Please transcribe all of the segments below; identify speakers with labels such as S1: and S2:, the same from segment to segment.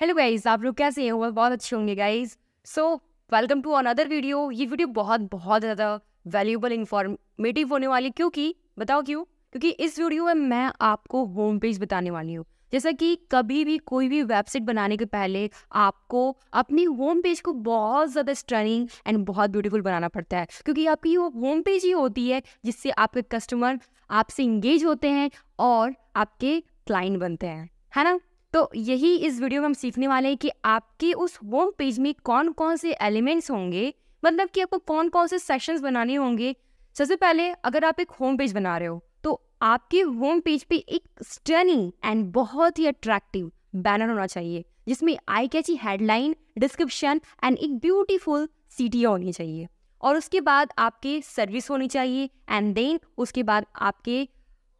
S1: Hello guys आप लोग कैसे हो बहुत अच्छे होंगे guys so welcome to another video ये वीडियो बहुत बहुत ज़्यादा वैल्यूबल इन्फॉर्मेटिव होने वाली क्योंकि बताओ क्यों क्योंकि इस वीडियो में मैं आपको होम पेज बताने वाली हूँ जैसा कि कभी भी कोई भी वेबसाइट बनाने के पहले आपको अपनी होम पेज को बहुत ज़्यादा स्टनिंग एंड बहुत ब्यूटीफुल बनाना पड़ता है क्योंकि आपकी वो होम पेज ही होती है जिससे आपके कस्टमर आपसे इंगेज होते हैं और आपके क्लाइंट बनते हैं है ना तो यही इस वीडियो में हम सीखने वाले हैं कि आपके उस होम पेज में कौन कौन से एलिमेंट्स होंगे मतलब कि आपको कौन कौन से सेक्शंस बनाने होंगे सबसे पहले अगर आप एक होम पेज बना रहे हो तो आपके होम पेज पे एक स्टर्निंग एंड बहुत ही अट्रैक्टिव बैनर होना चाहिए जिसमें eye catchy headline description and एक ब्यूटीफुल सी होनी चाहिए और उसके बाद आपके सर्विस होनी चाहिए एंड देन उसके बाद आपके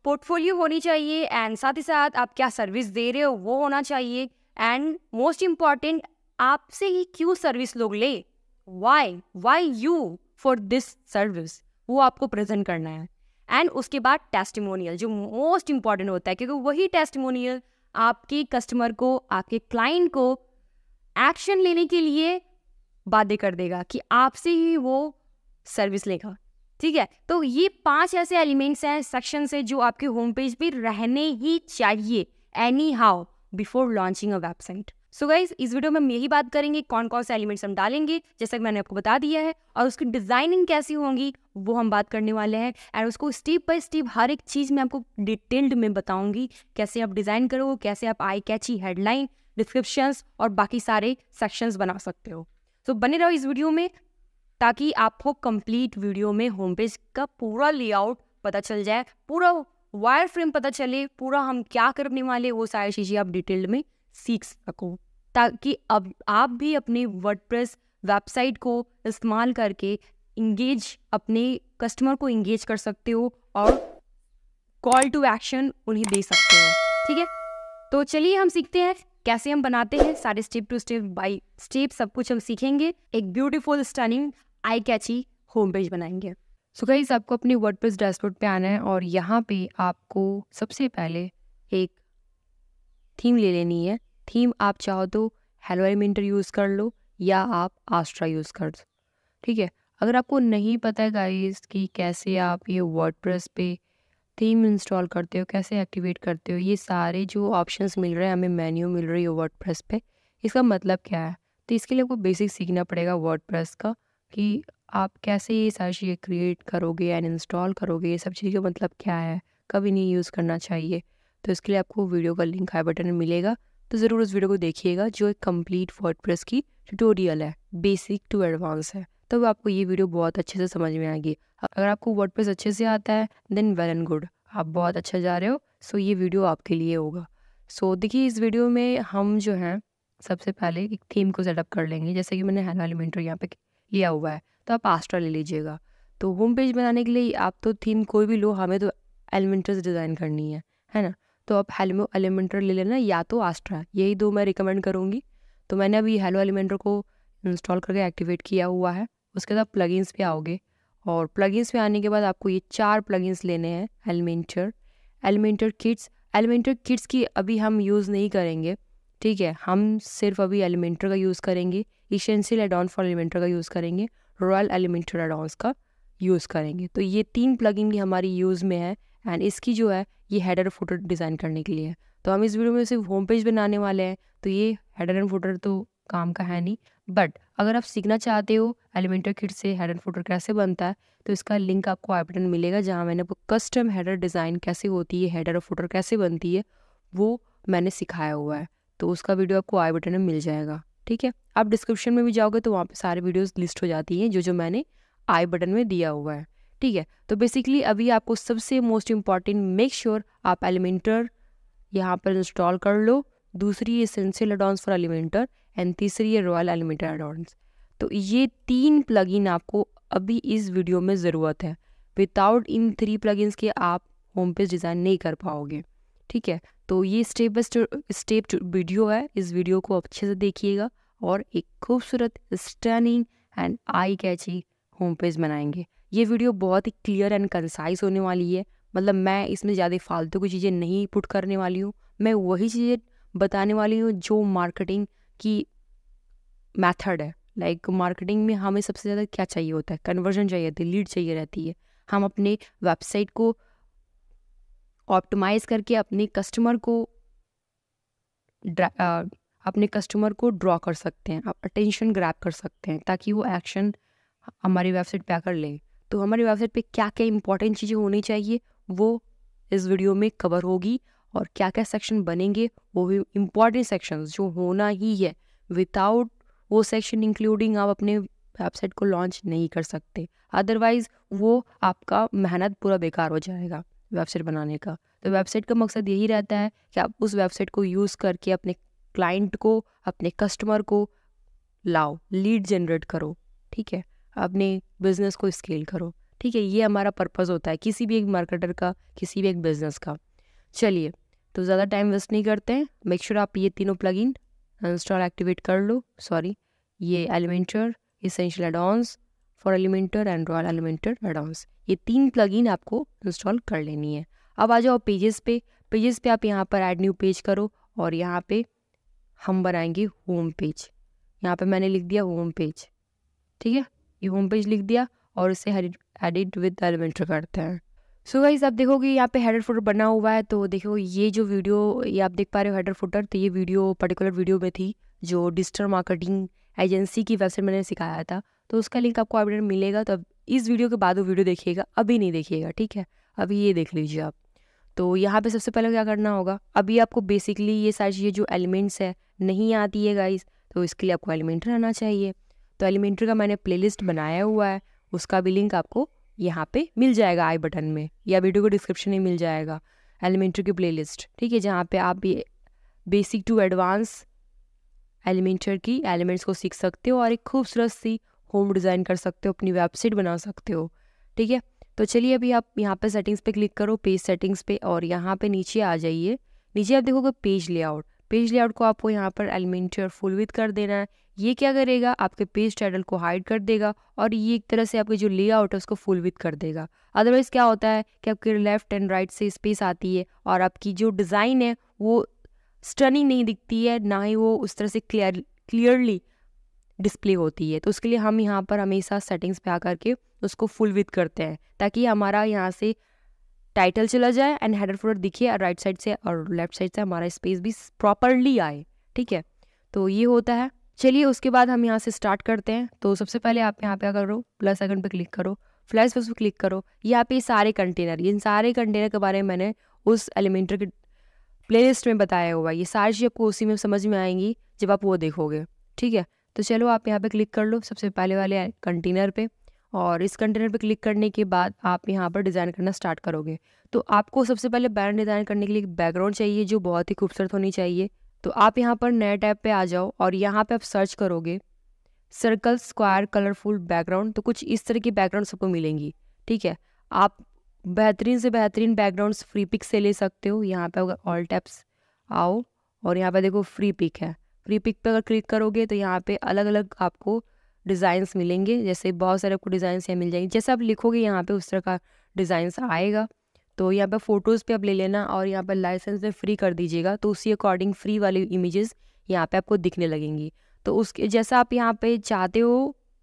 S1: पोर्टफोलियो होनी चाहिए एंड साथ ही साथ आप क्या सर्विस दे रहे हो वो होना चाहिए एंड मोस्ट इम्पॉर्टेंट आपसे ही क्यों सर्विस लोग ले why why you for this service वो आपको प्रेजेंट करना है एंड उसके बाद टेस्टिमोनियल जो मोस्ट इम्पॉर्टेंट होता है क्योंकि वही टेस्टिमोनियल आपके कस्टमर को आपके क्लाइंट को एक्शन लेने के लिए बाध्य कर देगा कि आपसे ही वो सर्विस लेगा ठीक है तो ये पांच ऐसे एलिमेंट्स हैं सेक्शन से जो आपके होम पेज पे रहने ही चाहिए anyhow before launching a website so guys इस वीडियो में हम यही बात करेंगे कौन कौन से एलिमेंट्स हम डालेंगे जैसा कि मैंने आपको बता दिया है और उसकी डिजाइनिंग कैसी होंगी वो हम बात करने वाले हैं एंड उसको स्टेप बाय स्टेप हर एक चीज़ मैं आपको डिटेल्ड में बताऊंगी कैसे आप डिज़ाइन करो कैसे आप आई कैची हेडलाइन डिस्क्रिप्शंस और बाकी सारे सेक्शंस बना सकते हो तो so, बने रहो इस वीडियो में ताकि आपको कंप्लीट वीडियो में होम पेज का पूरा लेआउट पता चल जाए पूरा वायर फ्रेम पता चले पूरा हम क्या करने वाले वो सारी चीज़ें आप डिटेल में सीख सको ताकि अब आप भी अपने वर्डप्रेस वेबसाइट को इस्तेमाल करके इंगेज अपने कस्टमर को इंगेज कर सकते हो और कॉल टू एक्शन उन्हें दे सकते हो ठीक है तो चलिए हम सीखते हैं कैसे हम बनाते हैं सारे step to step by step सब कुछ हम सीखेंगे एक beautiful stunning eye catchy home page बनाएंगे सो गाइज आपको अपनी वर्ड प्रेस डैशबोर्ड पर आना है और यहाँ पे आपको सबसे पहले एक थीम ले लेनी है थीम आप चाहो तो हेलो एलिमेंटर यूज़ कर लो या आप आस्ट्रा यूज़ कर दो ठीक है अगर आपको नहीं पता है गाइज कि कैसे आप ये वर्ड प्रेस पे थीम इंस्टॉल करते हो कैसे एक्टिवेट करते हो ये सारे जो ऑप्शंस मिल रहे हैं हमें मेन्यू मिल रही है वर्ड पे इसका मतलब क्या है तो इसके लिए आपको बेसिक सीखना पड़ेगा वर्ड का कि आप कैसे ये सारी चीज़ें क्रिएट करोगे एंड इंस्टॉल करोगे ये सब चीज़ का मतलब क्या है कब इन्हें यूज़ करना चाहिए तो इसके लिए आपको वीडियो का लिंक आई बटन में मिलेगा तो ज़रूर उस वीडियो को देखिएगा जो एक कंप्लीट वर्ड की ट्यूटोरियल है बेसिक टू एडवांस है तब तो आपको ये वीडियो बहुत अच्छे से समझ में आएगी अगर आपको वर्ड अच्छे से आता है देन वेल एंड गुड आप बहुत अच्छा जा रहे हो सो ये वीडियो आपके लिए होगा सो देखिए इस वीडियो में हम जो हैं सबसे पहले एक थीम को सेटअप कर लेंगे जैसे कि मैंने हेलो एलिमेंटर यहाँ पे लिया हुआ है तो आप आस्ट्रा ले लीजिएगा तो होम पेज बनाने के लिए आप तो थीम कोई भी लो हमें तो एलिमेंटर्स डिज़ाइन करनी है है ना तो आप हेलो एलिमेंटर ले लेना या तो आस्ट्रा यही दो मैं रिकमेंड करूँगी तो मैंने अभी हेलो एलिमेंटर को इंस्टॉल करके एक्टिवेट किया हुआ है उसके साथ प्लगइन्स भी आओगे और प्लगइन्स पे आने के बाद आपको ये चार प्लगइन्स लेने हैं Elementor Elementor kits Elementor kits की अभी हम यूज़ नहीं करेंगे ठीक है हम सिर्फ अभी एलिमेंटर का यूज़ करेंगे इशेंशियल एडॉन फॉर एलिमेंटर का यूज़ करेंगे रॉयल एलिमेंटर एडॉन्स का यूज़ करेंगे तो ये तीन प्लगइन भी हमारी यूज़ में है एंड इसकी जो है ये हेडर फोटो डिज़ाइन करने के लिए है तो हम इस वीडियो में सिर्फ होम पेज बनाने वाले हैं तो ये हेडर एंड फोटर तो काम का है नहीं बट अगर आप सीखना चाहते हो एलिमेंटर किट से हेड एंड फोटर कैसे बनता है तो इसका लिंक आपको आई बटन मिलेगा जहाँ मैंने आपको कस्टम हेडर डिज़ाइन कैसे होती है हेडर और फोटर कैसे बनती है वो मैंने सिखाया हुआ है तो उसका वीडियो आपको आई बटन में मिल जाएगा ठीक है आप डिस्क्रिप्शन में भी जाओगे तो वहाँ पे सारे वीडियोस लिस्ट हो जाती हैं जो जो मैंने आई बटन में दिया हुआ है ठीक है तो बेसिकली अभी आपको सबसे मोस्ट इम्पॉर्टेंट मेक श्योर आप एलिमेंटर यहाँ पर इंस्टॉल कर लो दूसरी essential addons for Elementor and तीसरी है रॉयल अनलिमिटेड एडॉन्स तो ये तीन प्लग आपको अभी इस वीडियो में ज़रूरत है विदाउट इन थ्री प्लग के आप होम पेज डिज़ाइन नहीं कर पाओगे ठीक है तो ये स्टेप बाई स्टेप वीडियो है इस वीडियो को अच्छे से देखिएगा और एक खूबसूरत stunning and eye catchy home page बनाएंगे ये वीडियो बहुत ही क्लियर एंड कंसाइज होने वाली है मतलब मैं इसमें ज़्यादा फालतू की चीज़ें नहीं पुट करने वाली हूँ मैं वही चीज़ें बताने वाली हूँ जो मार्केटिंग कि मेथड है लाइक like, मार्केटिंग में हमें सबसे ज़्यादा क्या चाहिए होता है कन्वर्जन चाहिए रहती है लीड चाहिए रहती है हम अपने वेबसाइट को ऑप्टिमाइज़ करके अपने कस्टमर को अपने कस्टमर को ड्रॉ कर सकते हैं अटेंशन ग्रैप कर सकते हैं ताकि वो एक्शन हमारी वेबसाइट पे कर लें तो हमारी वेबसाइट पे क्या क्या इंपॉर्टेंट चीज़ें होनी चाहिए वो इस वीडियो में कवर होगी और क्या क्या सेक्शन बनेंगे वो भी इम्पॉर्टेंट सेक्शन जो होना ही है विदाउट वो सेक्शन इंक्लूडिंग आप अपने वेबसाइट को लॉन्च नहीं कर सकते अदरवाइज़ वो आपका मेहनत पूरा बेकार हो जाएगा वेबसाइट बनाने का तो वेबसाइट का मकसद यही रहता है कि आप उस वेबसाइट को यूज़ करके अपने क्लाइंट को अपने कस्टमर को लाओ लीड जनरेट करो ठीक है अपने बिजनेस को स्केल करो ठीक है ये हमारा पर्पज़ होता है किसी भी एक मार्केटर का किसी भी एक बिजनेस का चलिए तो ज़्यादा टाइम वेस्ट नहीं करते हैं मेक श्योर आप ये तीनों प्लग इन इंस्टॉल एक्टिवेट कर लो सॉरी ये Elementor Essential Addons for Elementor and Royal Elementor Addons ये तीन इन आपको इंस्टॉल कर लेनी है अब आ जाओ पेजेस पे पेजेस पे आप यहाँ पर ऐड न्यू पेज करो और यहाँ पे हम बनाएंगे होम पेज यहाँ पे मैंने लिख दिया होम पेज ठीक है ये होम पेज लिख दिया और इसे एडिट विद एलिमेंटर करते हैं सो गाइज़ आप देखोगे यहाँ पे हेडर फुटर बना हुआ है तो देखो ये जो वीडियो ये आप देख पा रहे हो हेडर फुटर तो ये वीडियो पर्टिकुलर वीडियो में थी जो डिजिटल मार्केटिंग एजेंसी की वेबसाइट मैंने सिखाया था तो उसका लिंक आपको अपडेट मिलेगा तो अब इस वीडियो के बाद वो वीडियो देखिएगा अभी नहीं देखिएगा ठीक है अभी ये देख लीजिए आप तो यहाँ पे सबसे पहले क्या करना होगा अभी आपको बेसिकली ये सारी चीज़ें जो एलिमेंट्स है नहीं आती है गाइज तो इसके लिए आपको एलिमेंट्री आना चाहिए तो एलिमेंट्री का मैंने प्लेलिस्ट बनाया हुआ है उसका भी लिंक आपको यहाँ पे मिल जाएगा आई बटन में या वीडियो को डिस्क्रिप्शन में मिल जाएगा एलिमेंट्री की प्लेलिस्ट ठीक है जहाँ पे आप ये बेसिक टू एडवांस एलिमेंटर की एलिमेंट्स को सीख सकते हो और एक खूबसूरत सी होम डिज़ाइन कर सकते हो अपनी वेबसाइट बना सकते हो ठीक है तो चलिए अभी आप यहाँ पे सेटिंग्स पे क्लिक करो पेज सेटिंग्स पे और यहाँ पे नीचे आ जाइए नीचे आप देखोगे पेज लेआउट पेज लेआउट को आपको यहाँ पर एलिमेंटर फुल विथ कर देना है ये क्या करेगा आपके पेज टाइटल को हाइड कर देगा और ये एक तरह से आपके जो लेआउट है उसको फुल विथ कर देगा अदरवाइज़ क्या होता है कि आपके लेफ्ट एंड राइट से स्पेस आती है और आपकी जो डिज़ाइन है वो स्टनिंग नहीं दिखती है ना ही वो उस तरह से क्लियर क्लियरली डिस्प्ले होती है तो उसके लिए हम यहाँ पर हमेशा सेटिंग्स पे आकर के उसको फुल विथ करते हैं ताकि हमारा यहाँ से टाइटल चला जाए एंड हेडर फोटर दिखे और राइट साइड से और लेफ्ट साइड से हमारा स्पेस भी प्रॉपरली आए ठीक है तो ये होता है चलिए उसके बाद हम यहाँ से स्टार्ट करते हैं तो सबसे पहले आप यहाँ पे करो प्लस आइकन पे क्लिक करो फ्लैश बस पर क्लिक करो यहाँ पे सारे कंटेनर इन सारे कंटेनर के बारे में मैंने उस एलिमेंटर के प्लेलिस्ट में बताया हुआ है ये सारी चीज़ आपको उसी में समझ में आएंगी जब आप वो देखोगे ठीक है तो चलो आप यहाँ पे क्लिक कर लो सबसे पहले वाले कंटेनर पे और इस कंटेनर पे क्लिक करने के बाद आप यहाँ पर डिज़ाइन करना स्टार्ट करोगे तो आपको सबसे पहले बैनर डिज़ाइन करने के लिए एक बैकग्राउंड चाहिए जो बहुत ही खूबसूरत होनी चाहिए तो आप यहाँ पर नए टैब पे आ जाओ और यहाँ पे आप सर्च करोगे सर्कल स्क्वायर कलरफुल बैकग्राउंड तो कुछ इस तरह की बैकग्राउंड सबको मिलेंगी ठीक है आप बेहतरीन से बेहतरीन बैकग्राउंड्स फ्री पिक से ले सकते हो यहाँ पे अगर ऑल टैप्स आओ और यहाँ पे देखो फ्री पिक है फ्री पिक पे अगर क्लिक करोगे तो यहाँ पे अलग अलग आपको डिज़ाइंस मिलेंगे जैसे बहुत सारे आपको डिज़ाइंस यहाँ मिल जाएंगे जैसे आप लिखोगे यहाँ पे उस तरह का डिज़ाइंस आएगा तो यहाँ पर फ़ोटोज़ पे आप ले लेना और यहाँ पर लाइसेंस में फ़्री कर दीजिएगा तो उसी अकॉर्डिंग फ्री वाली इमेजेस यहाँ पे आपको दिखने लगेंगी तो उसके जैसा आप यहाँ पे चाहते हो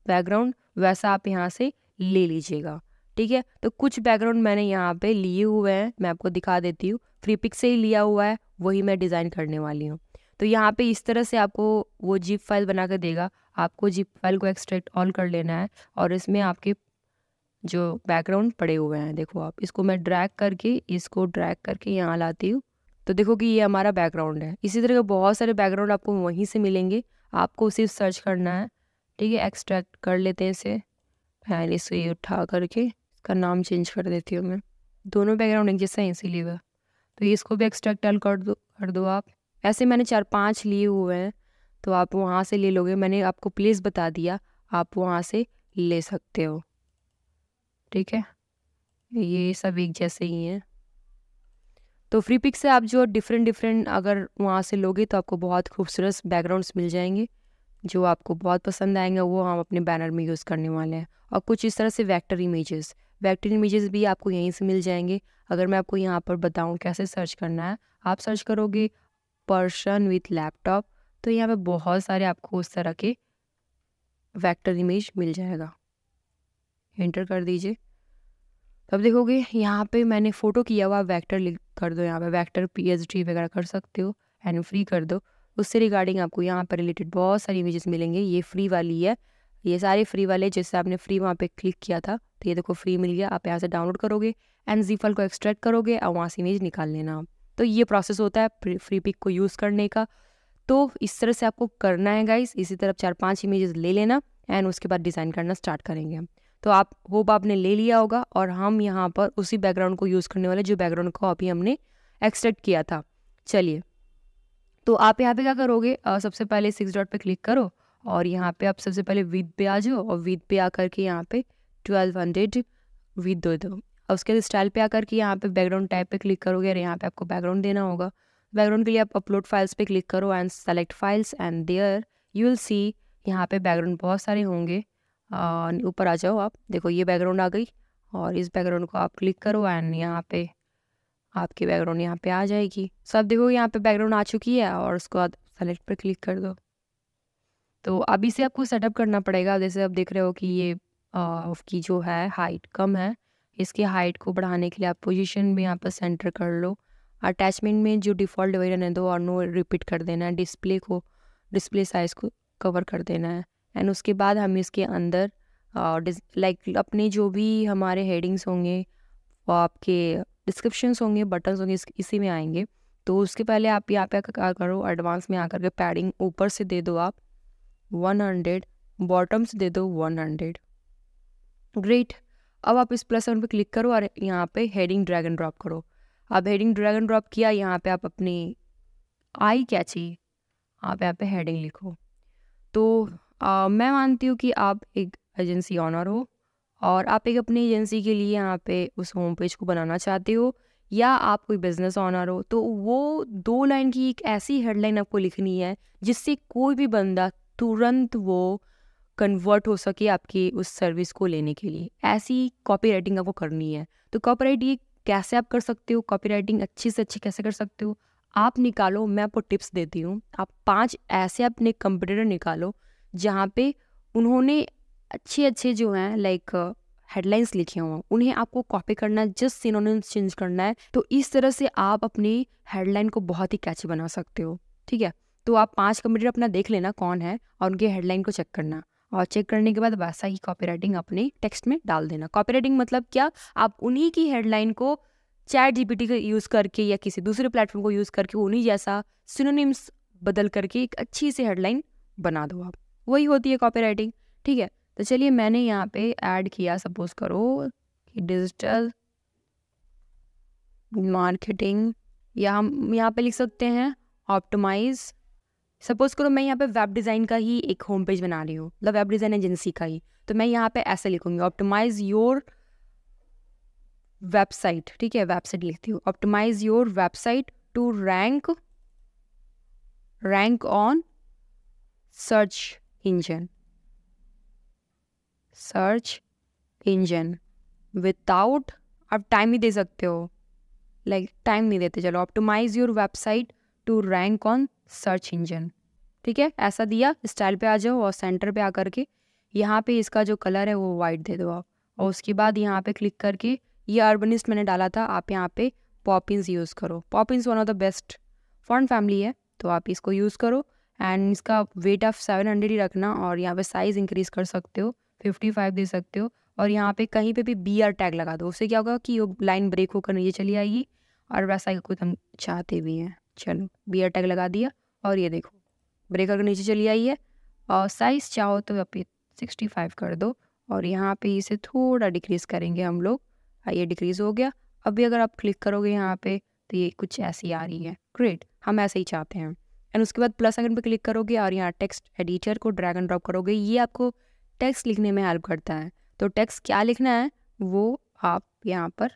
S1: बैकग्राउंड वैसा आप यहाँ से ले लीजिएगा ठीक है तो कुछ बैकग्राउंड मैंने यहाँ पे लिए हुए हैं मैं आपको दिखा देती हूँ फ्री पिक से ही लिया हुआ है वही मैं डिज़ाइन करने वाली हूँ तो यहाँ पर इस तरह से आपको वो जीप फाइल बना कर देगा आपको जिप फाइल को एक्सट्रैक्ट ऑल कर लेना है और इसमें आपके जो बैकग्राउंड पड़े हुए हैं देखो आप इसको मैं ड्रैग करके इसको ड्रैग करके यहाँ लाती हूँ तो देखो कि ये हमारा बैकग्राउंड है इसी तरह के बहुत सारे बैकग्राउंड आपको वहीं से मिलेंगे आपको सिर्फ सर्च करना है ठीक है एक्सट्रैक्ट कर लेते हैं इसे फैन इसे उठा करके इसका नाम चेंज कर देती हूँ मैं दोनों बैकग्राउंड एक जैसा है इसी लिए तो इसको भी एक्सट्रैक्ट एल कर दो कर दो आप ऐसे मैंने चार पाँच लिए हुए हैं तो आप वहाँ से ले लोगे मैंने आपको प्लेस बता दिया आप वहाँ से ले सकते हो ठीक है ये सब एक जैसे ही हैं तो फ्री पिक से आप जो डिफरेंट डिफरेंट अगर वहाँ से लोगे तो आपको बहुत खूबसूरत बैकग्राउंड्स मिल जाएंगे जो आपको बहुत पसंद आएंगे वो हम अपने बैनर में यूज़ करने वाले हैं और कुछ इस तरह से वैक्टर इमेजेस वैक्टर इमेजेस भी आपको यहीं से मिल जाएंगे अगर मैं आपको यहाँ पर बताऊँ कैसे सर्च करना है आप सर्च करोगे पर्सन विथ लैपटॉप तो यहाँ पर बहुत सारे आपको उस तरह के वैक्टर इमेज मिल जाएगा एंटर कर दीजिए अब देखोगे यहाँ पे मैंने फ़ोटो किया हुआ वैक्टर लिख कर दो यहाँ पे वैक्टर पीएचडी वगैरह कर सकते हो एंड फ्री कर दो उससे रिगार्डिंग आपको यहाँ पर रिलेटेड बहुत सारी इमेजेस मिलेंगे ये फ्री वाली है ये सारे फ्री वाले जैसे आपने फ्री वहाँ पे क्लिक किया था तो ये देखो फ्री मिल गया आप यहाँ से डाउनलोड करोगे एंड जी को एक्सट्रैक्ट करोगे और वहाँ से इमेज निकाल लेना आप तो ये प्रोसेस होता है फ्री पिक को यूज़ करने का तो इस तरह से आपको करना है गाइज इसी तरह चार पाँच इमेजेस ले लेना एंड उसके बाद डिज़ाइन करना स्टार्ट करेंगे हम तो आप होप आपने ले लिया होगा और हम यहाँ पर उसी बैकग्राउंड को यूज़ करने वाले जो बैकग्राउंड को अभी हमने एक्सट्रैक्ट किया था चलिए तो आप यहाँ पे क्या करोगे सबसे पहले सिक्स डॉट पे क्लिक करो और यहाँ पे आप सबसे पहले विद पे आ जाओ और विद पे आकर के यहाँ पे ट्वेल्व हंड्रेड विद दो दो और उसके बाद स्टाइल पे आकर के यहाँ पे बैकग्राउंड टाइप पे क्लिक करोगे और यहाँ पे आपको बैकग्राउंड देना होगा बैकग्राउंड के लिए आप अपलोड फाइल्स पे क्लिक करो and select files and there you will see यहाँ पे बैकग्राउंड बहुत सारे होंगे ऊपर आ जाओ आप देखो ये बैकग्राउंड आ गई और इस बैकग्राउंड को आप क्लिक करो एंड यहाँ पे आपकी बैकग्राउंड यहाँ पे आ जाएगी सो आप देखो यहाँ पे बैकग्राउंड आ चुकी है और उसको बाद सेलेक्ट पर क्लिक कर दो तो अब इसे आपको सेटअप करना पड़ेगा जैसे आप देख रहे हो कि ये उसकी जो है हाइट कम है इसकी हाइट को बढ़ाने के लिए आप पोजिशन भी यहाँ पर सेंटर कर लो अटैचमेंट में जो डिफ़ॉल्ट वही रहने दो और नो रिपीट कर देना है डिस्प्ले को डिस्प्ले साइज़ को कवर कर देना है एंड उसके बाद हम इसके अंदर लाइक uh, like, अपने जो भी हमारे हेडिंग्स होंगे वो आपके डिस्क्रिप्शंस होंगे बटन्स होंगे इस, इसी में आएंगे तो उसके पहले आप यहाँ पे क्या करो एडवांस में आकर के पैडिंग ऊपर से दे दो आप वन हंड्रेड बॉटम से दे दो वन हंड्रेड ग्रेट अब आप इस प्लस वन पे क्लिक करो और यहाँ पे हेडिंग ड्रैग एंड ड्रॉप करो अब हेडिंग ड्रैग एंड ड्रॉप किया यहाँ पे आप अपनी आई क्या चाहिए आप यहाँ पे हेडिंग लिखो तो आ, मैं मानती हूँ कि आप एक एजेंसी ऑनर हो और आप एक अपनी एजेंसी के लिए यहाँ पे उस होम पेज को बनाना चाहते हो या आप कोई बिजनेस ऑनर हो तो वो दो लाइन की एक ऐसी हेडलाइन आपको लिखनी है जिससे कोई भी बंदा तुरंत वो कन्वर्ट हो सके आपकी उस सर्विस को लेने के लिए ऐसी कॉपी राइटिंग आपको करनी है तो कॉपी राइट ये कैसे आप कर सकते हो कॉपी राइटिंग अच्छी से अच्छी कैसे कर सकते हो आप निकालो मैं आपको टिप्स देती हूँ आप पांच ऐसे अपने कंप्यूटर निकालो जहाँ पे उन्होंने अच्छे अच्छे जो हैं लाइक हेडलाइंस लिखे हैं उन्हें आपको कॉपी करना है जस्ट सिनोनिम्स चेंज करना है तो इस तरह से आप अपनी हेडलाइन को बहुत ही कैची बना सकते हो ठीक है तो आप पांच कंप्यूटर अपना देख लेना कौन है और उनके हेडलाइन को चेक करना और चेक करने के बाद वैसा ही कॉपी राइटिंग अपने टेक्स्ट में डाल देना कॉपी राइटिंग मतलब क्या आप उन्हीं की हेडलाइन को चैट जीपीटी का यूज़ करके या किसी दूसरे प्लेटफॉर्म को यूज़ करके उन्हीं जैसा सिनोनिम्स बदल करके एक अच्छी सी हेडलाइन बना दो आप वही होती है कॉपी राइटिंग ठीक है तो चलिए मैंने यहाँ पे ऐड किया सपोज करो कि डिजिटल मार्केटिंग या हम यहाँ पे लिख सकते हैं ऑप्टोमाइज सपोज करो मैं यहाँ पे वेब डिज़ाइन का ही एक होम पेज बना रही हूँ मतलब वेब डिज़ाइन एजेंसी का ही तो मैं यहाँ पे ऐसे लिखूँगी ऑप्टोमाइज योर वेबसाइट ठीक है वेबसाइट लिखती हूँ optimise your website to rank rank on search engine search engine without आप टाइम ही दे सकते हो लाइक like, टाइम नहीं देते चलो optimise your website to rank on search engine ठीक है ऐसा दिया स्टाइल पे आ जाओ और सेंटर पे आकर के यहाँ पे इसका जो कलर है वो वाइट दे दो आप और उसके बाद यहाँ पे क्लिक करके ये अर्बनिस्ट मैंने डाला था आप यहाँ पे पॉपिंस यूज़ करो Poppins one of the best font family है तो आप इसको यूज़ करो एंड इसका वेट आप सेवन हंड्रेड ही रखना और यहाँ पे साइज़ इंक्रीज़ कर सकते हो फिफ्टी फाइव दे सकते हो और यहाँ पे कहीं पे भी बी आर टैग लगा दो उससे क्या होगा कि वो लाइन ब्रेक होकर नीचे चली आएगी और वैसा ही कुछ हम चाहते भी हैं चलो बी आर टैग लगा दिया और ये देखो ब्रेक करके नीचे चली आई है और साइज़ चाहो तो आप ये सिक्सटी फाइव कर दो और यहाँ पे इसे थोड़ा डिक्रीज़ करेंगे हम लोग हाँ, ये डिक्रीज़ हो गया अभी अगर आप क्लिक करोगे यहाँ पे तो ये कुछ ऐसी आ रही है ग्रेट हम ऐसे ही चाहते हैं एंड उसके बाद प्लस आइकन पर क्लिक करोगे और यहाँ टेक्स्ट एडिटर को ड्रैग एंड ड्रॉप करोगे ये आपको टेक्स्ट लिखने में हेल्प करता है तो टेक्स्ट क्या लिखना है वो आप यहाँ पर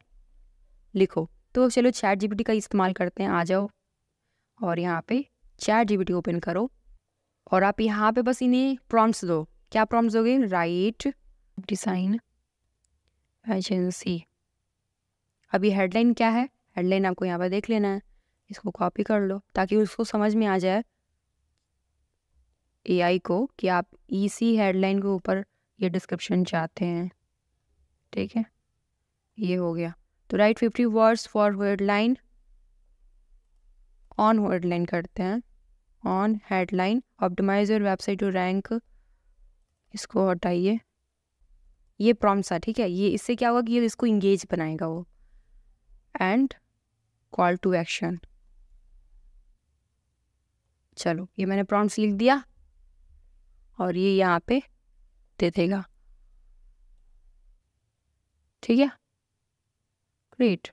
S1: लिखो तो चलो चैट जीपीटी का इस्तेमाल करते हैं आ जाओ और यहाँ पे चैट जीपीटी ओपन करो और आप यहाँ पे बस इन्हें प्रॉम्प्ट्स दो क्या प्रॉम्प्ट्स दोगे राइट डिज़ाइन एजेंसी अभी हेडलाइन क्या है हेडलाइन आपको यहाँ पर देख लेना है इसको कॉपी कर लो ताकि उसको समझ में आ जाए एआई को कि आप इसी हेडलाइन के ऊपर ये डिस्क्रिप्शन चाहते हैं ठीक है ये हो गया तो write fifty words for headline on headline करते हैं on headline optimise your website to rank इसको हटाइए ये प्रॉम्प्ट था ठीक है ये इससे क्या होगा कि ये इसको इंगेज बनाएगा वो एंड कॉल टू एक्शन चलो ये मैंने प्रॉन्स लिख दिया और ये यहाँ पे दे देगा ठीक है ग्रेट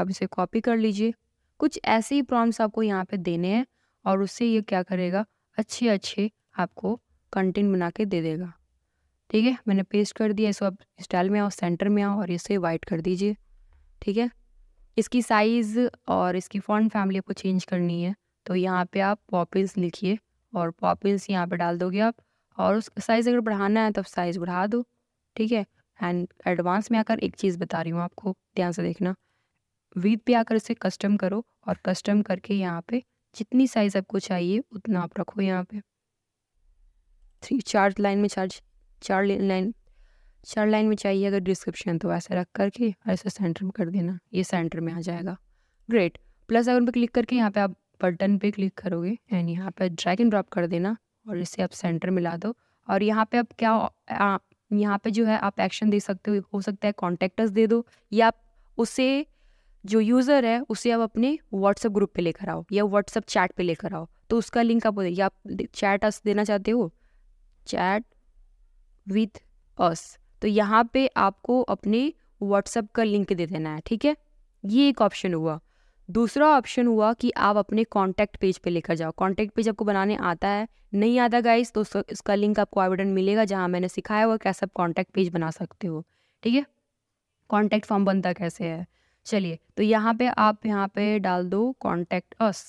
S1: अब इसे कॉपी कर लीजिए कुछ ऐसे ही प्रॉन्स आपको यहाँ पे देने हैं और उससे ये क्या करेगा अच्छे अच्छे आपको कंटेंट बना के दे देगा ठीक है मैंने पेस्ट कर दिया इसको आप स्टाइल में आओ सेंटर में आओ और इसे वाइट कर दीजिए ठीक है इसकी साइज़ और इसकी फॉन्ट फैमिली आपको चेंज करनी है तो यहाँ पे आप पॉपिल्स लिखिए और पॉपिल्स यहाँ पे डाल दोगे आप और उस साइज़ अगर बढ़ाना है तो साइज़ बढ़ा दो ठीक है एंड एडवांस में आकर एक चीज़ बता रही हूँ आपको ध्यान से देखना वीथ पे आकर इसे कस्टम करो और कस्टम करके यहाँ पे जितनी साइज़ आपको चाहिए उतना आप रखो यहाँ पे थ्री चार लाइन में चार चार लाइन चार लाइन में चाहिए अगर डिस्क्रिप्शन तो ऐसे रख करके और ऐसे सेंटर में कर देना ये सेंटर में आ जाएगा ग्रेट प्लस अगर पे क्लिक करके यहाँ पे आप बटन पे क्लिक करोगे एंड यहाँ पे ड्रैग एंड ड्रॉप कर देना और इसे आप सेंटर मिला दो और यहाँ पे आप क्या यहाँ पे जो है आप एक्शन दे सकते हो हो सकता है कॉन्टेक्टस दे दो या आप उसे जो यूज़र है उसे आप अपने व्हाट्सएप ग्रुप पे लेकर आओ या व्हाट्सएप चैट पे लेकर आओ तो उसका लिंक आप या आप चैट अस देना चाहते हो चैट विथ अस तो यहाँ पे आपको अपने व्हाट्सएप का लिंक दे देना है ठीक है ये एक ऑप्शन हुआ दूसरा ऑप्शन हुआ कि आप अपने कॉन्टैक्ट पेज पे लेकर जाओ कॉन्टैक्ट पेज आपको बनाने आता है नहीं आता गाइस तो उसका लिंक आपको आवेदन मिलेगा जहाँ मैंने सिखाया हुआ कैसे आप कॉन्टैक्ट पेज बना सकते हो ठीक है कॉन्टैक्ट फॉर्म बनता कैसे है चलिए तो यहाँ पे आप यहाँ पे डाल दो कॉन्टैक्ट अस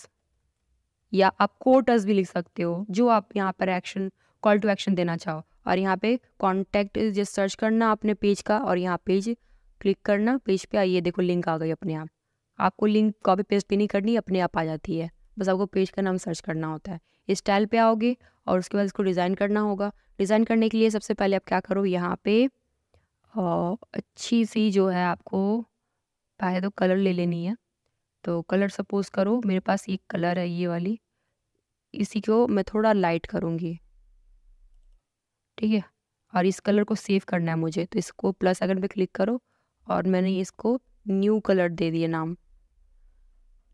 S1: या आप कोट अस भी लिख सकते हो जो आप यहाँ पर एक्शन कॉल टू एक्शन देना चाहो और यहाँ पे कॉन्टैक्ट जस्ट सर्च करना अपने पेज का और यहाँ पेज क्लिक करना पेज पे आइए देखो लिंक आ गई अपने आप आपको लिंक कॉपी पेस्ट भी नहीं करनी अपने आप आ जाती है बस आपको पेज का नाम सर्च करना होता है स्टाइल पे आओगे और उसके बाद इसको डिज़ाइन करना होगा डिज़ाइन करने के लिए सबसे पहले आप क्या करो यहाँ पे अच्छी सी जो है आपको पहले तो कलर ले लेनी है तो कलर सपोज करो मेरे पास एक कलर है ये वाली इसी को मैं थोड़ा लाइट करूँगी ठीक है और इस कलर को सेव करना है मुझे तो इसको प्लस अगर पे क्लिक करो और मैंने इसको न्यू कलर दे दिया नाम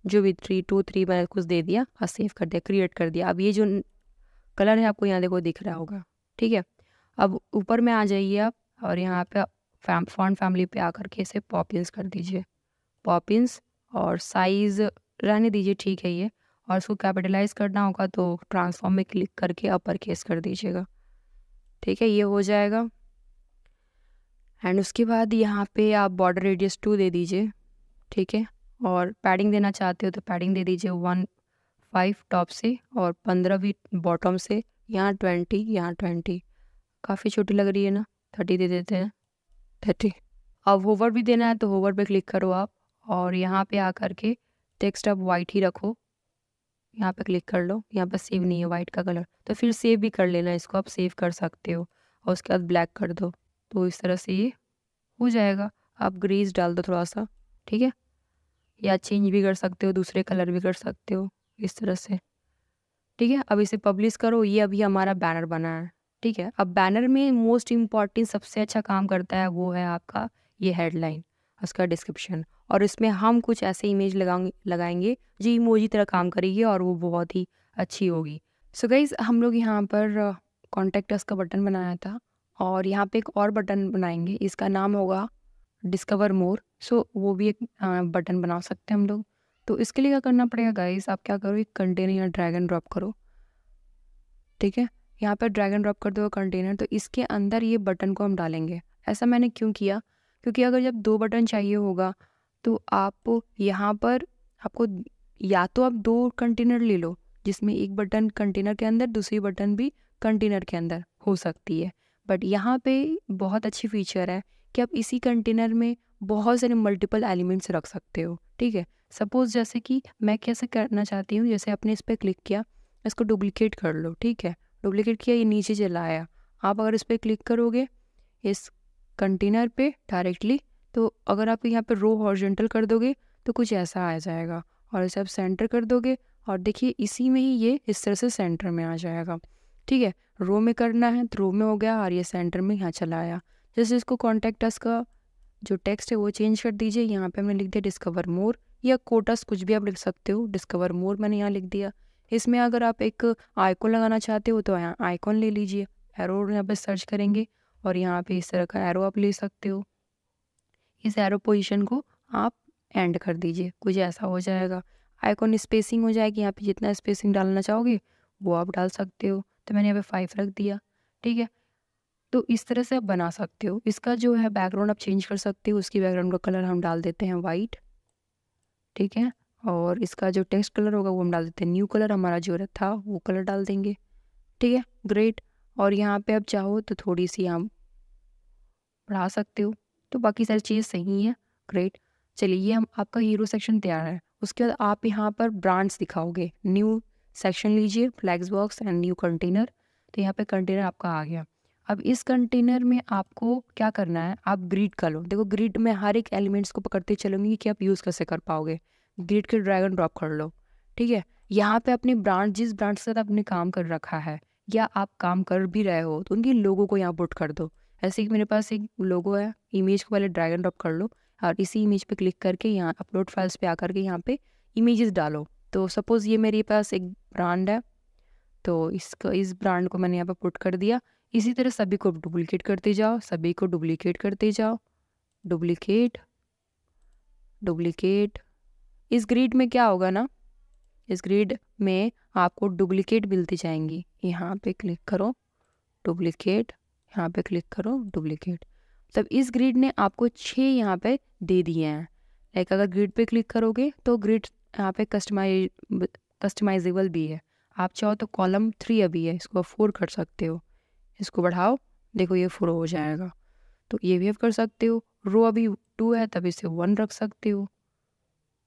S1: जो भी थ्री टू थ्री मैंने कुछ दे दिया और सेव कर दिया क्रिएट कर दिया अब ये जो कलर है आपको यहाँ देखो दिख रहा होगा ठीक है अब ऊपर में आ जाइए आप और यहाँ पे फैम फॉन्ट फैमिली पे आकर के इसे पॉपिंस कर दीजिए पॉपिंस और साइज़ रहने दीजिए ठीक है ये और इसको कैपिटलाइज करना होगा तो ट्रांसफॉर्म में क्लिक करके अपर केस कर दीजिएगा ठीक है ये हो जाएगा एंड उसके बाद यहाँ पे आप बॉर्डर रेडियस टू दे दीजिए ठीक है और पैडिंग देना चाहते हो तो पैडिंग दे दीजिए वन फाइव टॉप से और पंद्रह भी बॉटम से यहाँ ट्वेंटी यहाँ ट्वेंटी काफ़ी छोटी लग रही है ना थर्टी दे देते हैं थर्टी अब होवर भी देना है तो होवर पे क्लिक करो आप और यहाँ पे आ कर के टेक्स्ट आप वाइट ही रखो यहाँ पे क्लिक कर लो यहाँ पे सेव नहीं है वाइट का कलर तो फिर सेव भी कर लेना इसको आप सेव कर सकते हो और उसके बाद ब्लैक कर दो तो इस तरह से ये हो जाएगा आप ग्रीस डाल दो थोड़ा सा ठीक है या चेंज भी कर सकते हो दूसरे कलर भी कर सकते हो इस तरह से ठीक है अब इसे पब्लिश करो ये अभी हमारा बैनर बना है ठीक है अब बैनर में मोस्ट इम्पॉर्टेंट सबसे अच्छा काम करता है वो है आपका ये हेडलाइन उसका डिस्क्रिप्शन और इसमें हम कुछ ऐसे इमेज लगाएंगे लगाएंगे जो इमोजी तरह काम करेगी और वो बहुत ही अच्छी होगी सो so गाइज हम लोग यहाँ पर कॉन्टेक्ट uh, का बटन बनाया था और यहाँ पे एक और बटन बनाएंगे इसका नाम होगा डिस्कवर मोर सो वो भी एक बटन बना सकते हैं हम लोग तो इसके लिए क्या करना पड़ेगा गाइस आप क्या करो एक कंटेनर या ड्रैगन ड्रॉप करो ठीक है यहाँ पर ड्रैगन ड्रॉप कर दो कंटेनर तो इसके अंदर ये बटन को हम डालेंगे ऐसा मैंने क्यों किया क्योंकि अगर जब दो बटन चाहिए होगा तो आप यहाँ पर आपको या तो आप दो कंटेनर ले लो जिसमें एक बटन कंटेनर के अंदर दूसरी बटन भी कंटेनर के अंदर हो सकती है बट यहाँ पे बहुत अच्छी फीचर है कि आप इसी कंटेनर में बहुत सारे मल्टीपल एलिमेंट्स रख सकते हो ठीक है सपोज़ जैसे कि मैं कैसे करना चाहती हूँ जैसे आपने इस पर क्लिक किया इसको डुप्लिकेट कर लो ठीक है डुप्लिकेट किया ये नीचे चला आया आप अगर इस पर क्लिक करोगे इस कंटेनर पे डायरेक्टली तो अगर आप यहाँ पे रो हॉर्जेंटल कर दोगे तो कुछ ऐसा आ जाएगा और इसे आप सेंटर कर दोगे और देखिए इसी में ही ये इस तरह से सेंटर में आ जाएगा ठीक है रो में करना है तो रो में हो गया और ये सेंटर में यहाँ चला आया जैसे इसको कॉन्टैक्ट अस का जो टेक्स्ट है वो चेंज कर दीजिए यहाँ पे हमने लिख दिया डिस्कवर मोर या कोटस कुछ भी आप लिख सकते हो डिस्कवर मोर मैंने यहाँ लिख दिया इसमें अगर आप एक आइकॉन लगाना चाहते हो तो यहाँ आइकॉन ले लीजिए एरो यहाँ पर सर्च करेंगे और यहाँ पे इस तरह का एरो आप ले सकते हो इस एरो पोजिशन को आप एंड कर दीजिए कुछ ऐसा हो जाएगा आइकॉन स्पेसिंग हो जाएगी यहाँ पे जितना स्पेसिंग डालना चाहोगे वो आप डाल सकते हो तो मैंने यहाँ पे फाइव रख दिया ठीक है तो इस तरह से आप बना सकते हो इसका जो है बैकग्राउंड आप चेंज कर सकते हो उसकी बैकग्राउंड का कलर हम डाल देते हैं वाइट ठीक है और इसका जो टेक्स्ट कलर होगा वो हम डाल देते हैं न्यू कलर हमारा जो था वो कलर डाल देंगे ठीक है ग्रेट और यहाँ पे आप चाहो तो थोड़ी सी आप बढ़ा सकते हो तो बाकी सारी चीज़ सही है ग्रेट चलिए ये हम आपका हीरो सेक्शन तैयार है उसके बाद आप यहाँ पर ब्रांड्स दिखाओगे न्यू सेक्शन लीजिए flex box and new container तो यहाँ पर कंटेनर आपका आ गया अब इस कंटेनर में आपको क्या करना है आप ग्रिड कर लो देखो ग्रिड में हर एक एलिमेंट्स को पकड़ते चलूंगी कि आप यूज़ कैसे कर पाओगे ग्रिड के ड्रैगन ड्रॉप कर लो ठीक है यहाँ पे अपने ब्रांड जिस ब्रांड के साथ आपने काम कर रखा है या आप काम कर भी रहे हो तो उनके लोगों को यहाँ पुट कर दो ऐसे कि मेरे पास एक लोगो है इमेज को पहले ड्रैगन ड्रॉप कर लो और इसी इमेज पर क्लिक करके यहाँ अपलोड फाइल्स पर आकर के यहाँ पे इमेजेस डालो तो सपोज़ ये मेरे पास एक ब्रांड है तो इसका इस ब्रांड को मैंने यहाँ पर पुट कर दिया इसी तरह सभी को डुप्लीकेट करते जाओ सभी को डुप्लीकेट करते जाओ डुप्लीकेट डुप्लीकेट इस ग्रिड में क्या होगा ना इस ग्रिड में आपको डुप्लीकेट मिलती जाएंगी यहाँ पे क्लिक करो डुप्लीकेट यहाँ पे क्लिक करो डुप्लीकेट तब इस ग्रिड ने आपको छः यहाँ पे दे दिए हैं लाइक अगर ग्रिड पे क्लिक करोगे तो ग्रिड यहाँ पे कस्टमाइज कस्टमाइजेबल भी है आप चाहो तो कॉलम थ्री अभी है इसको आप फोर कर सकते हो इसको बढ़ाओ देखो ये फोर हो जाएगा तो ये भी आप कर सकते हो रो अभी टू है तब इसे वन रख सकते हो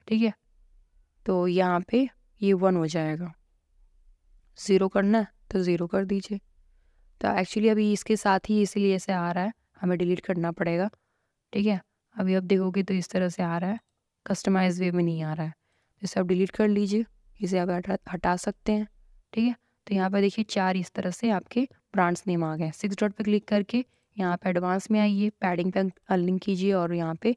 S1: ठीक है तो यहाँ पे ये वन हो जाएगा ज़ीरो करना है तो ज़ीरो कर दीजिए तो एक्चुअली अभी इसके साथ ही इसीलिए ऐसे आ रहा है हमें डिलीट करना पड़ेगा ठीक है अभी आप देखोगे तो इस तरह से आ रहा है कस्टमाइज वे में नहीं आ रहा है इसे आप डिलीट कर लीजिए इसे आप हटा हटा सकते हैं ठीक है तो यहाँ पर देखिए चार इस तरह से आपके ब्रांड्स नेम आ गए सिक्स डॉट पर क्लिक करके यहाँ पे एडवांस में आइए पैडिंग पे अनलिंक कीजिए और यहाँ पे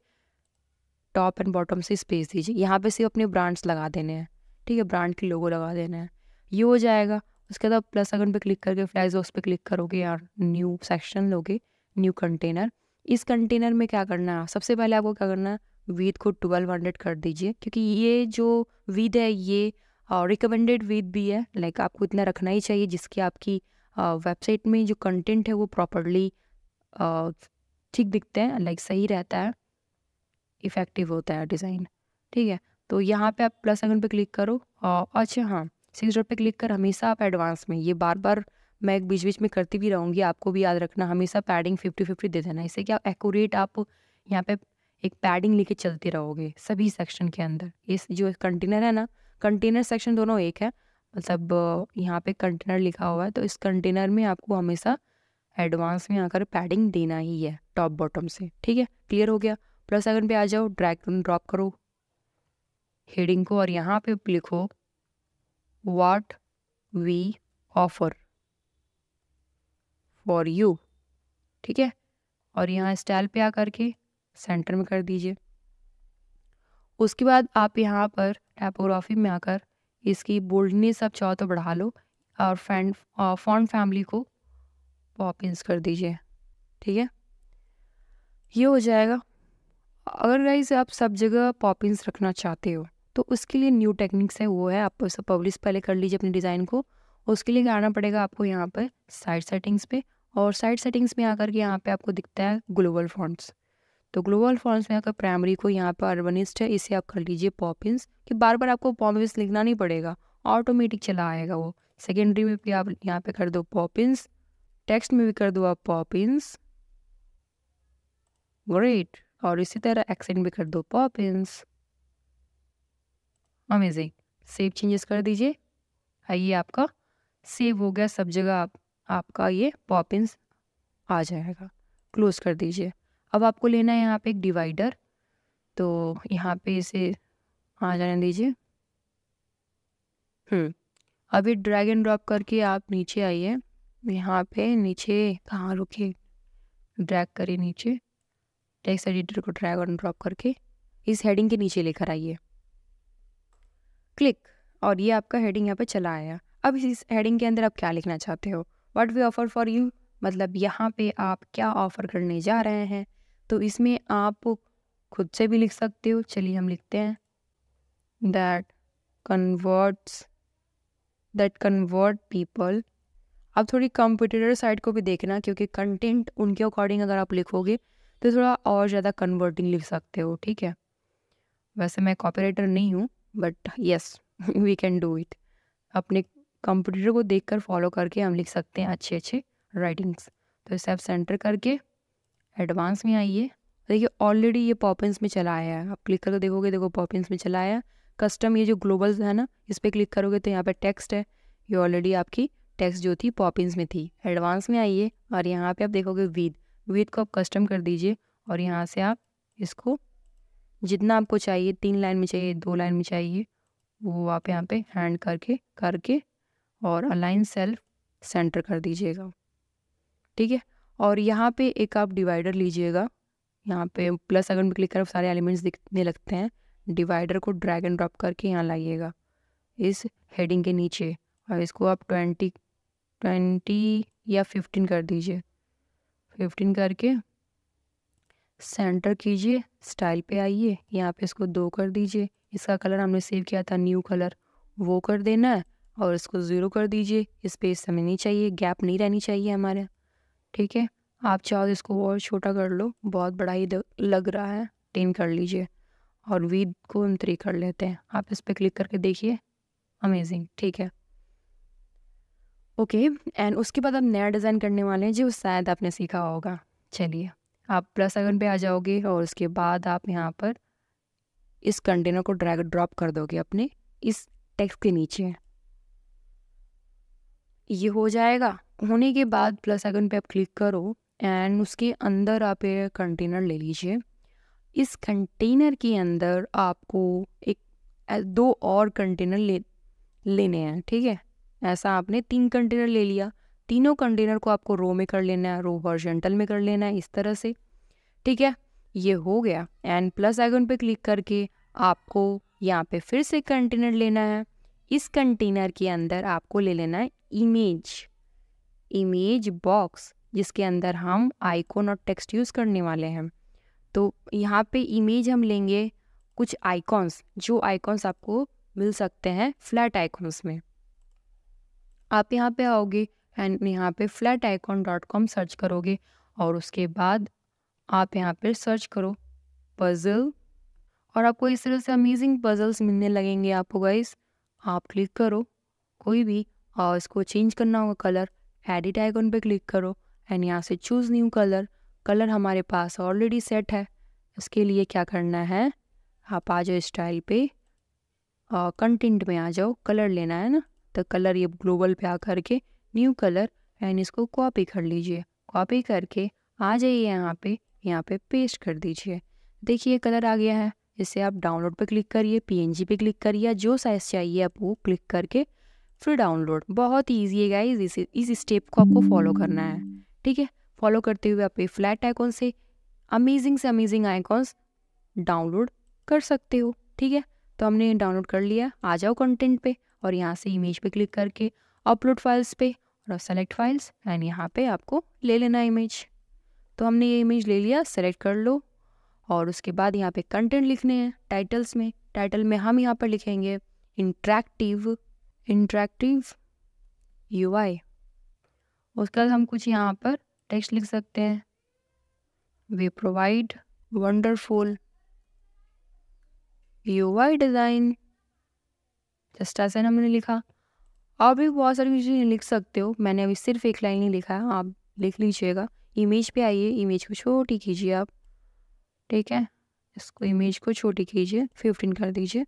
S1: टॉप एंड बॉटम से स्पेस दीजिए यहाँ पे सिर्फ अपने ब्रांड्स लगा देने हैं ठीक है ब्रांड के लोगो लगा देना है ये हो जाएगा उसके बाद प्लस अगन पे क्लिक करके फ्लाइज बॉक्स पे क्लिक करोगे या न्यू सेक्शन लोगे न्यू कंटेनर इस कंटेनर में क्या करना है सबसे पहले आपको क्या करना है वीथ को ट्वेल्व हंड्रेड कर दीजिए क्योंकि ये जो वीथ है ये रिकमेंडेड वीथ भी है लाइक आपको इतना रखना ही चाहिए जिसकी आपकी वेबसाइट में जो कंटेंट है वो प्रॉपरली ठीक दिखते हैं लाइक सही रहता है इफ़ेक्टिव होता है डिज़ाइन ठीक है तो यहाँ पे आप प्लस अगन पे क्लिक करो और अच्छा हाँ सिक्स डॉट पे क्लिक कर हमेशा आप एडवांस में ये बार बार मैं बीच बीच में करती भी रहूँगी आपको भी याद रखना हमेशा पैडिंग फिफ्टी फिफ्टी दे देना इससे क्या एक्यूरेट आप यहाँ पे एक पैडिंग लेके चलते रहोगे सभी सेक्शन के अंदर इस जो कंटेनर है ना कंटेनर सेक्शन दोनों एक है मतलब यहाँ पे कंटेनर लिखा हुआ है तो इस कंटेनर में आपको हमेशा एडवांस में आकर पैडिंग देना ही है टॉप बॉटम से ठीक है क्लियर हो गया प्लस आइकन पे आ जाओ ड्रैग ड्रॉप करो हेडिंग को और यहाँ पे लिखो what we offer for you ठीक है और यहाँ स्टाइल पे आ करके सेंटर में कर दीजिए उसके बाद आप यहाँ पर टाइपोग्राफी में आकर इसकी बोल्डनेस आप चाहो तो बढ़ा लो और फ्रेंड फॉन्ट फैमिली को पॉपिंस कर दीजिए ठीक है ये हो जाएगा अगर गाइज आप सब जगह पॉपिंस रखना चाहते हो तो उसके लिए न्यू टेक्निक्स है वो है आप सब पब्लिश पहले कर लीजिए अपने डिज़ाइन को उसके लिए आना पड़ेगा आपको यहाँ पर साइड सेटिंग्स पे और साइड सेटिंग्स में आकर के यहाँ पे आपको दिखता है ग्लोबल फॉन्ट्स तो ग्लोबल फॉर्म्स में अगर प्राइमरी को यहाँ पर अर्बनिस्ट है इसे आप कर लीजिए पॉपिंस कि बार बार आपको पॉपिंस लिखना नहीं पड़ेगा ऑटोमेटिक चला आएगा वो सेकेंडरी में भी आप यहाँ पे कर दो पॉपिंस टेक्स्ट में भी कर दो आप पॉपिंस ग्रेट और इसी तरह एक्सेंट भी कर दो पॉपिंस अमेजिंग सेव चेंजेस कर दीजिए आइए आपका सेव हो गया सब जगह आप, आपका ये पॉपिंस आ जाएगा क्लोज कर दीजिए अब आपको लेना है यहाँ पे एक डिवाइडर तो यहाँ पे इसे हाँ जाने दीजिए हम्म, अभी ड्रैग एंड ड्रॉप करके आप नीचे आइए यहाँ पे नीचे कहाँ रुके ड्रैग करें नीचे टेक्स्ट एडिटर को ड्रैग एंड ड्रॉप करके इस हेडिंग के नीचे लेकर आइए क्लिक और ये आपका हेडिंग यहाँ पे चला आया अब इस हेडिंग के अंदर आप क्या लिखना चाहते हो what we offer for you मतलब यहाँ पे आप क्या ऑफ़र करने जा रहे हैं तो इसमें आप खुद से भी लिख सकते हो चलिए हम लिखते हैं that converts that convert people आप थोड़ी कंप्यूटर साइड को भी देखना क्योंकि कंटेंट उनके अकॉर्डिंग अगर आप लिखोगे तो थोड़ा और ज़्यादा कन्वर्टिंग लिख सकते हो ठीक है वैसे मैं कॉपीराइटर नहीं हूँ but yes we can do it अपने कंप्यूटर को देखकर फॉलो करके हम लिख सकते हैं अच्छे अच्छे राइटिंग्स तो इसे आप सेंटर करके एडवांस में आइए देखिए ऑलरेडी ये पॉपिंस में चला आया है आप क्लिक करके देखोगे देखो पॉपिंस में चला आया कस्टम ये जो ग्लोबल है ना इस पर क्लिक करोगे तो यहाँ पर टेक्स्ट है ये ऑलरेडी आपकी टेक्स्ट जो थी पॉपिंस में थी एडवांस में आइए और यहाँ पे आप देखोगे वीद वीद को आप कस्टम कर दीजिए और यहाँ से आप इसको जितना आपको चाहिए तीन लाइन में चाहिए दो लाइन में चाहिए वो आप यहाँ पे हैंड करके करके और अलाइन सेल्फ सेंटर कर दीजिएगा ठीक है और यहाँ पे एक आप डिवाइडर लीजिएगा यहाँ पे प्लस अगर क्लिक कर सारे एलिमेंट्स दिखने लगते हैं डिवाइडर को ड्रैग एंड ड्रॉप करके यहाँ लाइएगा इस हेडिंग के नीचे और इसको आप ट्वेंटी ट्वेंटी या फिफ्टीन कर दीजिए फिफ्टीन करके सेंटर कीजिए स्टाइल पे आइए यहाँ पे इसको दो कर दीजिए इसका कलर हमने सेव किया था न्यू कलर वो कर देना है और इसको ज़ीरो कर दीजिए स्पेस हमें नहीं चाहिए गैप नहीं रहनी चाहिए हमारे ठीक है आप चाहो तो इसको और छोटा कर लो बहुत बड़ा ही लग रहा है टेन कर लीजिए और वी को हम थ्री कर लेते हैं आप इस पर क्लिक करके देखिए अमेजिंग ठीक है ओके एंड उसके बाद आप नया डिज़ाइन करने वाले हैं जो शायद आपने सीखा होगा चलिए आप प्लस अगन पे आ जाओगे और उसके बाद आप यहाँ पर इस कंटेनर को ड्रैग ड्रॉप कर दोगे अपने इस टेक्स्ट के नीचे ये हो जाएगा होने के बाद प्लस आइकन पे आप क्लिक करो एंड उसके अंदर आप ये कंटेनर ले लीजिए इस कंटेनर के अंदर आपको एक दो और कंटेनर ले लेने हैं ठीक है ऐसा आपने तीन कंटेनर ले लिया तीनों कंटेनर को आपको रो में कर लेना है रो हॉर्जेंटल में कर लेना है इस तरह से ठीक है ये हो गया एंड प्लस आइकन पे क्लिक करके आपको यहाँ पे फिर से कंटेनर लेना है इस कंटेनर के अंदर आपको ले लेना है इमेज इमेज बॉक्स जिसके अंदर हम आइकॉन और टेक्स्ट यूज़ करने वाले हैं तो यहाँ पे इमेज हम लेंगे कुछ आइकॉन्स जो आइकॉन्स आपको मिल सकते हैं फ्लैट आइकॉन्स में आप यहाँ पे आओगे एंड यहाँ पे Flaticon dot com search करोगे और उसके बाद आप यहाँ पे सर्च करो पज़ल और आपको इस तरह से अमेजिंग पज़ल्स मिलने लगेंगे आपको गाइस आप क्लिक करो कोई भी और इसको चेंज करना होगा कलर एडिट आइकन पे क्लिक करो एंड यहाँ से चूज़ न्यू कलर कलर हमारे पास ऑलरेडी सेट है इसके लिए क्या करना है आप आ जाओ स्टाइल पे और कंटेंट में आ जाओ कलर लेना है ना तो कलर ये ग्लोबल पे आ करके न्यू कलर एंड इसको कॉपी कर लीजिए कॉपी करके आ जाइए यहाँ पे यहाँ पे पेस्ट कर दीजिए देखिए कलर आ गया है इसे आप डाउनलोड पे क्लिक करिए पीएनजी पे क्लिक करिए जो साइज़ चाहिए आप वो क्लिक करके फिर डाउनलोड बहुत ईजी है गाइज इस इस स्टेप को आपको फॉलो करना है ठीक है फॉलो करते हुए आप ये फ्लैट आइकॉन से अमेजिंग से अमेजिंग आइकॉन्स डाउनलोड कर सकते हो ठीक है तो हमने डाउनलोड कर लिया आ जाओ कंटेंट पे और यहाँ से इमेज पे क्लिक करके अपलोड फाइल्स पे और सेलेक्ट फाइल्स एंड यहाँ पे आपको ले लेना इमेज तो हमने ये इमेज ले लिया सेलेक्ट कर लो और उसके बाद यहाँ पे कंटेंट लिखने हैं टाइटल्स में टाइटल में हम यहाँ पर लिखेंगे इंट्रैक्टिव इंट्रैक्टिव यू उसके बाद हम कुछ यहाँ पर टेक्स्ट लिख सकते हैं we provide wonderful U I design just ऐसे हमने लिखा और भी बहुत सारी चीज़ें लिख सकते हो मैंने अभी सिर्फ एक लाइन ही लिखा है आप लिख लीजिएगा इमेज पे आइए इमेज को छोटी कीजिए आप ठीक है इसको इमेज को छोटी कीजिए फिफ्टीन कर दीजिए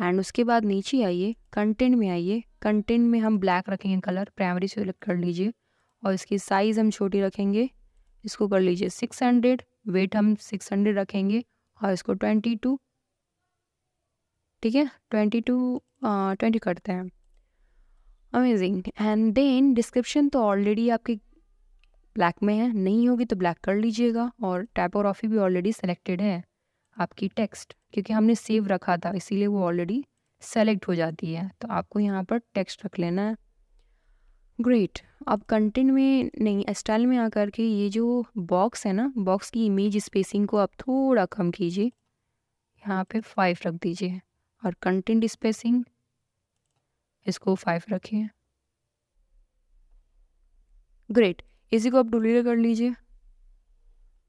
S1: एंड उसके बाद नीचे आइए कंटेंट में आइए कंटेंट में हम ब्लैक रखेंगे कलर प्राइमरी सेलेक्ट कर लीजिए और इसकी साइज़ हम छोटी रखेंगे इसको कर लीजिए सिक्स हंड्रेड वेट हम सिक्स हंड्रेड रखेंगे और इसको ट्वेंटी टू ठीक है ट्वेंटी टू ट्वेंटी करते हैं अमेजिंग एंड देन डिस्क्रिप्शन तो ऑलरेडी आपके ब्लैक में है नहीं होगी तो ब्लैक कर लीजिएगा और टाइपोग्राफी भी ऑलरेडी सेलेक्टेड है आपकी टेक्स्ट क्योंकि हमने सेव रखा था इसीलिए वो ऑलरेडी सेलेक्ट हो जाती है तो आपको यहाँ पर टेक्स्ट रख लेना है ग्रेट अब कंटेंट में नहीं स्टाइल में आकर के ये जो बॉक्स है ना बॉक्स की इमेज स्पेसिंग को आप थोड़ा कम कीजिए यहाँ पे फाइव रख दीजिए और कंटेंट स्पेसिंग इसको फाइव रखिए ग्रेट इसी को आप डुप्लीकेट कर लीजिए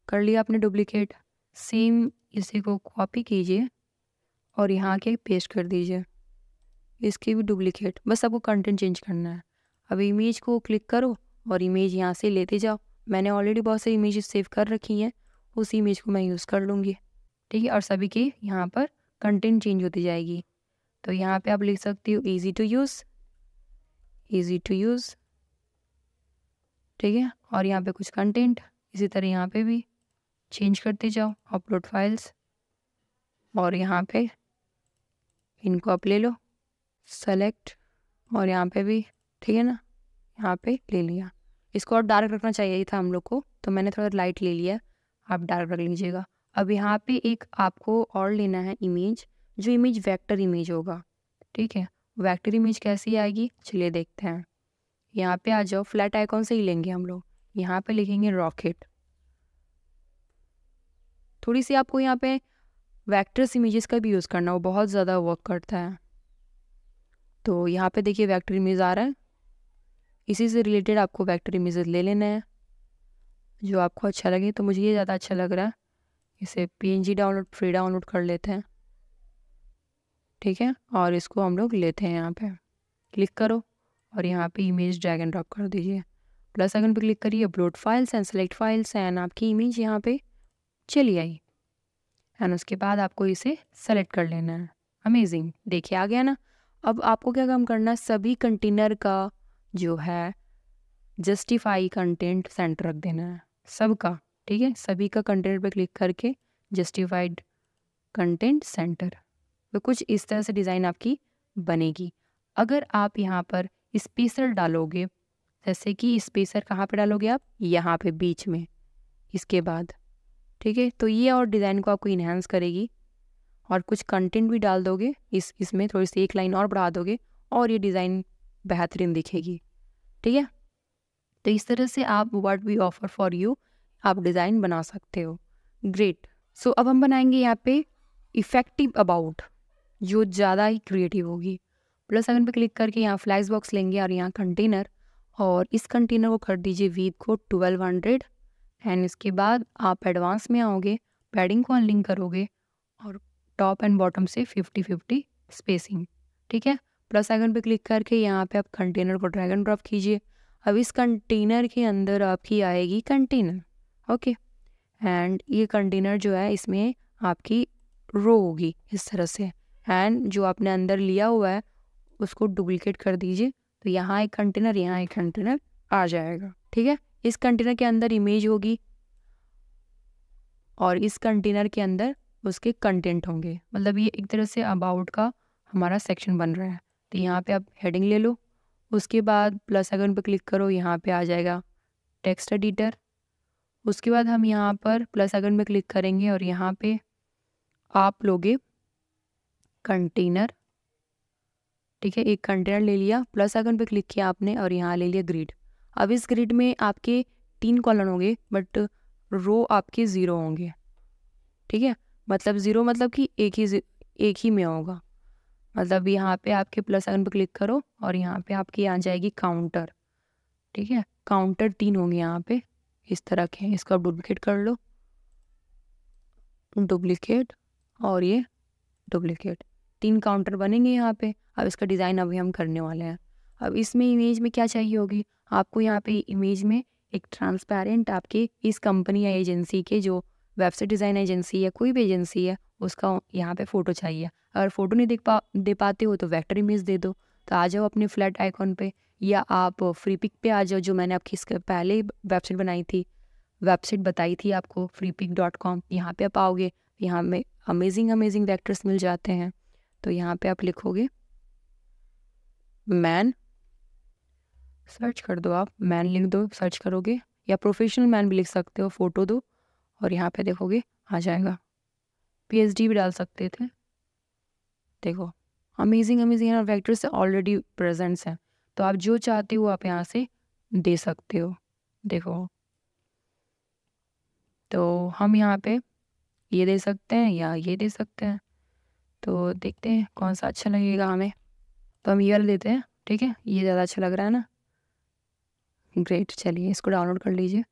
S1: कर लिया आपने डुप्लीकेट सेम इसी को कॉपी कीजिए और यहाँ के पेस्ट कर दीजिए इसकी भी डुप्लीकेट बस आपको कंटेंट चेंज करना है अब इमेज को क्लिक करो और इमेज यहाँ से लेते जाओ मैंने ऑलरेडी बहुत सारी इमेज सेव कर रखी हैं उस इमेज को मैं यूज़ कर लूँगी ठीक है और सभी की यहाँ पर कंटेंट चेंज होती जाएगी तो यहाँ पे आप लिख सकती हो easy to use easy to use ठीक है और यहाँ पे कुछ कंटेंट इसी तरह यहाँ पे भी चेंज करते जाओ अपलोड फाइल्स और यहाँ पे इनको आप ले लो सेलेक्ट और यहाँ पे भी ठीक है ना यहाँ पे ले लिया इसको और डार्क रखना चाहिए था हम लोग को तो मैंने थोड़ा लाइट ले लिया आप डार्क रख लीजिएगा अब यहाँ पे एक आपको और लेना है इमेज जो इमेज वेक्टर इमेज होगा ठीक है वेक्टर इमेज कैसी आएगी चलिए देखते हैं यहाँ पे आ जाओ फ्लैट आइकॉन से ही लेंगे हम लोग यहाँ पे लिखेंगे रॉकेट थोड़ी सी आपको यहाँ पे वैक्टर्स इमेजेस का भी यूज़ करना वो बहुत ज़्यादा वर्क करता है तो यहाँ पे देखिए वैक्टर इमेज आ रहा है इसी से रिलेटेड आपको वैक्टर इमेज ले लेना है जो आपको अच्छा लगे तो मुझे ये ज़्यादा अच्छा लग रहा है इसे पी डाउनलोड फ्री डाउनलोड कर लेते हैं ठीक है और इसको हम लोग लेते हैं यहाँ पे क्लिक करो और यहाँ पे इमेज ड्रैग एंड ड्रॉप कर दीजिए प्लस आइकन पर क्लिक करिए upload files and select files and आपकी इमेज यहाँ पे चली आई एंड उसके बाद आपको इसे सेलेक्ट कर लेना है अमेजिंग देखिए आ गया ना अब आपको क्या काम करना है सभी कंटेनर का जो है जस्टिफाई कंटेंट सेंटर रख देना है सबका ठीक है सभी का कंटेंट पे क्लिक करके जस्टिफाइड कंटेंट सेंटर तो कुछ इस तरह से डिज़ाइन आपकी बनेगी अगर आप यहाँ पर स्पेसर डालोगे जैसे कि स्पेसर कहाँ पे डालोगे आप यहाँ पे बीच में इसके बाद ठीक है तो ये और डिज़ाइन को आपको इन्हेंस करेगी और कुछ कंटेंट भी डाल दोगे इस इसमें थोड़ी सी एक लाइन और बढ़ा दोगे और ये डिज़ाइन बेहतरीन दिखेगी ठीक है तो इस तरह से आप word we offer for you आप डिज़ाइन बना सकते हो ग्रेट सो so, अब हम बनाएंगे यहाँ पे इफ़ेक्टिव अबाउट जो ज़्यादा ही क्रिएटिव होगी प्लस आइकन पे क्लिक करके यहाँ फ्लैक्स बॉक्स लेंगे और यहाँ कंटेनर और इस कंटेनर को कर दीजिए वीप को ट्वेल्व हंड्रेड एंड इसके बाद आप एडवांस में आओगे पैडिंग को अनलिंक करोगे और टॉप एंड बॉटम से फिफ्टी फिफ्टी स्पेसिंग ठीक है प्लस आइकन पे क्लिक करके यहाँ पे आप कंटेनर को ड्रैग एंड ड्रॉप कीजिए अब इस कंटेनर के अंदर आपकी आएगी कंटेनर ओके एंड ये कंटेनर जो है इसमें आपकी रो होगी इस तरह से एंड जो आपने अंदर लिया हुआ है उसको डुप्लीकेट कर दीजिए तो यहाँ एक कंटेनर यहाँ एक कंटेनर आ जाएगा ठीक है इस कंटेनर के अंदर इमेज होगी और इस कंटेनर के अंदर उसके कंटेंट होंगे मतलब ये एक तरह से अबाउट का हमारा सेक्शन बन रहा है तो यहाँ पे आप हेडिंग ले लो उसके बाद प्लस आइकन पर क्लिक करो यहाँ पे आ जाएगा टेक्स्ट एडिटर उसके बाद हम यहाँ पर प्लस आइकन पर क्लिक करेंगे और यहाँ पे आप लोगे कंटेनर ठीक है एक कंटेनर ले लिया प्लस आइकन पे क्लिक किया आपने और यहाँ ले लिया ग्रिड अब इस ग्रिड में आपके तीन कॉलन होंगे बट रो आपके ज़ीरो होंगे ठीक है मतलब ज़ीरो मतलब कि एक ही एक ही में होगा मतलब यहाँ पे आपके प्लस आइकन पर क्लिक करो और यहाँ पे आपकी आ जाएगी काउंटर ठीक है काउंटर तीन होंगे यहाँ पे इस तरह के इसको आप डुप्लिकेट कर लो डुप्लिकेट और ये डुप्लिकेट तीन काउंटर बनेंगे यहाँ पे अब इसका डिज़ाइन अभी हम करने वाले हैं अब इसमें इमेज में क्या चाहिए होगी आपको यहाँ पे इमेज में एक ट्रांसपेरेंट आपके इस कंपनी या एजेंसी के जो वेबसाइट डिज़ाइन एजेंसी या कोई भी एजेंसी है उसका यहाँ पे फ़ोटो चाहिए अगर फ़ोटो नहीं देख पा दे पाते हो तो वेक्टर इमेज दे दो तो आ जाओ अपने फ्लैट आइकॉन पे या आप फ्री पिक पे आ जाओ जो मैंने आपकी इसके पहले वेबसाइट बनाई थी वेबसाइट बताई थी आपको फ्री पिक डॉट कॉम यहाँ पर आप आओगे यहाँ में अमेजिंग अमेजिंग वैक्टर्स मिल जाते हैं तो यहाँ पर आप लिखोगे मैन सर्च कर दो आप मैन लिख दो सर्च करोगे या प्रोफेशनल मैन भी लिख सकते हो फ़ोटो दो और यहाँ पे देखोगे आ जाएगा पीएचडी भी डाल सकते थे देखो अमेजिंग अमेजिंग है से ऑलरेडी प्रेजेंट्स हैं तो आप जो चाहते हो आप यहाँ से दे सकते हो देखो तो हम यहाँ पे ये दे सकते हैं या ये दे सकते हैं तो देखते हैं कौन सा अच्छा लगेगा हमें तो हम ये वाला देते हैं ठीक है ये ज़्यादा अच्छा लग रहा है ना ग्रेट चलिए इसको डाउनलोड कर लीजिए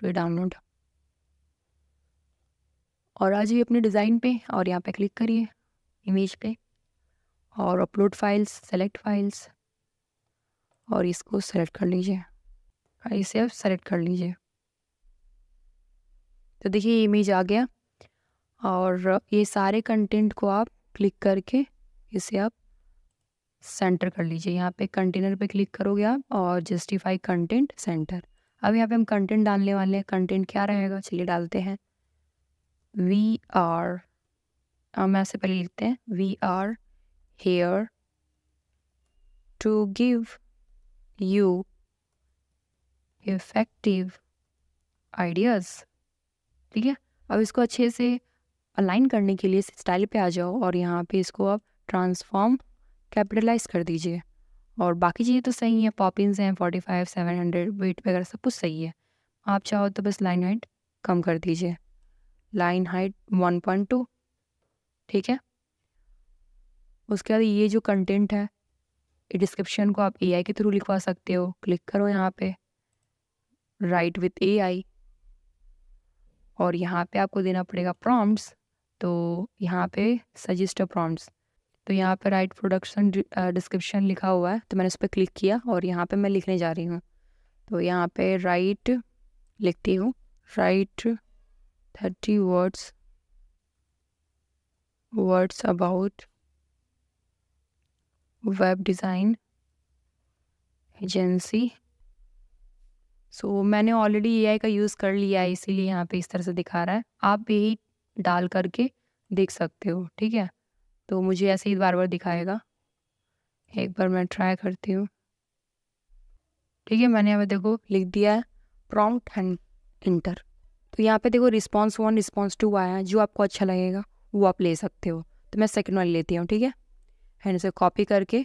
S1: फिर डाउनलोड और आ जाइए अपने डिज़ाइन पे और यहाँ पे क्लिक करिए इमेज पे और अपलोड फाइल्स सेलेक्ट फाइल्स और इसको सेलेक्ट कर लीजिए हाँ, इसे आप सेलेक्ट कर लीजिए तो देखिए इमेज आ गया और ये सारे कंटेंट को आप क्लिक करके इसे आप सेंटर कर लीजिए यहाँ पे कंटेनर पे क्लिक करोगे आप और जस्टिफाई कंटेंट सेंटर अब यहाँ पे हम कंटेंट डालने वाले हैं कंटेंट क्या रहेगा चलिए डालते हैं वी आर हम ऐसे पहले लिखते हैं we are here to give you effective ideas ठीक है अब इसको अच्छे से अलाइन करने के लिए स्टाइल पे आ जाओ और यहाँ पे इसको आप ट्रांसफॉर्म कैपिटलाइज कर दीजिए और बाकी चीज़ें तो सही हैं पॉपिंग्स हैं forty five seven hundred weight वगैरह सब कुछ सही है आप चाहो तो बस लाइन हाइट कम कर दीजिए line height one point two ठीक है उसके बाद ये जो कंटेंट है डिस्क्रिप्शन को आप आई के थ्रू लिखवा सकते हो क्लिक करो यहाँ पे राइट विथ आई और यहाँ पे आपको देना पड़ेगा प्रॉम्प्ट्स तो यहाँ पे सजेस्ट प्रॉम्प्ट्स तो यहाँ पर राइट प्रोडक्शन डिस्क्रिप्शन लिखा हुआ है तो मैंने उस पर क्लिक किया और यहाँ पे मैं लिखने जा रही हूँ तो यहाँ पे राइट लिखती हूँ write thirty words words about web design agency so मैंने ऑलरेडी ए का यूज़ कर लिया है इसीलिए यहाँ पे इस तरह से दिखा रहा है आप यही डाल करके देख सकते हो ठीक है तो मुझे ऐसे ही बार बार दिखाएगा एक बार मैं ट्राई करती हूँ ठीक है मैंने यहाँ देखो लिख दिया है प्रॉम्प्ट एंड इंटर तो यहाँ पे देखो रिस्पॉन्स वन रिस्पॉन्स टू आया है जो आपको अच्छा लगेगा वो आप ले सकते हो तो मैं सेकेंड वाली लेती हूँ ठीक है एंड इसे कॉपी करके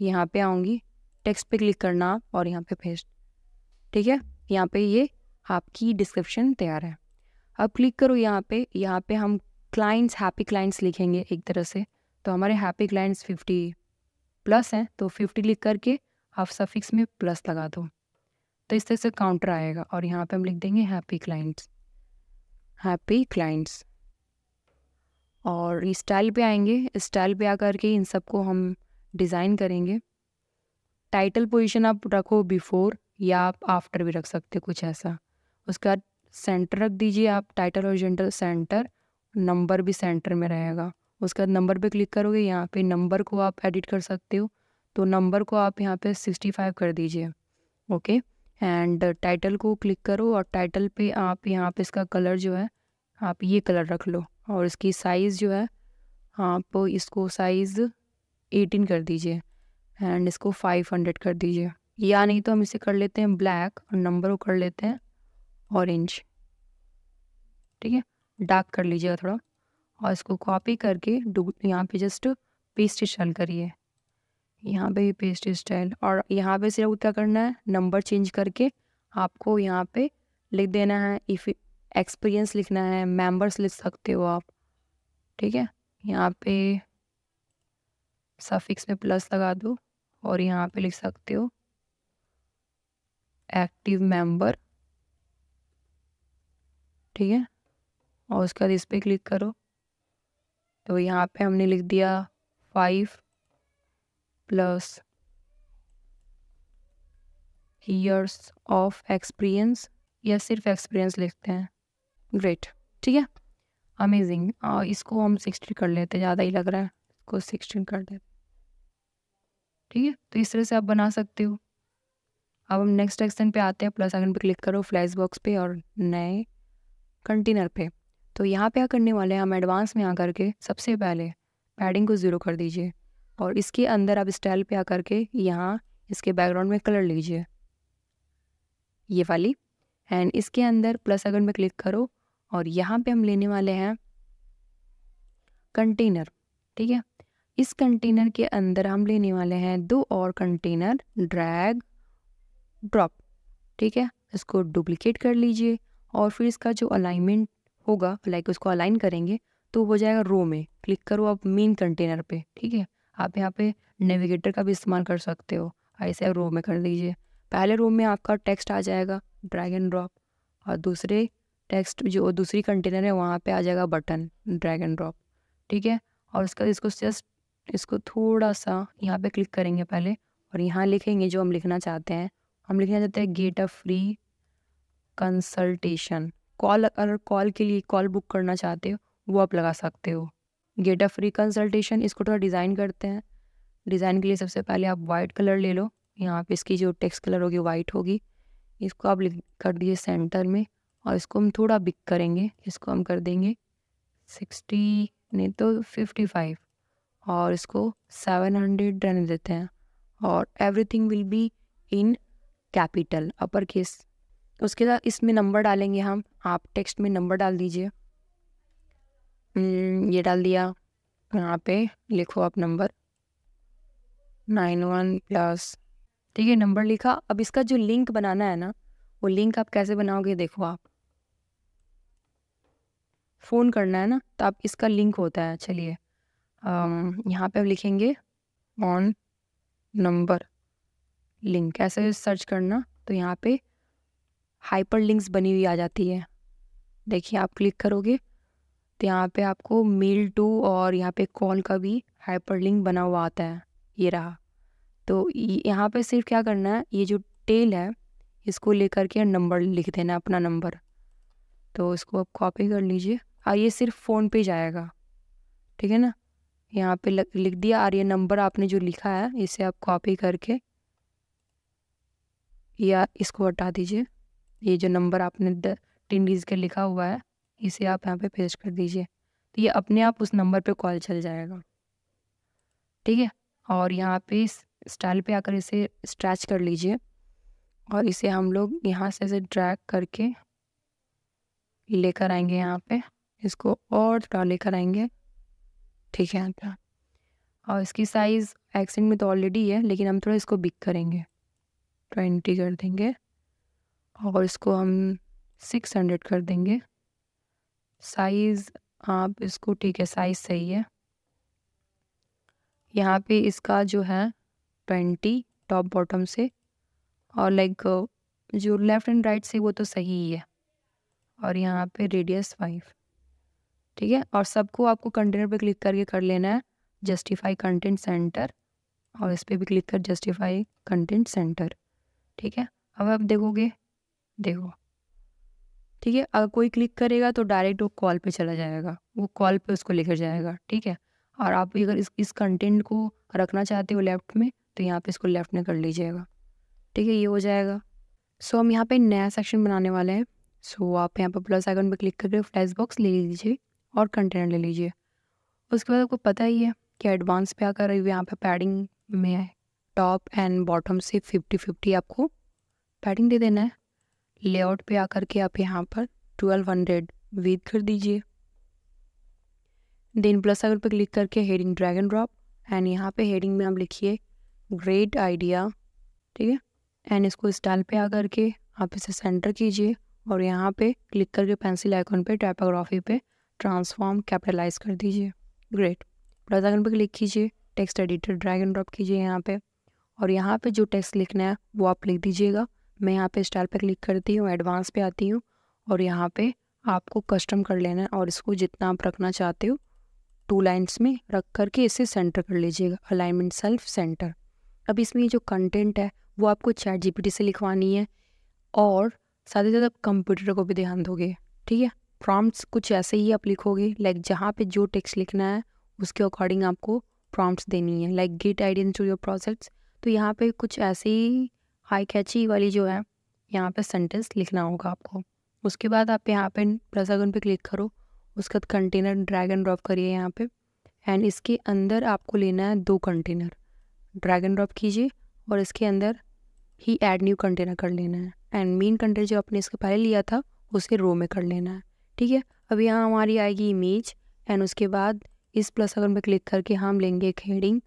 S1: यहाँ पे आऊँगी टेक्स्ट पे क्लिक करना आप और यहाँ पे पेस्ट ठीक है यहाँ पे ये आपकी डिस्क्रिप्शन तैयार है अब क्लिक करो यहाँ पे यहाँ पे हम क्लाइंट्स हैप्पी क्लाइंट्स लिखेंगे एक तरह से तो हमारे हैप्पी क्लाइंट्स फिफ्टी प्लस हैं तो फिफ्टी लिख करके हाफ सफिक्स में प्लस लगा दो तो इस तरह से काउंटर आएगा और यहाँ पे हम लिख देंगे हैप्पी क्लाइंट्स हैप्पी क्लाइंट्स और स्टाइल पे आएंगे स्टाइल पे आकर के इन सबको हम डिज़ाइन करेंगे टाइटल पोजीशन आप रखो बिफोर या आप आफ्टर भी रख सकते कुछ ऐसा उसके बाद सेंटर रख दीजिए आप टाइटल और जेंडर सेंटर नंबर भी सेंटर में रहेगा उसके बाद नंबर पे क्लिक करोगे यहाँ पे नंबर को आप एडिट कर सकते हो तो नंबर को आप यहाँ पे 65 कर दीजिए ओके एंड टाइटल को क्लिक करो और टाइटल पे आप यहाँ पे इसका कलर जो है आप ये कलर रख लो और इसकी साइज़ जो है आप इसको साइज़ 18 कर दीजिए एंड इसको 500 कर दीजिए या नहीं तो हम इसे कर लेते हैं ब्लैक और नंबर को कर लेते हैं ऑरेंज ठीक है डार्क कर लीजिएगा थोड़ा और इसको कॉपी करके डू यहाँ पे जस्ट पेस्ट स्टाइल करिए यहाँ पे पेस्ट स्टाइल और यहाँ पे सिर्फ क्या करना है नंबर चेंज करके आपको यहाँ पे लिख देना है इफ़ एक्सपीरियंस लिखना है मेंबर्स लिख सकते हो आप ठीक है यहाँ पे सफिक्स में प्लस लगा दो और यहाँ पे लिख सकते हो एक्टिव मेंबर ठीक है और उसके बाद इस पर क्लिक करो तो यहाँ पे हमने लिख दिया five plus years of experience या सिर्फ एक्सपीरियंस लिखते हैं ग्रेट ठीक है अमेजिंग इसको हम सिक्सटी कर लेते हैं ज़्यादा ही लग रहा है इसको सिक्सटीन कर देते ठीक है तो इस तरह से आप बना सकते हो अब हम नेक्स्ट एक्शन पे आते हैं प्लस आइकन पे क्लिक करो फ्लैश बॉक्स पे और नए कंटेनर पे तो यहाँ पे क्या करने वाले हैं हम एडवांस में आ करके सबसे पहले पैडिंग को ज़ीरो कर दीजिए और इसके अंदर आप स्टाइल पे आ करके यहाँ इसके बैकग्राउंड में कलर लीजिए ये वाली एंड इसके अंदर प्लस अगर में क्लिक करो और यहाँ पे हम लेने वाले हैं कंटेनर ठीक है इस कंटेनर के अंदर हम लेने वाले हैं दो और कंटेनर ड्रैग ड्रॉप ठीक है इसको डुप्लीकेट कर लीजिए और फिर इसका जो अलाइनमेंट होगा लाइक उसको अलाइन करेंगे तो हो जाएगा रो में क्लिक करो आप मेन कंटेनर पे ठीक है आप यहाँ पे नेविगेटर का भी इस्तेमाल कर सकते हो ऐसे रो में कर लीजिए पहले रो में आपका टेक्स्ट आ जाएगा ड्रैग एंड ड्रॉप और दूसरे टेक्स्ट जो दूसरी कंटेनर है वहाँ पे आ जाएगा बटन ड्रैग एंड ड्रॉप ठीक है और उसका इसको जस्ट इसको थोड़ा सा यहाँ पे क्लिक करेंगे पहले और यहाँ लिखेंगे जो हम लिखना चाहते हैं हम लिखना चाहते हैं get a free consultation call अगर कॉल के लिए कॉल बुक करना चाहते हो वो आप लगा सकते हो गेट अ फ्री कंसल्टेशन इसको थोड़ा डिज़ाइन करते हैं डिज़ाइन के लिए सबसे पहले आप वाइट कलर ले लो यहाँ पे इसकी जो टेक्स्ट कलर होगी वाइट होगी इसको आप लिख कर दिए सेंटर में और इसको हम थोड़ा बिक करेंगे इसको हम कर देंगे सिक्सटी नहीं तो फिफ्टी फाइव और इसको सेवन हंड्रेड रहने देते हैं और everything will be in capital upper case उसके साथ इसमें नंबर डालेंगे हम आप टेक्स्ट में नंबर डाल दीजिए हम्म, ये डाल दिया यहाँ पे लिखो आप नंबर नाइन वन प्लस ठीक है नंबर लिखा अब इसका जो लिंक बनाना है ना वो लिंक आप कैसे बनाओगे देखो आप फ़ोन करना है ना तो आप इसका लिंक होता है चलिए यहाँ पे आप लिखेंगे ऑन नंबर लिंक कैसे सर्च करना तो यहाँ पे हाइपर लिंक्स बनी हुई आ जाती है देखिए आप क्लिक करोगे तो यहाँ पे आपको मेल टू और यहाँ पे कॉल का भी हाइपर लिंक बना हुआ आता है ये रहा तो यहाँ पे सिर्फ क्या करना है ये जो टेल है इसको लेकर के नंबर लिख देना अपना नंबर तो इसको आप कॉपी कर लीजिए और हाँ, ये सिर्फ फ़ोन पे जाएगा ठीक है ना यहाँ पे लिख दिया और ये नंबर आपने जो लिखा है इसे आप कॉपी करके या इसको हटा दीजिए ये जो नंबर आपने टेन डीज का लिखा हुआ है इसे आप यहाँ पे पेस्ट कर दीजिए तो ये अपने आप उस नंबर पे कॉल चल जाएगा ठीक है और यहाँ पे स्टाइल पे आकर इसे स्ट्रैच कर लीजिए और इसे हम लोग यहाँ से इसे ड्रैग करके लेकर आएंगे यहाँ पे इसको और थोड़ा लेकर आएंगे ठीक है थोड़ा और इसकी साइज़ एक्सेंट में तो ऑलरेडी है लेकिन हम थोड़ा इसको बिग करेंगे ट्वेंटी कर देंगे और इसको हम सिक्स हंड्रेड कर देंगे साइज़ आप इसको ठीक है साइज़ सही है यहाँ पे इसका जो है ट्वेंटी टॉप बॉटम से और लाइक जो लेफ़्ट एंड राइट से वो तो सही ही है और यहाँ पे रेडियस फाइव ठीक है और सबको आपको कंटेनर पे क्लिक करके कर लेना है जस्टिफाई कंटेंट सेंटर और इस पर भी क्लिक कर जस्टिफाई कंटेंट सेंटर ठीक है अब आप देखोगे देखो ठीक है अगर कोई क्लिक करेगा तो डायरेक्ट वो कॉल पे चला जाएगा वो कॉल पे उसको लेकर जाएगा ठीक है और आप अगर इस इस कंटेंट को रखना चाहते हो लेफ़्ट में तो यहाँ पे इसको लेफ़्ट में कर लीजिएगा ठीक है ये हो जाएगा सो हम यहाँ पे नया सेक्शन बनाने वाले हैं सो आप यहाँ पर प्लस आइकन पर क्लिक करके फ्लैश बॉक्स ले लीजिए और कंटेनर ले लीजिए उसके बाद आपको पता ही है कि एडवांस पे आकर यहाँ पे पैडिंग में टॉप एंड बॉटम से फिफ्टी फिफ्टी आपको पैडिंग दे देना है लेआउट पे आकर के आप यहाँ पर ट्वेल्व हंड्रेड विद कर दीजिए देन प्लस अगर पे क्लिक करके heading drag and drop and यहाँ पे हेडिंग में आप लिखिए ग्रेट आइडिया ठीक है एंड इसको स्टाइल पे आ करके आप इसे सेंटर कीजिए और यहाँ पे क्लिक करके पेंसिल आइकॉन पे टाइपोग्राफी पे ट्रांसफॉर्म कैपिटलाइज कर दीजिए ग्रेट प्लस अगर पे क्लिक कीजिए text editor drag and drop कीजिए यहाँ पे और यहाँ पे जो टेक्स्ट लिखना है वो आप लिख दीजिएगा मैं यहाँ पे स्टाइल पे क्लिक करती हूँ एडवांस पे आती हूँ और यहाँ पे आपको कस्टम कर लेना है और इसको जितना आप रखना चाहते हो टू लाइन्स में रख करके इसे सेंटर कर लीजिएगा अलाइनमेंट सेल्फ सेंटर अब इसमें जो कंटेंट है वो आपको चैट जी से लिखवानी है और साथ ही साथ आप कंप्यूटर को भी ध्यान दोगे ठीक है प्रॉम्प्ट्स कुछ ऐसे ही आप लिखोगे लाइक जहाँ पे जो टेक्स्ट लिखना है उसके अकॉर्डिंग आपको प्रॉम्प्ट्स देनी है like get ideas to your projects तो यहाँ पे कुछ ऐसे ही हाई कैची वाली जो है यहाँ पे सेंटेंस लिखना होगा आपको उसके बाद आप यहाँ पे प्लस आइकन पे क्लिक करो उसके बाद कंटेनर ड्रैग एंड ड्रॉप करिए यहाँ पे एंड इसके अंदर आपको लेना है दो कंटेनर ड्रैग एंड ड्रॉप कीजिए और इसके अंदर ही ऐड न्यू कंटेनर कर लेना है एंड मेन कंटेनर जो आपने इसके पहले लिया था उसे रो में कर लेना है ठीक है अब यहाँ हमारी आएगी इमेज एंड उसके बाद इस प्लस आइकन पे क्लिक करके हम लेंगे एक हेडिंग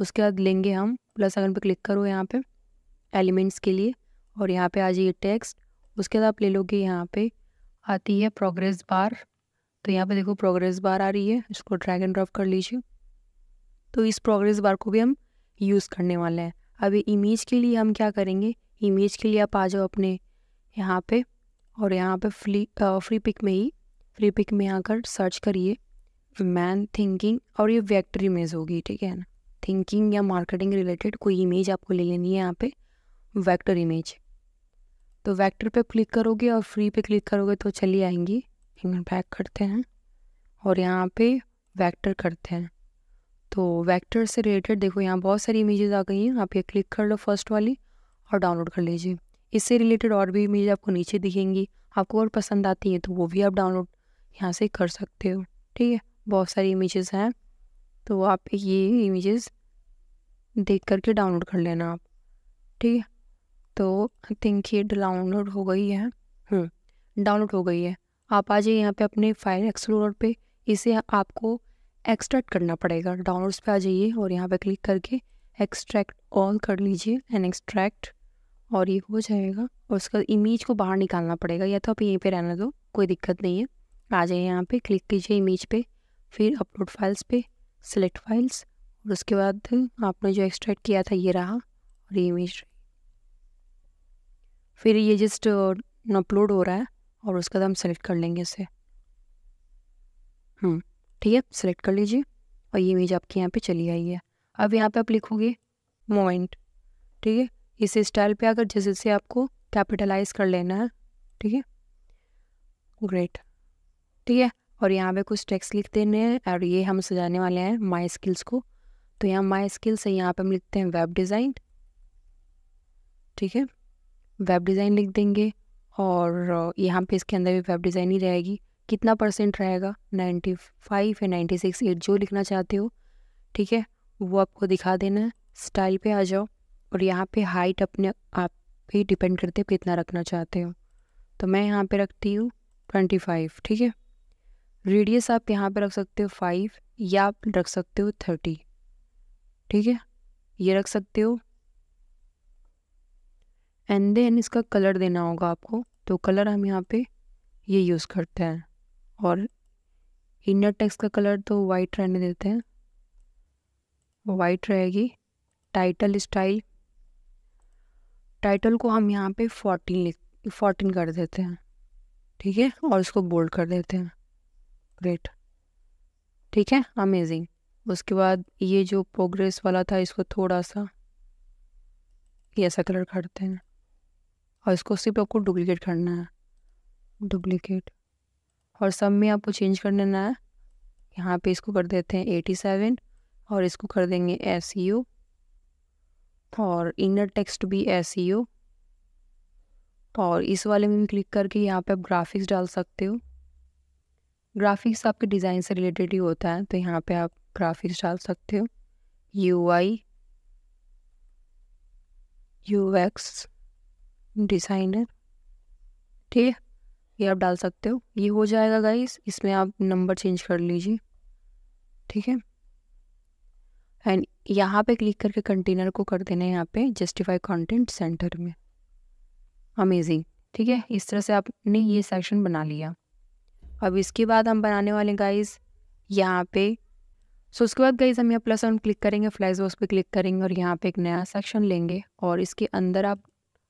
S1: उसके बाद लेंगे हम प्लस आइकन पे क्लिक करो यहाँ पे एलिमेंट्स के लिए और यहाँ पे आ जाइए टेक्स्ट उसके बाद आप ले लोगे यहाँ पे आती है प्रोग्रेस बार तो यहाँ पे देखो प्रोग्रेस बार आ रही है इसको ड्रैग एंड ड्रॉप कर लीजिए तो इस प्रोग्रेस बार को भी हम यूज़ करने वाले हैं अभी इमेज के लिए हम क्या करेंगे इमेज के लिए आप आ जाओ अपने यहाँ पे और यहाँ पे फ्री आ, फ्री पिक में ही फ्री पिक में आकर सर्च करिए मैन थिंकिंग और ये वैक्ट्री इमेज होगी ठीक है ना थिंकिंग या मार्केटिंग रिलेटेड कोई इमेज आपको ले लेनी है यहाँ पे वेक्टर इमेज तो वेक्टर पे क्लिक करोगे और फ्री पे क्लिक करोगे तो चली आएंगी एक पैक बैक करते हैं और यहाँ पे वेक्टर करते हैं तो वेक्टर से रिलेटेड देखो यहाँ बहुत सारी इमेजेस आ गई हैं आप ये क्लिक कर लो फर्स्ट वाली और डाउनलोड कर लीजिए इससे रिलेटेड और भी इमेज आपको नीचे दिखेंगी आपको और पसंद आती हैं तो वो भी आप डाउनलोड यहाँ से कर सकते हो ठीक है बहुत सारी इमेजेस हैं तो आप ये इमेजेस देख करके डाउनलोड कर लेना आप ठीक है तो आई थिंक ये डाउनलोड हो गई है डाउनलोड हम्म। हो गई है आप आ जाइए यहाँ पे अपने फाइल एक्सप्लोरर पे इसे आपको एक्सट्रैक्ट करना पड़ेगा डाउनलोड्स पे आ जाइए और यहाँ पे क्लिक करके एक्सट्रैक्ट ऑल कर लीजिए एंड एक्सट्रैक्ट और ये हो जाएगा और उसका इमेज को बाहर निकालना पड़ेगा या तो आप यहीं पे रहने दो कोई दिक्कत नहीं है आ जाइए यहाँ पे क्लिक कीजिए इमेज पे फिर अपलोड फाइल्स पे सिलेक्ट फाइल्स और उसके बाद आपने जो एक्सट्रैक्ट किया था ये रहा और ये इमेज फिर ये जस्ट अपलोड हो रहा है और उसके बाद हम सेलेक्ट कर लेंगे इसे हम्म, ठीक है सेलेक्ट कर लीजिए और ये इमेज आपके यहाँ पे चली आई है अब यहाँ पे आप लिखोगे मोमेंट ठीक है इस स्टाइल पे आकर जैसे जैसे आपको कैपिटलाइज कर लेना है ठीक है ग्रेट ठीक है और यहाँ पे कुछ टेक्स्ट लिख देने हैं और ये हम सजाने वाले हैं माई स्किल्स को तो यहाँ माई स्किल्स है यहाँ पे हम लिखते हैं वेब डिज़ाइन ठीक है वेब डिज़ाइन लिख देंगे और यहाँ पे इसके अंदर भी वेब डिज़ाइन ही रहेगी कितना परसेंट रहेगा नाइन्टी फाइव या नाइन्टी सिक्स एट जो लिखना चाहते हो ठीक है वो आपको दिखा देना है स्टाइल पे आ जाओ और यहाँ पे हाइट अपने आप पे डिपेंड करते हो कितना रखना चाहते हो तो मैं यहाँ पे रखती हूँ ट्वेंटी फाइव ठीक है रेडियस आप यहाँ पे रख सकते हो फाइव या आप रख सकते हो थर्टी ठीक है ये रख सकते हो एंड देन इसका कलर देना होगा आपको तो कलर हम यहाँ पे ये यूज़ करते हैं और इनर टेक्स का कलर तो वाइट रहने देते हैं वाइट रहेगी टाइटल स्टाइल टाइटल को हम यहाँ पे फोर्टीन लिख फोर्टीन कर देते हैं ठीक है और इसको बोल्ड कर देते हैं ग्रेट ठीक है अमेजिंग उसके बाद ये जो प्रोग्रेस वाला था इसको थोड़ा सा ये ऐसा कलर करते हैं और इसको सिर्फ आपको डुप्लीकेट करना है डुप्लीकेट और सब में आपको चेंज कर लेना है यहाँ पे इसको कर देते हैं एटी सेवन और इसको कर देंगे एस यू e और इनर टेक्स्ट भी एस यू e और इस वाले में क्लिक करके यहाँ पे आप ग्राफिक्स डाल सकते हो ग्राफिक्स आपके डिज़ाइन से रिलेटेड ही होता है तो यहाँ पे आप ग्राफिक्स डाल सकते हो U I U X designer ठीक है ये आप डाल सकते हो ये हो जाएगा गाइस इसमें आप नंबर चेंज कर लीजिए ठीक है एंड यहाँ पे क्लिक करके कंटेनर को कर देना है यहाँ पे जस्टिफाई कंटेंट सेंटर में अमेजिंग ठीक है इस तरह से आपने ये सेक्शन बना लिया अब इसके बाद हम बनाने वाले गाइस यहाँ पे सो so, उसके बाद गाइज हम यहाँ प्लस ऑन क्लिक करेंगे फ्लाइज पे क्लिक करेंगे और यहाँ पे एक नया सेक्शन लेंगे और इसके अंदर आप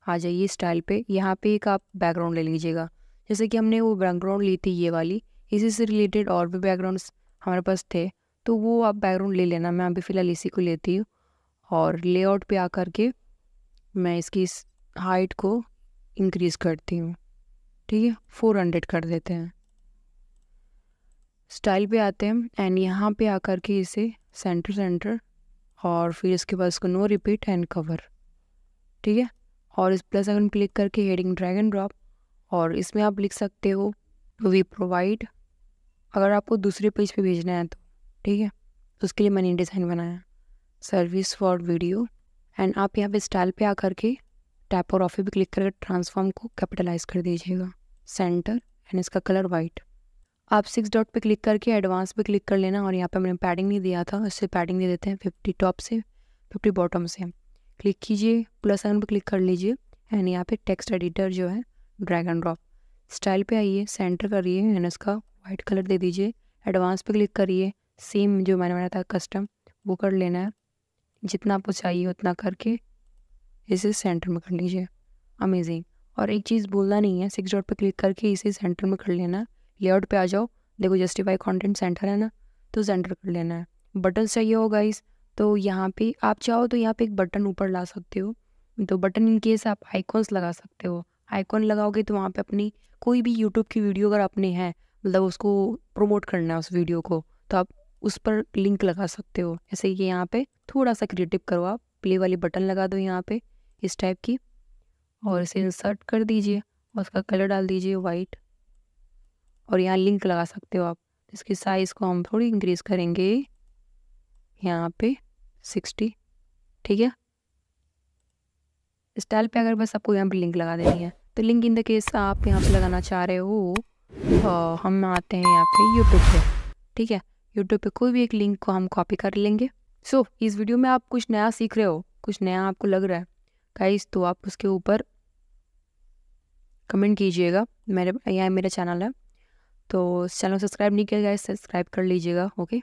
S1: आ जाइए स्टाइल पे यहाँ पे एक आप बैकग्राउंड ले लीजिएगा जैसे कि हमने वो बैकग्राउंड ली थी ये वाली इसी से रिलेटेड और भी बैकग्राउंड्स हमारे पास थे तो वो आप बैकग्राउंड ले लेना मैं अभी फ़िलहाल इसी को लेती हूँ और लेआउट पे आकर के मैं इसकी इस हाइट को इंक्रीज़ करती हूँ ठीक है फोर हंड्रेड कर देते हैं स्टाइल पे आते हैं एंड यहाँ पे आकर के इसे सेंटर सेंटर और फिर इसके बाद इसको नो रिपीट एंड कवर ठीक है और इस प्लस आइकन क्लिक करके हेडिंग ड्रैग एंड ड्रॉप और इसमें आप लिख सकते हो वी प्रोवाइड अगर आपको दूसरे पेज पे भेजना है तो ठीक है उसके लिए मैंने डिज़ाइन बनाया सर्विस फॉर वीडियो एंड आप यहाँ पे स्टाइल पे आ करके टैप और ऑफी भी क्लिक करके ट्रांसफॉर्म को कैपिटलाइज कर दीजिएगा सेंटर एंड इसका कलर वाइट आप सिक्स डॉट पे क्लिक करके एडवांस पे क्लिक कर लेना और यहाँ पे मैंने पैडिंग नहीं दिया था उससे पैडिंग दे देते हैं फिफ्टी टॉप से फिफ्टी बॉटम से क्लिक कीजिए प्लस आइकन पर क्लिक कर लीजिए एंड यहाँ पे टेक्स्ट एडिटर जो है ड्रैग एंड ड्रॉप स्टाइल पे आइए सेंटर करिए एंड उसका वाइट कलर दे दीजिए एडवांस पे क्लिक करिए सेम जो मैंने बनाया था कस्टम वो कर लेना है जितना आपको चाहिए उतना करके इसे सेंटर में कर लीजिए अमेजिंग और एक चीज़ बोलना नहीं है सिक्स डॉट पर क्लिक करके इसे सेंटर में कर लेना है लेआउट पर आ जाओ देखो जस्टिफाई कॉन्टेंट सेंटर है ना तो सेंटर कर लेना है बटन चाहिए होगा इस तो यहाँ पे आप चाहो तो यहाँ पे एक बटन ऊपर ला सकते हो तो बटन इन केस आप आइकॉन्स लगा सकते हो आइकॉन लगाओगे तो वहाँ पे अपनी कोई भी यूट्यूब की वीडियो अगर आपने है मतलब उसको प्रमोट करना है उस वीडियो को तो आप उस पर लिंक लगा सकते हो ऐसे ये यहाँ पे थोड़ा सा क्रिएटिव करो आप प्ले वाली बटन लगा दो यहाँ पे इस टाइप की और इसे इंसर्ट कर दीजिए और उसका कलर डाल दीजिए वाइट और यहाँ लिंक लगा सकते हो आप इसकी साइज़ को हम थोड़ी इंक्रीज़ करेंगे यहाँ पे सिक्सटी ठीक है स्टाइल पे अगर बस आपको यहाँ पे लिंक लगा देनी है तो लिंक इन द केस आप यहाँ पे लगाना चाह रहे हो आ, हम आते हैं यहाँ पे यूट्यूब पे ठीक है यूट्यूब पे कोई भी एक लिंक को हम कॉपी कर लेंगे सो so, इस वीडियो में आप कुछ नया सीख रहे हो कुछ नया आपको लग रहा है गाइस तो आप उसके ऊपर कमेंट कीजिएगा मेरे यहाँ मेरा चैनल है तो चैनल सब्सक्राइब नहीं किया गया सब्सक्राइब कर लीजिएगा ओके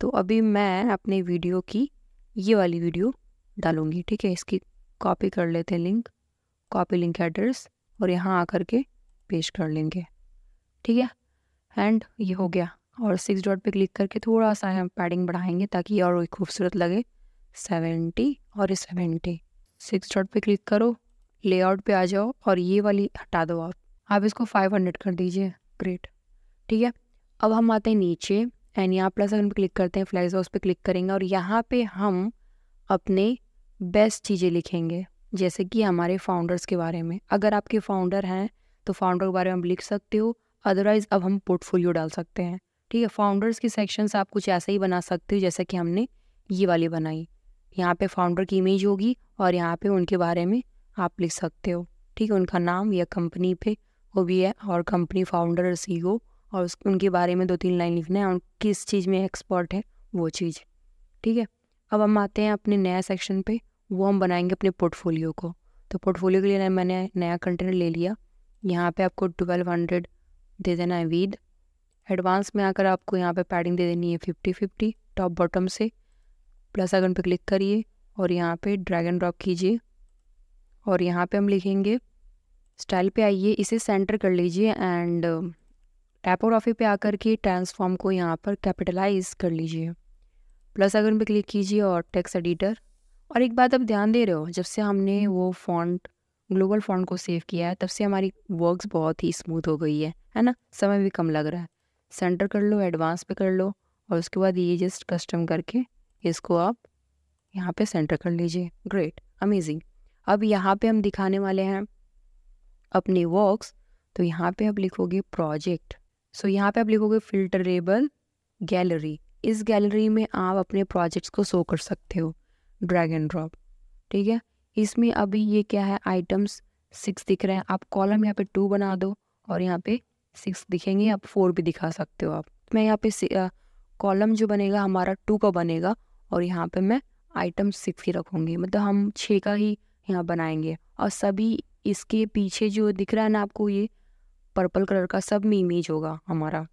S1: तो अभी मैं अपने वीडियो की ये वाली वीडियो डालूँगी ठीक है इसकी कॉपी कर लेते हैं लिंक कॉपी लिंक एड्रेस और यहाँ आकर के पेश कर लेंगे ठीक है एंड ये हो गया और सिक्स डॉट पे क्लिक करके थोड़ा सा हम पैडिंग बढ़ाएंगे ताकि और खूबसूरत लगे सेवेंटी और सेवेंटी सिक्स डॉट पे क्लिक करो लेआउट पे आ जाओ और ये वाली हटा दो आप आप इसको फाइव हंड्रेड कर दीजिए ग्रेट ठीक है अब हम आते हैं नीचे एंड यहाँ प्लस अगर हम क्लिक करते हैं फ्लैग हाउस पे क्लिक करेंगे और यहाँ पे हम अपने बेस्ट चीज़ें लिखेंगे जैसे कि हमारे फाउंडर्स के बारे में अगर आपके फाउंडर हैं तो फाउंडर के बारे में आप लिख सकते हो अदरवाइज़ अब हम पोर्टफोलियो डाल सकते हैं ठीक है फाउंडर्स की सेक्शन से आप कुछ ऐसा ही बना सकते हो जैसे कि हमने ये वाली बनाई यहाँ पे फाउंडर की इमेज होगी और यहाँ पे उनके बारे में आप लिख सकते हो ठीक है उनका नाम या कंपनी पे वो भी है और कंपनी फाउंडर सी और उस उनके बारे में दो तीन लाइन लिखना है और किस चीज़ में एक्सपर्ट है वो चीज़ ठीक है अब हम आते हैं अपने नया सेक्शन पे वो हम बनाएंगे अपने पोर्टफोलियो को तो पोर्टफोलियो के लिए मैंने नया कंटेनर ले लिया यहाँ पे आपको ट्वेल्व हंड्रेड दे देना है वीद एडवांस में आकर आपको यहाँ पे पैडिंग दे देनी है फिफ्टी फिफ्टी टॉप बॉटम से प्लस आइकन पे क्लिक करिए और यहाँ पे ड्रैगन ड्रॉप कीजिए और यहाँ पे हम लिखेंगे स्टाइल पे आइए इसे सेंटर कर लीजिए एंड टाइपोग्राफी पे आकर के ट्रांसफॉर्म को यहाँ पर कैपिटलाइज कर लीजिए प्लस अगर पे क्लिक कीजिए और टेक्स्ट एडिटर और एक बात आप ध्यान दे रहे हो जब से हमने वो फॉन्ट ग्लोबल फॉन्ट को सेव किया है तब से हमारी वर्क्स बहुत ही स्मूथ हो गई है है ना समय भी कम लग रहा है सेंटर कर लो एडवांस पे कर लो और उसके बाद ये जस्ट कस्टम करके इसको आप यहाँ पे सेंटर कर लीजिए ग्रेट अमेजिंग अब यहाँ पे हम दिखाने वाले हैं अपनी वर्क्स तो यहाँ पे आप लिखोगे प्रोजेक्ट सो so, यहाँ पे आप लिखोगे फिल्टरेबल गैलरी इस गैलरी में आप अपने प्रोजेक्ट्स को शो कर सकते हो ड्रैग एंड ड्रॉप ठीक है इसमें अभी ये क्या है आइटम्स सिक्स दिख रहे हैं आप कॉलम यहाँ पे टू बना दो और यहाँ पे सिक्स दिखेंगे आप फोर भी दिखा सकते हो आप मैं यहाँ पे कॉलम जो बनेगा हमारा टू का बनेगा और यहाँ पे मैं आइटम सिक्स ही रखूँगी मतलब हम छः का ही यहाँ बनाएंगे और सभी इसके पीछे जो दिख रहा है ना आपको ये पर्पल कलर का सब में इमेज होगा हमारा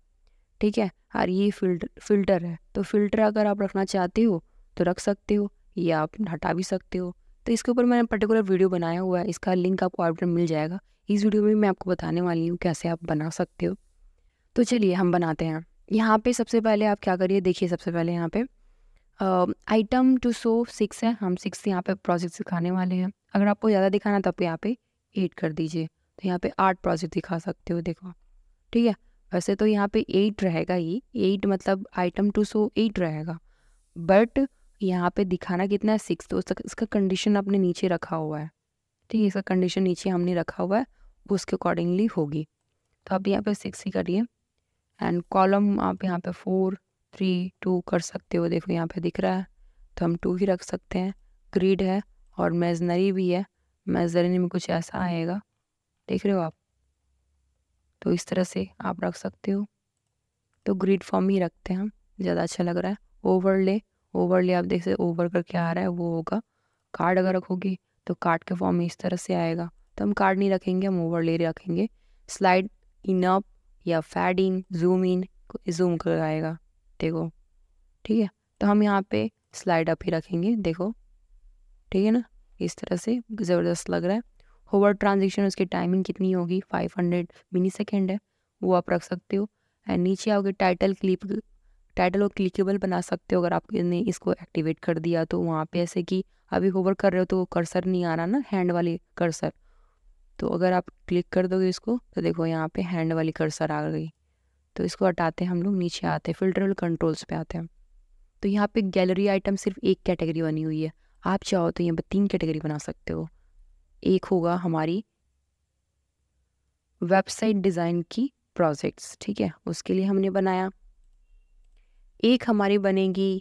S1: ठीक है और ये फिल्टर फिल्टर है तो फिल्टर अगर आप रखना चाहते हो तो रख सकते हो या आप हटा भी सकते हो तो इसके ऊपर मैंने पर्टिकुलर वीडियो बनाया हुआ है इसका लिंक आपको ऑर्डर मिल जाएगा इस वीडियो में मैं आपको बताने वाली हूँ कैसे आप बना सकते हो तो चलिए हम बनाते हैं यहाँ पे सबसे पहले आप क्या करिए देखिए सबसे पहले यहाँ पे आइटम टू सो सिक्स है हम सिक्स यहाँ पे प्रोजेक्ट सिखाने वाले हैं अगर आपको ज़्यादा दिखाना तो आप यहाँ पे एड कर दीजिए तो यहाँ पे आठ प्रोजेक्ट दिखा सकते हो देखो ठीक है वैसे तो यहाँ पे एट रहेगा ही एट मतलब आइटम टू सो एट रहेगा बट यहाँ पे दिखाना कितना है सिक्स तो इसका कंडीशन आपने नीचे रखा हुआ है ठीक है इसका कंडीशन नीचे हमने रखा हुआ है वो उसके अकॉर्डिंगली होगी तो आप यहाँ पे सिक्स ही करिए एंड कॉलम आप यहाँ पे फोर थ्री टू कर सकते हो देखो यहाँ पे दिख रहा है तो हम टू ही रख सकते हैं ग्रीड है और मेजनरी भी है मेजनरी में कुछ ऐसा आएगा देख रहे हो आप तो इस तरह से आप रख सकते हो तो ग्रिड फॉर्म ही रखते हैं हम ज़्यादा अच्छा लग रहा है ओवरले ओवरले आप देख सकते ओवर करके आ रहा है वो होगा कार्ड अगर रखोगे तो कार्ड के फॉर्म इस तरह से आएगा तो हम कार्ड नहीं रखेंगे हम ओवरले रखेंगे स्लाइड इन अप या fade in zoom in zoom कर आएगा देखो ठीक है तो हम यहाँ पे स्लाइड अप ही रखेंगे देखो ठीक है ना इस तरह से ज़बरदस्त लग रहा है होवर ट्रांजेक्शन उसकी टाइमिंग कितनी होगी 500 मिनी सेकेंड है वो आप रख सकते हो एंड नीचे आओगे टाइटल क्लिप टाइटल और क्लिकेबल बना सकते हो अगर आपने इसको एक्टिवेट कर दिया तो वहाँ पे ऐसे कि अभी होवर कर रहे हो तो वो कर्सर नहीं आ रहा ना हैंड वाली कर्सर तो अगर आप क्लिक कर दोगे इसको तो देखो यहाँ पे हैंड वाली कर्सर आ गई तो इसको हटाते हैं हम लोग नीचे आते हैं फिल्टर कंट्रोल्स पे आते हैं तो यहाँ पे गैलरी आइटम सिर्फ एक कैटेगरी बनी हुई है आप चाहो तो यहाँ पर तीन कैटेगरी बना सकते हो एक होगा हमारी वेबसाइट डिज़ाइन की प्रोजेक्ट्स ठीक है उसके लिए हमने बनाया एक हमारी बनेगी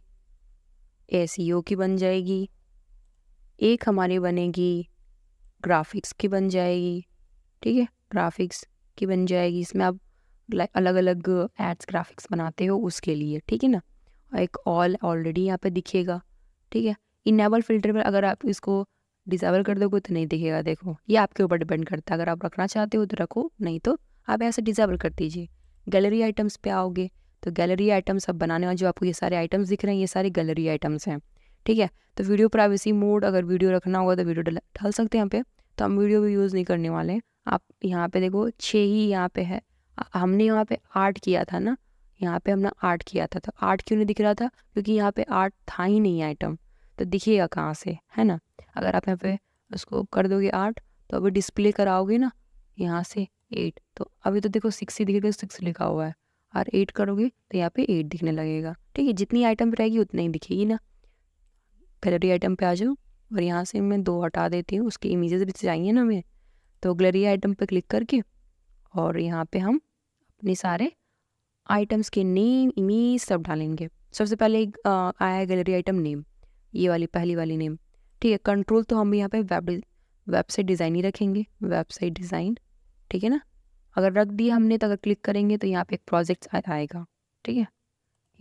S1: एस e की बन जाएगी एक हमारी बनेगी ग्राफिक्स की बन जाएगी ठीक है ग्राफिक्स की बन जाएगी इसमें आप अलग अलग एड्स ग्राफिक्स बनाते हो उसके लिए ठीक है ना एक ऑल ऑलरेडी यहाँ पे दिखेगा ठीक है इनेबल फिल्टर पर अगर आप इसको डिसेबल कर दोगे तो नहीं दिखेगा देखो ये आपके ऊपर डिपेंड करता है अगर आप रखना चाहते हो तो रखो नहीं तो आप ऐसे डिसेबल कर दीजिए गैलरी आइटम्स पे आओगे तो गैलरी आइटम्स अब बनाने वाले जो आपको ये सारे आइटम्स दिख रहे हैं ये सारे गैलरी आइटम्स हैं ठीक है तो वीडियो प्राइवेसी मोड अगर वीडियो रखना होगा तो वीडियो डाल सकते हैं यहाँ पे तो हम वीडियो भी यूज़ नहीं करने वाले आप यहाँ पे देखो छः ही यहाँ पे है हमने यहाँ पे आर्ट किया था ना यहाँ पे हमने आर्ट किया था तो आर्ट क्यों नहीं दिख रहा था क्योंकि यहाँ पे आर्ट था ही नहीं आइटम तो दिखेगा कहाँ से है ना अगर आप यहाँ पे उसको कर दोगे आठ तो अभी डिस्प्ले कराओगे ना यहाँ से एट तो अभी तो देखो सिक्स ही दिखेगा सिक्स तो लिखा हुआ है और एट करोगे तो यहाँ पे एट दिखने लगेगा ठीक है जितनी आइटम पर रहेगी उतना ही दिखेगी ना गैलरी आइटम पे आ जाओ और यहाँ से मैं दो हटा देती हूँ उसकी इमेजेस भी चाहिए ना मैं तो गैलरी आइटम पे क्लिक करके और यहाँ पे हम अपने सारे आइटम्स के नेम इमेज सब डालेंगे सबसे पहले आया गैलरी आइटम नेम ये वाली पहली वाली नेम ठीक है कंट्रोल तो हम यहाँ पे वेब वेबसाइट डिज़ाइन ही रखेंगे वेबसाइट डिज़ाइन ठीक है ना अगर रख दिया हमने तो अगर क्लिक करेंगे तो यहाँ पे एक प्रोजेक्ट आएगा ठीक है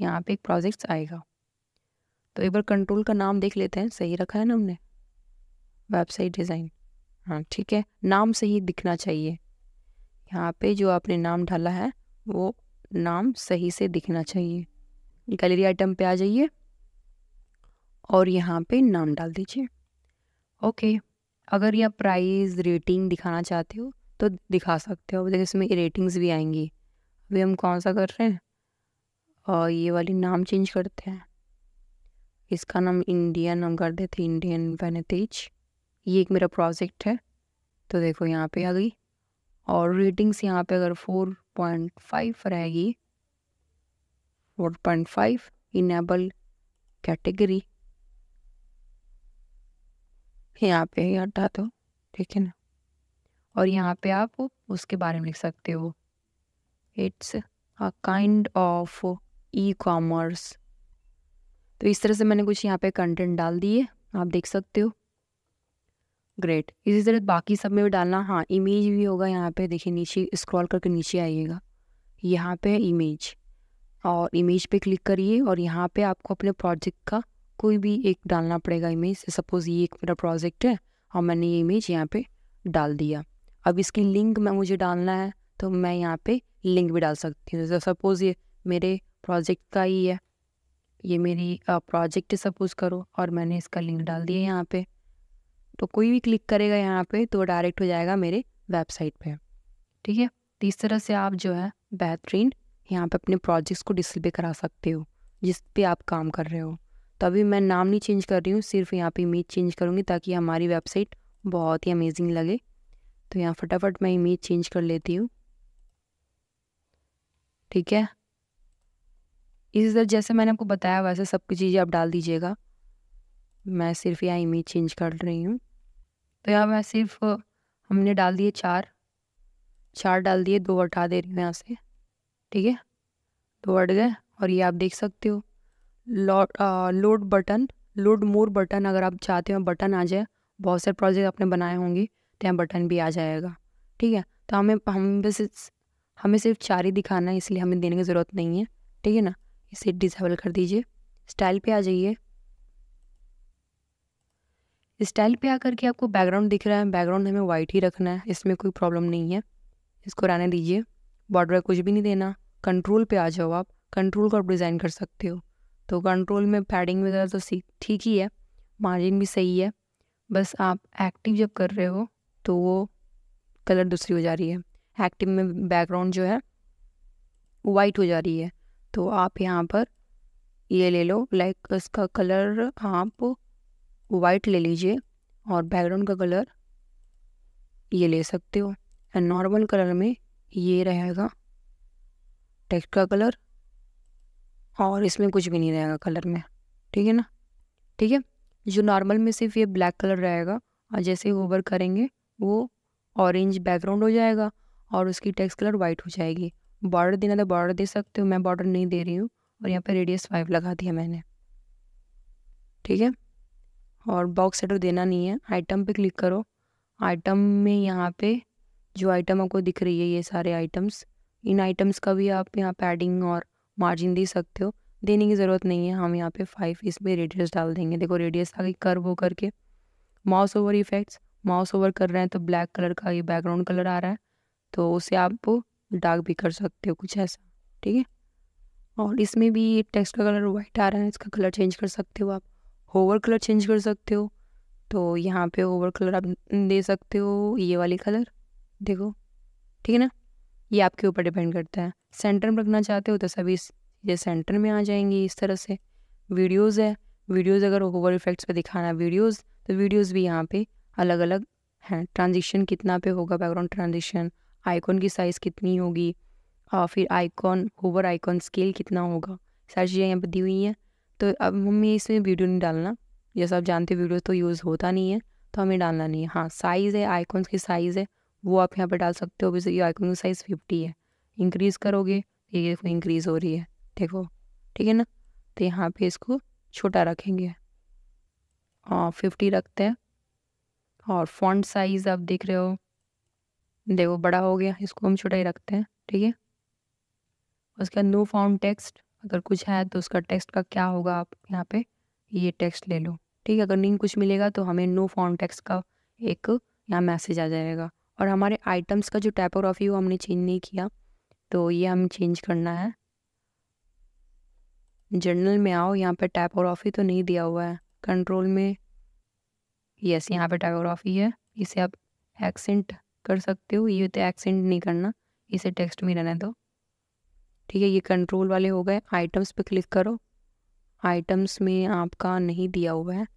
S1: यहाँ पे एक प्रोजेक्ट आएगा तो एक बार कंट्रोल का नाम देख लेते हैं सही रखा है ना हमने वेबसाइट डिज़ाइन हाँ ठीक है नाम सही दिखना चाहिए यहाँ पे जो आपने नाम डाला है वो नाम सही से दिखना चाहिए गैलरी आइटम पे आ जाइए और यहाँ पे नाम डाल दीजिए ओके अगर यह प्राइस रेटिंग दिखाना चाहते हो तो दिखा सकते हो देखिए इसमें रेटिंग्स भी आएंगी अभी हम कौन सा कर रहे हैं और ये वाली नाम चेंज करते हैं इसका नाम इंडियन हम कर देते इंडियन वेनेतेज ये एक मेरा प्रोजेक्ट है तो देखो यहाँ पे आ गई और रेटिंग्स यहाँ पे अगर फोर पॉइंट फाइव रहेगी four point five enable category यहाँ पे ही हटा दो ठीक है ना और यहाँ पे आप उसके बारे में लिख सकते हो it's a kind of e commerce तो इस तरह से मैंने कुछ यहाँ पे कंटेंट डाल दिए आप देख सकते हो ग्रेट इसी तरह बाकी सब में भी डालना हाँ इमेज भी होगा यहाँ पे देखिए नीचे स्क्रॉल करके नीचे आइएगा यहाँ पे इमेज और इमेज पे क्लिक करिए और यहाँ पे आपको अपने प्रोजेक्ट का कोई भी एक डालना पड़ेगा इमेज सपोज़ ये एक मेरा प्रोजेक्ट है और मैंने ये इमेज यहाँ पे डाल दिया अब इसकी लिंक में मुझे डालना है तो मैं यहाँ पे लिंक भी डाल सकती हूँ जैसे सपोज़ ये मेरे प्रोजेक्ट का ही है ये मेरी प्रोजेक्ट सपोज़ करो और मैंने इसका लिंक डाल दिया यहाँ पे तो कोई भी क्लिक करेगा यहाँ पे तो डायरेक्ट हो जाएगा मेरे वेबसाइट पे ठीक है तो इस तरह से आप जो है बेहतरीन यहाँ पे अपने प्रोजेक्ट्स को डिस्प्ले करा सकते हो जिस पे आप काम कर रहे हो तो अभी मैं नाम नहीं चेंज कर रही हूँ सिर्फ यहाँ पे इमेज चेंज करूँगी ताकि हमारी वेबसाइट बहुत ही अमेजिंग लगे तो यहाँ फटाफट मैं इमेज चेंज कर लेती हूँ ठीक है इस तरह जैसे मैंने आपको बताया वैसे सब कुछ चीज़ें आप डाल दीजिएगा मैं सिर्फ यहाँ इमेज चेंज कर रही हूँ तो यहाँ मैं सिर्फ हमने डाल दिए चार चार डाल दिए दो हटा दे रही हूँ यहाँ से ठीक है दो हट गए और ये आप देख सकते हो load button load more button अगर आप चाहते हो बटन आ जाए बहुत सारे प्रोजेक्ट आपने बनाए होंगे तो यहाँ बटन भी आ जाएगा ठीक है तो हमें हम बस हमें सिर्फ चार ही दिखाना है इसलिए हमें देने की ज़रूरत नहीं है ठीक है ना इसे डिसेबल कर दीजिए स्टाइल पे आ जाइए स्टाइल पे आकर के आपको बैकग्राउंड दिख रहा है बैकग्राउंड हमें वाइट ही रखना है इसमें कोई प्रॉब्लम नहीं है इसको रहने दीजिए बॉर्डर कुछ भी नहीं देना कंट्रोल पे आ जाओ आप कंट्रोल को आप डिज़ाइन कर सकते हो तो कंट्रोल में पैडिंग वगैरह तो ठीक ही है मार्जिन भी सही है बस आप एक्टिव जब कर रहे हो तो वो कलर दूसरी हो जा रही है एक्टिव में बैकग्राउंड जो है वाइट हो जा रही है तो आप यहाँ पर ये ले लो लाइक इसका कलर आप वाइट ले लीजिए और बैकग्राउंड का कलर ये ले सकते हो एंड नॉर्मल कलर में ये रहेगा टेक्स्ट का कलर हाँ, और इसमें कुछ भी नहीं रहेगा कलर में ठीक है ना ठीक है जो नॉर्मल में सिर्फ ये ब्लैक कलर रहेगा और जैसे ओवर करेंगे वो ऑरेंज बैकग्राउंड हो जाएगा और उसकी टेक्स्ट कलर वाइट हो जाएगी बॉर्डर देना तो बॉर्डर दे सकते हो मैं बॉर्डर नहीं दे रही हूँ और यहाँ पर रेडियस फाइव लगा दिया मैंने ठीक है और बॉक्स सेटर देना नहीं है आइटम पे क्लिक करो आइटम में यहाँ पे जो आइटम आपको दिख रही है ये सारे आइटम्स इन आइटम्स का भी आप यहाँ पे एडिंग और मार्जिन दे सकते हो देने की ज़रूरत नहीं है हम यहाँ पे फाइव इसमें रेडियस डाल देंगे देखो रेडियस आगे गई कर्व हो करके mouse over effects mouse over कर रहे हैं तो ब्लैक कलर का ये बैकग्राउंड कलर आ रहा है तो उसे आप डार्क भी कर सकते हो कुछ ऐसा ठीक है और इसमें भी टेक्स्ट का कलर वाइट आ रहा है इसका कलर चेंज कर सकते हो आप ओवर कलर चेंज कर सकते हो तो यहाँ पे ओवर कलर आप दे सकते हो ये वाली कलर देखो ठीक है ना ये आपके ऊपर डिपेंड करता है सेंटर में रखना चाहते हो तो सभी चीज़ें सेंटर में आ जाएंगी इस तरह से वीडियोज़ है वीडियोज़ अगर ओवर इफेक्ट्स पे दिखाना है वीडियोज़ तो वीडियोज़ भी यहाँ पे अलग अलग हैं ट्रांजिशन कितना पे होगा बैकग्राउंड ट्रांजिशन आइकॉन की साइज़ कितनी होगी और फिर आइकॉन ओवर आइकॉन स्केल कितना होगा सारी चीज़ें यहाँ पर दी हुई हैं तो अब हमें इसमें वीडियो नहीं डालना जैसा आप जानते हो वीडियो तो यूज़ होता नहीं है तो हमें डालना नहीं है हाँ साइज़ है आइकॉन्स की साइज़ है वो आप यहाँ पे डाल सकते हो वैसे ये आइकन साइज़ फिफ्टी है इंक्रीज़ करोगे ये देखो इंक्रीज़ हो रही है देखो ठीक है ना तो यहाँ पे इसको छोटा रखेंगे हाँ फिफ्टी रखते हैं और फॉन्ट साइज़ आप देख रहे हो देखो बड़ा हो गया इसको हम छोटा ही रखते हैं ठीक है उसके बाद नो फॉन्ट टेक्स्ट अगर कुछ है तो उसका टेक्स्ट का क्या होगा आप यहाँ पे ये टेक्स्ट ले लो ठीक है अगर नहीं कुछ मिलेगा तो हमें नो फॉन्ट टेक्स्ट का एक यहाँ मैसेज आ जाएगा और हमारे आइटम्स का जो टाइपोग्राफी वो हमने चेंज नहीं किया तो ये हम चेंज करना है जर्नल में आओ यहाँ पर टाइपोग्राफी तो नहीं दिया हुआ है कंट्रोल में यस यहाँ पर टाइपोग्राफी है इसे आप एक्सेंट कर सकते हो ये तो एक्सेंट नहीं करना इसे टेक्स्ट में रहने दो ठीक है ये कंट्रोल वाले हो गए आइटम्स पे क्लिक करो आइटम्स में आपका नहीं दिया हुआ है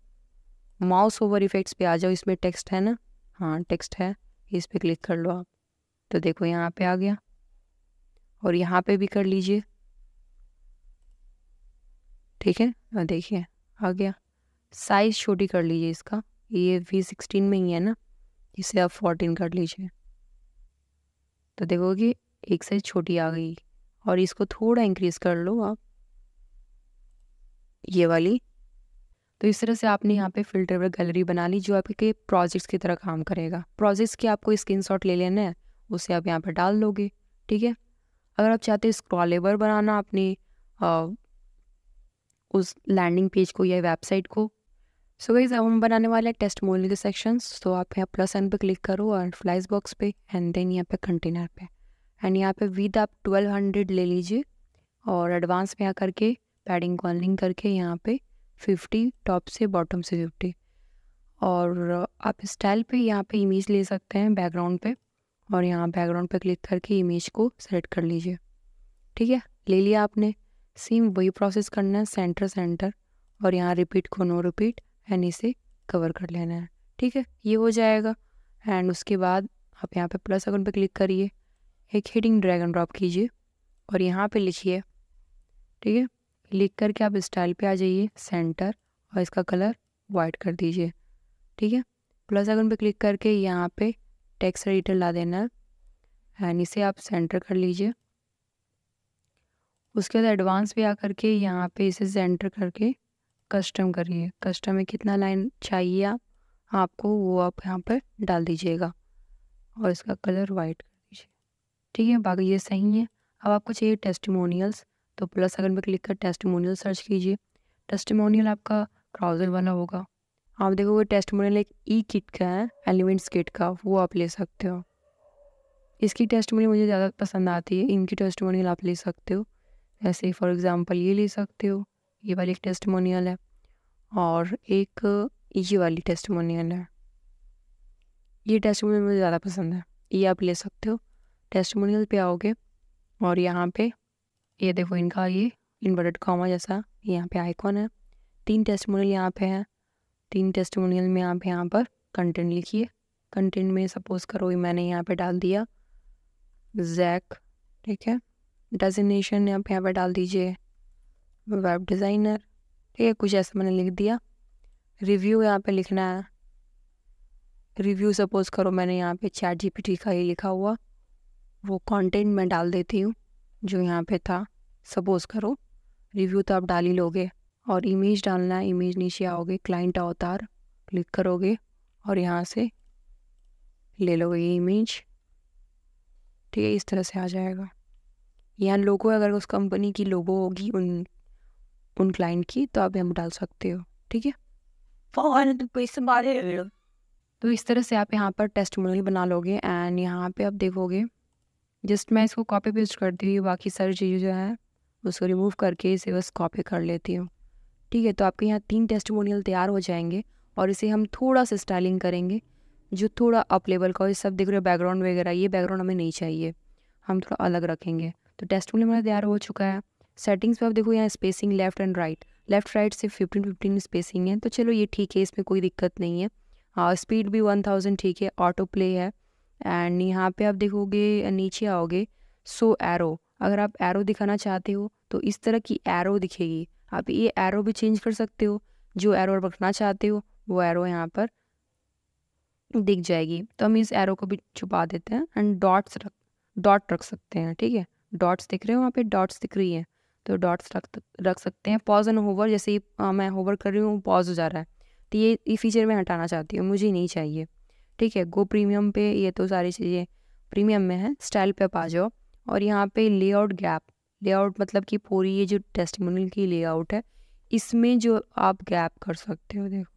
S1: माउस ओवर इफेक्ट्स पे आ जाओ इसमें टेक्स्ट है ना हाँ टेक्स्ट है इस पर क्लिक कर लो आप तो देखो यहाँ पे हम्म। आ गया और यहाँ पे भी कर लीजिए ठीक है देखिए आ गया साइज़ छोटी कर लीजिए इसका ये वी सिक्सटीन में ही है ना इसे आप फोर्टीन कर लीजिए तो देखो कि एक साइज छोटी आ गई और इसको थोड़ा इंक्रीज़ कर लो आप ये वाली तो इस तरह से आपने यहाँ पे फिल्टरेबल गैलरी बना ली जो आपके प्रोजेक्ट्स की तरह काम करेगा प्रोजेक्ट्स की आपको स्क्रीन शॉट ले लेना है उसे आप यहाँ पर डाल लोगे ठीक है अगर आप चाहते हैं स्क्रॉलेबल बनाना अपने उस लैंडिंग पेज को या वेबसाइट को सो गाइज अब हम बनाने वाले हैं टेस्ट मोल के सेक्शंस तो आप यहाँ प्लस एन पे क्लिक करो और फ्लाइज बॉक्स पे एंड देन यहाँ पे कंटेनर पे एंड यहाँ पे विद आप ट्वेल्व हंड्रेड ले लीजिए और एडवांस में यहाँ करके पैडिंग कॉलिंग करके यहाँ पे फिफ्टी टॉप से बॉटम से फिफ्टी और आप स्टाइल पे यहाँ पे इमेज ले सकते हैं बैकग्राउंड पे और यहाँ बैकग्राउंड पे क्लिक करके इमेज को सेलेक्ट कर लीजिए ठीक है ले लिया आपने सेम वही प्रोसेस करना है सेंटर सेंटर और यहाँ रिपीट को नो रिपीट एंड इसे कवर कर लेना है ठीक है ये हो जाएगा एंड उसके बाद आप यहाँ पे प्लस अकाउंट पे क्लिक करिए एक हेडिंग ड्रैगन ड्रॉप कीजिए और यहाँ पे लिखिए ठीक है लिख करके आप स्टाइल पे आ जाइए सेंटर और इसका कलर वाइट कर दीजिए ठीक है प्लस आइकन पे क्लिक करके यहाँ पे टेक्स्ट एडिटर ला देना है एंड इसे आप सेंटर कर लीजिए उसके बाद एडवांस भी आ करके यहाँ पे इसे सेंटर करके कस्टम करिए कस्टम में कितना लाइन चाहिए आप आपको वो आप यहाँ पर डाल दीजिएगा और इसका कलर वाइट कर दीजिए ठीक है बाकी ये सही है अब आपको चाहिए टेस्टिमोनियल्स तो प्लस अगर में क्लिक कर टेस्टमोनियल सर्च कीजिए टेस्टमोनियल आपका क्राउजर वाला होगा आप देखोगे टेस्टमोनियल एक ई किट का है एलिमेंट्स किट का वो आप ले सकते हो इसकी टेस्टमोनियल मुझे ज़्यादा पसंद आती है इनकी टेस्टमोनियल आप ले सकते हो ऐसे फॉर एग्ज़ाम्पल ये ले सकते हो ये वाली एक टेस्टमोनियल है और एक ये वाली टेस्टमोनियल है ये टेस्टमोनियल मुझे ज़्यादा पसंद है ये आप ले सकते हो टेस्टमोनियल पे आओगे और यहाँ पे ये देखो इनका ये इन्वर्टेड कॉमा जैसा यहाँ पे आइकॉन है तीन टेस्टमोनियल यहाँ पे हैं तीन टेस्टमोनियल में आप यहाँ पर कंटेंट लिखिए कंटेंट में सपोज करो ये मैंने यहाँ पे डाल दिया जैक ठीक है डेजिनेशन आप यहाँ पे डाल दीजिए वेब डिज़ाइनर ठीक है कुछ ऐसा मैंने लिख दिया रिव्यू यहाँ पे लिखना है रिव्यू सपोज करो मैंने यहाँ पे चैट जीपीटी का ये लिखा हुआ वो कंटेंट मैं डाल देती हूँ जो यहाँ पे था सपोज़ करो रिव्यू तो आप डाल ही लोगे और इमेज डालना है इमेज नीचे आओगे क्लाइंट अवतार क्लिक करोगे और यहाँ से ले लोगे ये इमेज ठीक है इस तरह से आ जाएगा यहाँ लोगो अगर उस कंपनी की लोगो होगी उन उन क्लाइंट की तो आप हम डाल सकते हो ठीक है तो, तो इस तरह से आप यहाँ पर टेस्ट बना लोगे एंड यहाँ पे आप देखोगे जस्ट मैं इसको कॉपी पेस्ट करती हुई बाकी सारी चीज़ें जो है उसको रिमूव करके इसे बस कॉपी कर लेती हूँ ठीक है तो आपके यहाँ तीन टेस्टमोनियल तैयार हो जाएंगे और इसे हम थोड़ा सा स्टाइलिंग करेंगे जो थोड़ा अप लेवल का हो ये सब देख रहे हो बैकग्राउंड वगैरह ये बैकग्राउंड हमें नहीं चाहिए हम थोड़ा अलग रखेंगे तो टेस्टमोनियल हमारा तैयार हो चुका है सेटिंग्स पे आप देखो यहाँ spacing left and right left right से फिफ्टीन फिफ्टीन स्पेसिंग है तो चलो ये ठीक है इसमें कोई दिक्कत नहीं है स्पीड हाँ, भी वन थाउजेंड ठीक है ऑटो प्ले है एंड यहाँ पे आप देखोगे नीचे आओगे सो एरो अगर आप एरो दिखाना चाहते हो तो इस तरह की एरो दिखेगी आप ये एरो भी चेंज कर सकते हो जो एरो रखना चाहते हो वो एरो यहाँ पर दिख जाएगी तो हम इस एरो को भी छुपा देते हैं एंड डॉट्स रख डॉट रख सकते हैं ठीक है डॉट्स दिख रहे हैं वहाँ पे डॉट्स दिख रही है तो डॉट्स रख रख सकते हैं पॉज एंड होवर जैसे ही मैं होवर कर रही हूँ पॉज हो जा रहा है तो ये ये फीचर मैं हटाना चाहती हूँ मुझे नहीं चाहिए ठीक है गो प्रीमियम पे ये तो सारी चीज़ें प्रीमियम में है स्टाइल पे आप आ जाओ और यहाँ पे लेआउट गैप लेआउट मतलब कि पूरी ये जो टेस्टमोनियल की लेआउट है इसमें जो आप गैप कर सकते हो देखो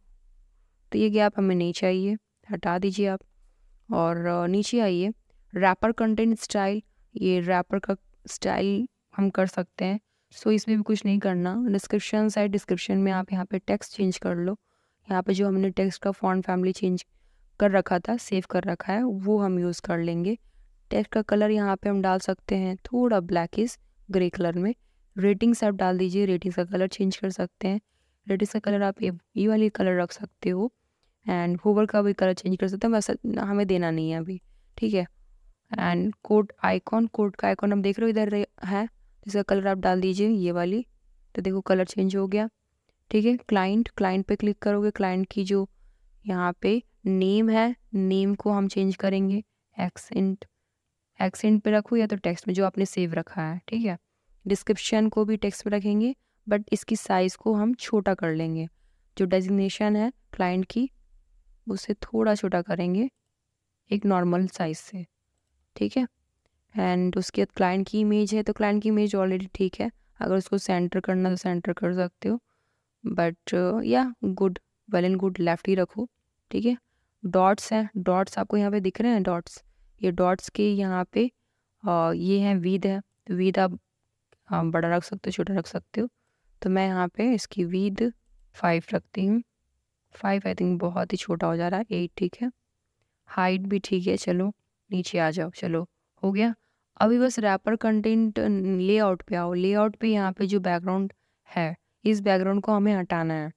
S1: तो ये गैप हमें नहीं चाहिए हटा दीजिए आप और नीचे आइए रैपर कंटेंट स्टाइल ये रैपर का स्टाइल हम कर सकते हैं सो so, इसमें भी कुछ नहीं करना डिस्क्रिप्शन है डिस्क्रिप्शन में आप यहाँ पे टेक्स्ट चेंज कर लो यहाँ पे जो हमने टेक्स्ट का फॉन्ट फैमिली चेंज कर रखा था सेव कर रखा है वो हम यूज़ कर लेंगे टेक्स्ट का कलर यहाँ पे हम डाल सकते हैं थोड़ा ब्लैक इस ग्रे कलर में रेटिंग्स आप डाल दीजिए रेटिंग्स का कलर चेंज कर सकते हैं रेटिंग्स का कलर आप ये वाली कलर रख सकते हो एंड होवर का भी कलर चेंज कर सकते हैं वैसा हमें देना नहीं है अभी ठीक है एंड कोट आइकॉन कोट का आइकॉन हम देख रहे हो इधर है जिसका कलर आप डाल दीजिए ये वाली तो देखो कलर चेंज हो गया ठीक है क्लाइंट क्लाइंट पे क्लिक करोगे क्लाइंट की जो यहाँ पे नेम है नेम को हम चेंज करेंगे एक्सेंट एक्सेंट पे रखो या तो टेक्स्ट में जो आपने सेव रखा है ठीक है डिस्क्रिप्शन को भी टेक्स्ट में रखेंगे बट इसकी साइज़ को हम छोटा कर लेंगे जो डेजिग्नेशन है क्लाइंट की उसे थोड़ा छोटा करेंगे एक नॉर्मल साइज़ से ठीक है एंड उसके बाद क्लाइंट की इमेज है तो क्लाइंट की इमेज ऑलरेडी ठीक है अगर उसको सेंटर करना तो सेंटर कर सकते हो बट या good well and good left ही रखो ठीक है डॉट्स हैं डॉट्स आपको यहाँ पे दिख रहे हैं डॉट्स ये डॉट्स के यहाँ पे आ, ये हैं वीद है वीद आप बड़ा रख सकते हो छोटा रख सकते हो तो मैं यहाँ पे इसकी वीद फाइव रखती हूँ फाइव आई थिंक बहुत ही छोटा हो जा रहा है एट ठीक है हाइट भी ठीक है चलो नीचे आ जाओ चलो हो गया अभी बस रैपर कंटेंट लेआउट पे आओ लेआउट पे यहाँ पे जो बैकग्राउंड है इस बैकग्राउंड को हमें हटाना है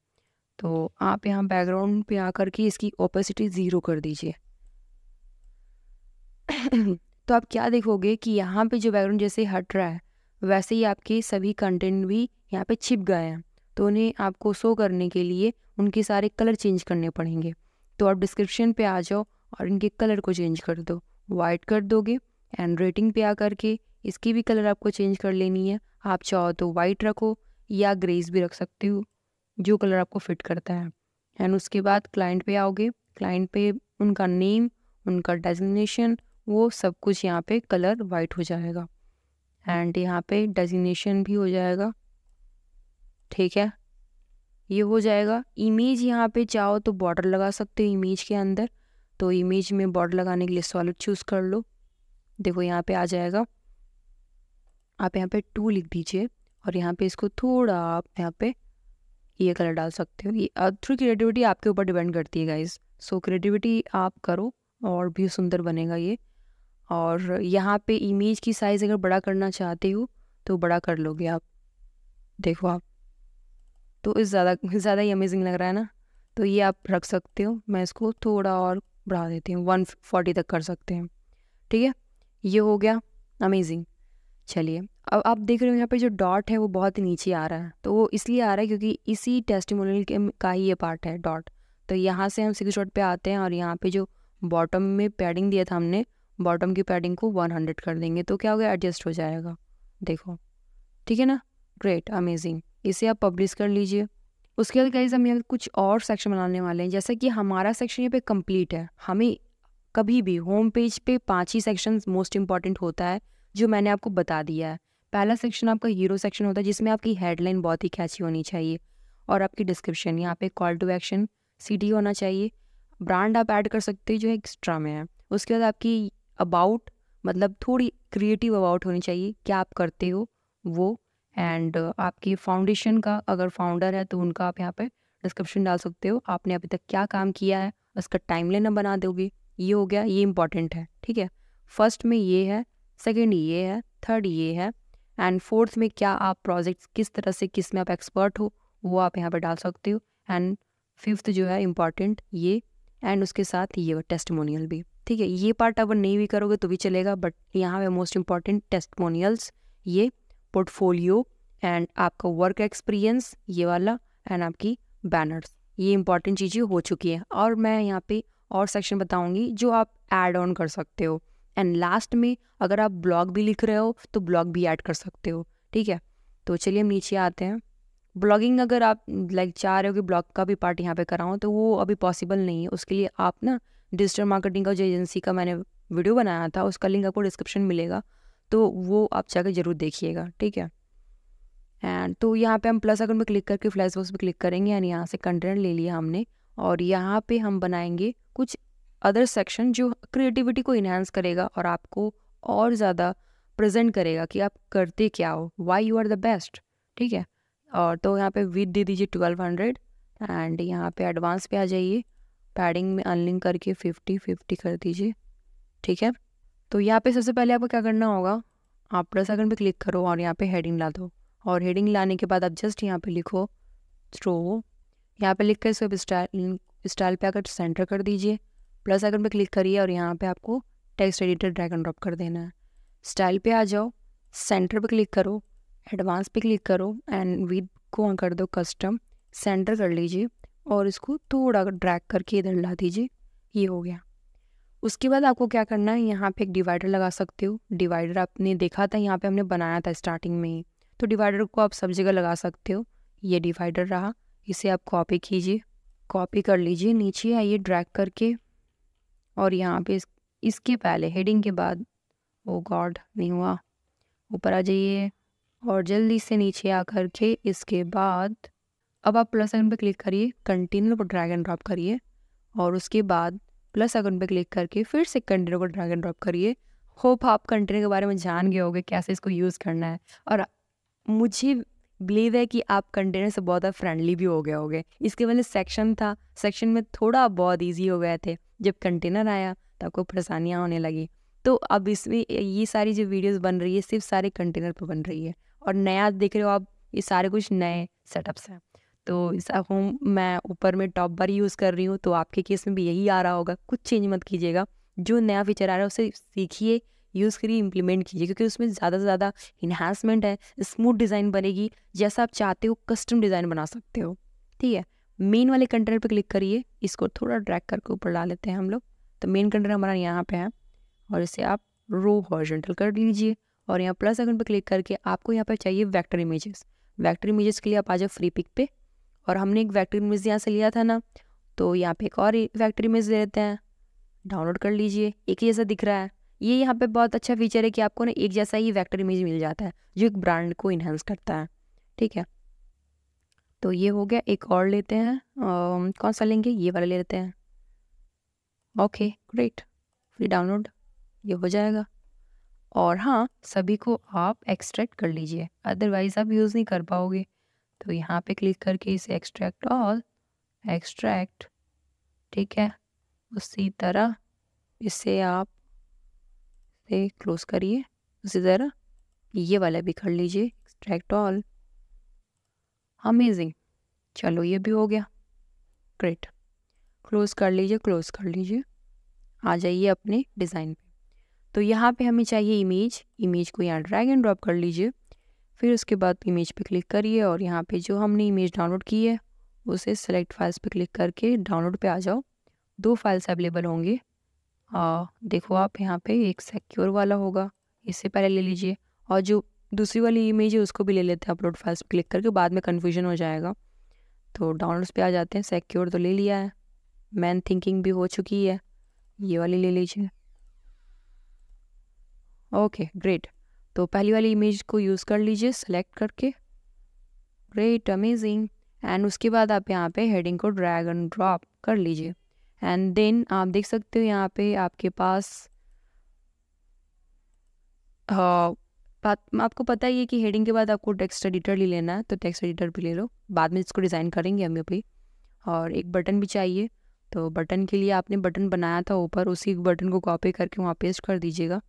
S1: तो आप यहाँ बैकग्राउंड पे आकर के इसकी ओपेसिटी ज़ीरो कर दीजिए तो आप क्या देखोगे कि यहाँ पे जो बैकग्राउंड जैसे हट रहा है वैसे ही आपके सभी कंटेंट भी यहाँ पे छिप गए हैं तो उन्हें आपको शो करने के लिए उनके सारे कलर चेंज करने पड़ेंगे तो आप डिस्क्रिप्शन पे आ जाओ और इनके कलर को चेंज कर दो वाइट कर दोगे एंड रेटिंग पे आ करके इसकी भी कलर आपको चेंज कर लेनी है आप चाहो तो वाइट रखो या ग्रेस भी रख सकती हो जो कलर आपको फिट करता है एंड उसके बाद क्लाइंट पे आओगे क्लाइंट पे उनका नेम उनका डेजिग्नेशन वो सब कुछ यहाँ पे कलर वाइट हो जाएगा एंड यहाँ पे डेजिग्नेशन भी हो जाएगा ठीक है ये हो जाएगा इमेज यहाँ पे चाहो तो बॉर्डर लगा सकते हो इमेज के अंदर तो इमेज में बॉर्डर लगाने के लिए सॉलिड चूज़ कर लो देखो यहाँ पे आ जाएगा आप यहाँ पे टू लिख दीजिए और यहाँ पे इसको थोड़ा आप यहाँ पे ये कलर डाल सकते हो ये थ्रू क्रिएटिविटी आपके ऊपर डिपेंड करती है गाइज सो क्रिएटिविटी आप करो और भी सुंदर बनेगा ये और यहाँ पे इमेज की साइज़ अगर बड़ा करना चाहते हो तो बड़ा कर लोगे आप देखो आप तो इस ज़्यादा ज़्यादा ही अमेजिंग लग रहा है ना तो ये आप रख सकते हो मैं इसको थोड़ा और बढ़ा देती हूँ वन फोर्टी तक कर सकते हैं ठीक है ये हो गया अमेजिंग चलिए अब आप देख रहे हो यहाँ पे जो डॉट है वो बहुत नीचे आ रहा है तो वो इसलिए आ रहा है क्योंकि इसी टेस्टिमोनियल का ही ये पार्ट है डॉट तो यहाँ से हम सिक्स डॉट पे आते हैं और यहाँ पे जो बॉटम में पैडिंग दिया था हमने बॉटम की पैडिंग को 100 कर देंगे तो क्या हो गया एडजस्ट हो जाएगा देखो ठीक है ना ग्रेट अमेजिंग इसे आप पब्लिश कर लीजिए उसके बाद गाइज हम यहाँ कुछ और सेक्शन बनाने वाले हैं जैसे कि हमारा सेक्शन यहाँ पे कंप्लीट है हमें कभी भी होम पेज पे पाँच ही सेक्शन मोस्ट इम्पॉर्टेंट होता है जो मैंने आपको बता दिया है पहला सेक्शन आपका हीरो सेक्शन होता है जिसमें आपकी हेडलाइन बहुत ही कैची होनी चाहिए और आपकी डिस्क्रिप्शन यहाँ पे कॉल टू एक्शन सिटी होना चाहिए ब्रांड आप ऐड कर सकते हो जो एक्स्ट्रा में है उसके बाद आपकी अबाउट मतलब थोड़ी क्रिएटिव अबाउट होनी चाहिए क्या आप करते हो वो एंड आपकी फाउंडेशन का अगर फाउंडर है तो उनका आप यहाँ पर डिस्क्रिप्शन डाल सकते हो आपने अभी तक क्या काम किया है उसका टाइम लेना बना दोगे ये हो गया ये इंपॉर्टेंट है ठीक है फर्स्ट में ये है सेकेंड ये है थर्ड ये है एंड फोर्थ में क्या आप प्रोजेक्ट किस तरह से किस में आप एक्सपर्ट हो वो आप यहाँ पर डाल सकते हो एंड फिफ्थ जो है इम्पॉर्टेंट ये एंड उसके साथ ये टेस्टमोनियल भी ठीक है ये पार्ट अगर नहीं भी करोगे तो भी चलेगा बट यहाँ पे मोस्ट इम्पॉर्टेंट टेस्टमोनियल्स ये पोर्टफोलियो एंड आपका वर्क एक्सपीरियंस ये वाला एंड आपकी बैनर्स ये इंपॉर्टेंट चीज़ें हो चुकी हैं और मैं यहाँ पे और सेक्शन बताऊँगी जो आप एड ऑन कर सकते हो एंड लास्ट में अगर आप ब्लॉग भी लिख रहे हो तो ब्लॉग भी ऐड कर सकते हो ठीक है तो चलिए हम नीचे आते हैं ब्लॉगिंग अगर आप लाइक चाह रहे हो कि ब्लॉग का भी पार्ट यहाँ पे कराऊँ तो वो अभी पॉसिबल नहीं है उसके लिए आप ना डिजिटल मार्केटिंग का जो एजेंसी का मैंने वीडियो बनाया था उसका लिंक आपको डिस्क्रिप्शन मिलेगा तो वो आप जाकर जरूर देखिएगा ठीक है एंड तो यहाँ पे हम प्लस अगर में क्लिक करके फ्लैश बॉक्स पर क्लिक करेंगे यानी यहाँ से कंटेंट ले लिया हमने और यहाँ पे हम बनाएंगे कुछ अदर सेक्शन जो क्रिएटिविटी को इन्हांस करेगा और आपको और ज़्यादा प्रेजेंट करेगा कि आप करते क्या हो why you are the best ठीक है और तो यहाँ पे विथ दे दीजिए ट्वेल्व हंड्रेड एंड यहाँ पे एडवांस पे आ जाइए पैडिंग में अनलिंक करके फिफ्टी फिफ्टी कर दीजिए ठीक है तो यहाँ पे सबसे पहले आपको क्या करना होगा आप प्लस अगर पे क्लिक करो और यहाँ पे हेडिंग ला दो और हेडिंग लाने के बाद आप जस्ट यहाँ पे लिखो स्ट्रो यहाँ पे लिख कर सब स्टाइल स्टाइल पे आकर सेंटर कर दीजिए प्लस आइकन पे क्लिक करिए और यहाँ पे आपको text editor drag and drop कर देना है स्टाइल पे आ जाओ सेंटर पे क्लिक करो एडवांस पे क्लिक करो एंड विद को कर दो कस्टम सेंटर कर लीजिए और इसको थोड़ा ड्रैग करके इधर ला दीजिए ये हो गया उसके बाद आपको क्या करना है यहाँ पे एक डिवाइडर लगा सकते हो डिवाइडर आपने देखा था यहाँ पे हमने बनाया था स्टार्टिंग में ही तो डिवाइडर को आप सब जगह लगा सकते हो ये डिवाइडर रहा इसे आप कॉपी कीजिए कॉपी कर लीजिए नीचे आइए ड्रैग करके और यहाँ पे इस, इसके पहले हेडिंग के बाद वो oh गॉड नहीं हुआ ऊपर आ जाइए और जल्दी से नीचे आ कर के इसके बाद अब आप प्लस आइकन पे क्लिक करिए कंटेनर को ड्रैग एंड ड्रॉप करिए और उसके बाद प्लस आइकन पे क्लिक करके फिर से कंटेनर को ड्रैग एंड ड्रॉप करिए होप आप कंटेनर के बारे में जान गए होगे कैसे इसको यूज़ करना है और मुझे बिलीव है कि आप कंटेनर से बहुत ज़्यादा फ्रेंडली भी हो गए होगे इसके पहले सेक्शन था सेक्शन में थोड़ा बहुत ईजी हो गए थे जब कंटेनर आया तो आपको परेशानियाँ होने लगी तो अब इसमें ये सारी जो वीडियोस बन रही है सिर्फ सारे कंटेनर पर बन रही है और नया देख रहे हो आप ये सारे कुछ नए सेटअप्स हैं तो होम मैं ऊपर में टॉप बार यूज़ कर रही हूँ तो आपके केस में भी यही आ रहा होगा कुछ चेंज मत कीजिएगा जो नया फीचर आ रहा है उसे सीखिए यूज़ करिए इम्प्लीमेंट कीजिए क्योंकि उसमें ज़्यादा से ज़्यादा इन्हांसमेंट है स्मूथ डिज़ाइन बनेगी जैसा आप चाहते हो कस्टम डिज़ाइन बना सकते हो ठीक है मेन वाले कंटेनर पे क्लिक करिए इसको थोड़ा ड्रैग करके ऊपर ला लेते हैं हम लोग तो मेन कंटेनर हमारा यहाँ पे है और इसे आप रो हॉर्जेंटल कर लीजिए और यहाँ प्लस आइकन पे क्लिक करके आपको यहाँ पर चाहिए वैक्टर इमेजेस वैक्टर इमेजेस के लिए आप आ जाओ फ्री पिक पे और हमने एक वैक्टर इमेज यहाँ से लिया था ना तो यहाँ पर एक और वैक्टर इमेज ले लेते हैं डाउनलोड कर लीजिए एक ही जैसा दिख रहा है ये यहाँ पे बहुत अच्छा फीचर है कि आपको ना एक जैसा ही वैक्टर इमेज मिल जाता है जो एक ब्रांड को इन्हेंस करता है ठीक है तो ये हो गया एक और लेते हैं uh, कौन सा लेंगे ये वाला ले लेते हैं ओके ग्रेट फ्री डाउनलोड ये हो जाएगा और हाँ सभी को आप एक्सट्रैक्ट कर लीजिए अदरवाइज़ आप यूज़ नहीं कर पाओगे तो यहाँ पे क्लिक करके इसे एक्सट्रैक्ट ऑल एक्सट्रैक्ट ठीक है उसी तरह इसे आप से क्लोज करिए उसी तरह ये वाला भी कर लीजिए एक्सट्रैक्ट ऑल अमेजिंग चलो ये भी हो गया ग्रेट क्लोज़ कर लीजिए क्लोज़ कर लीजिए आ जाइए अपने डिज़ाइन पे तो यहाँ पे हमें चाहिए इमेज इमेज को यहाँ ड्रैग एंड ड्रॉप कर लीजिए फिर उसके बाद इमेज पे क्लिक करिए और यहाँ पे जो हमने इमेज डाउनलोड की है उसे सेलेक्ट फाइल्स पे क्लिक करके डाउनलोड पे आ जाओ दो फाइल्स अवेलेबल होंगे आ, देखो आप यहाँ पे एक सिक्योर वाला होगा इससे पहले ले लीजिए और जो दूसरी वाली इमेज है उसको भी ले लेते हैं अपलोड फाइल्स क्लिक करके बाद में कन्फ्यूजन हो जाएगा तो डाउनलोड्स पे आ जाते हैं सिक्योर तो ले लिया है मैन थिंकिंग भी हो चुकी है ये वाली ले लीजिए ओके ग्रेट तो पहली वाली इमेज को यूज़ कर लीजिए सेलेक्ट करके ग्रेट अमेजिंग एंड उसके बाद आप यहाँ पे हेडिंग को ड्रैग एंड ड्रॉप कर लीजिए एंड देन आप देख सकते हो यहाँ पे आपके पास uh, बात आपको पता ही है कि हेडिंग के बाद आपको टेक्स्ट एडिटर ले लेना है तो टेक्स्ट एडिटर भी ले लो बाद में इसको डिज़ाइन करेंगे हम अभी और एक बटन भी चाहिए तो बटन के लिए आपने बटन बनाया था ऊपर उसी बटन को कॉपी करके वहाँ पेस्ट कर दीजिएगा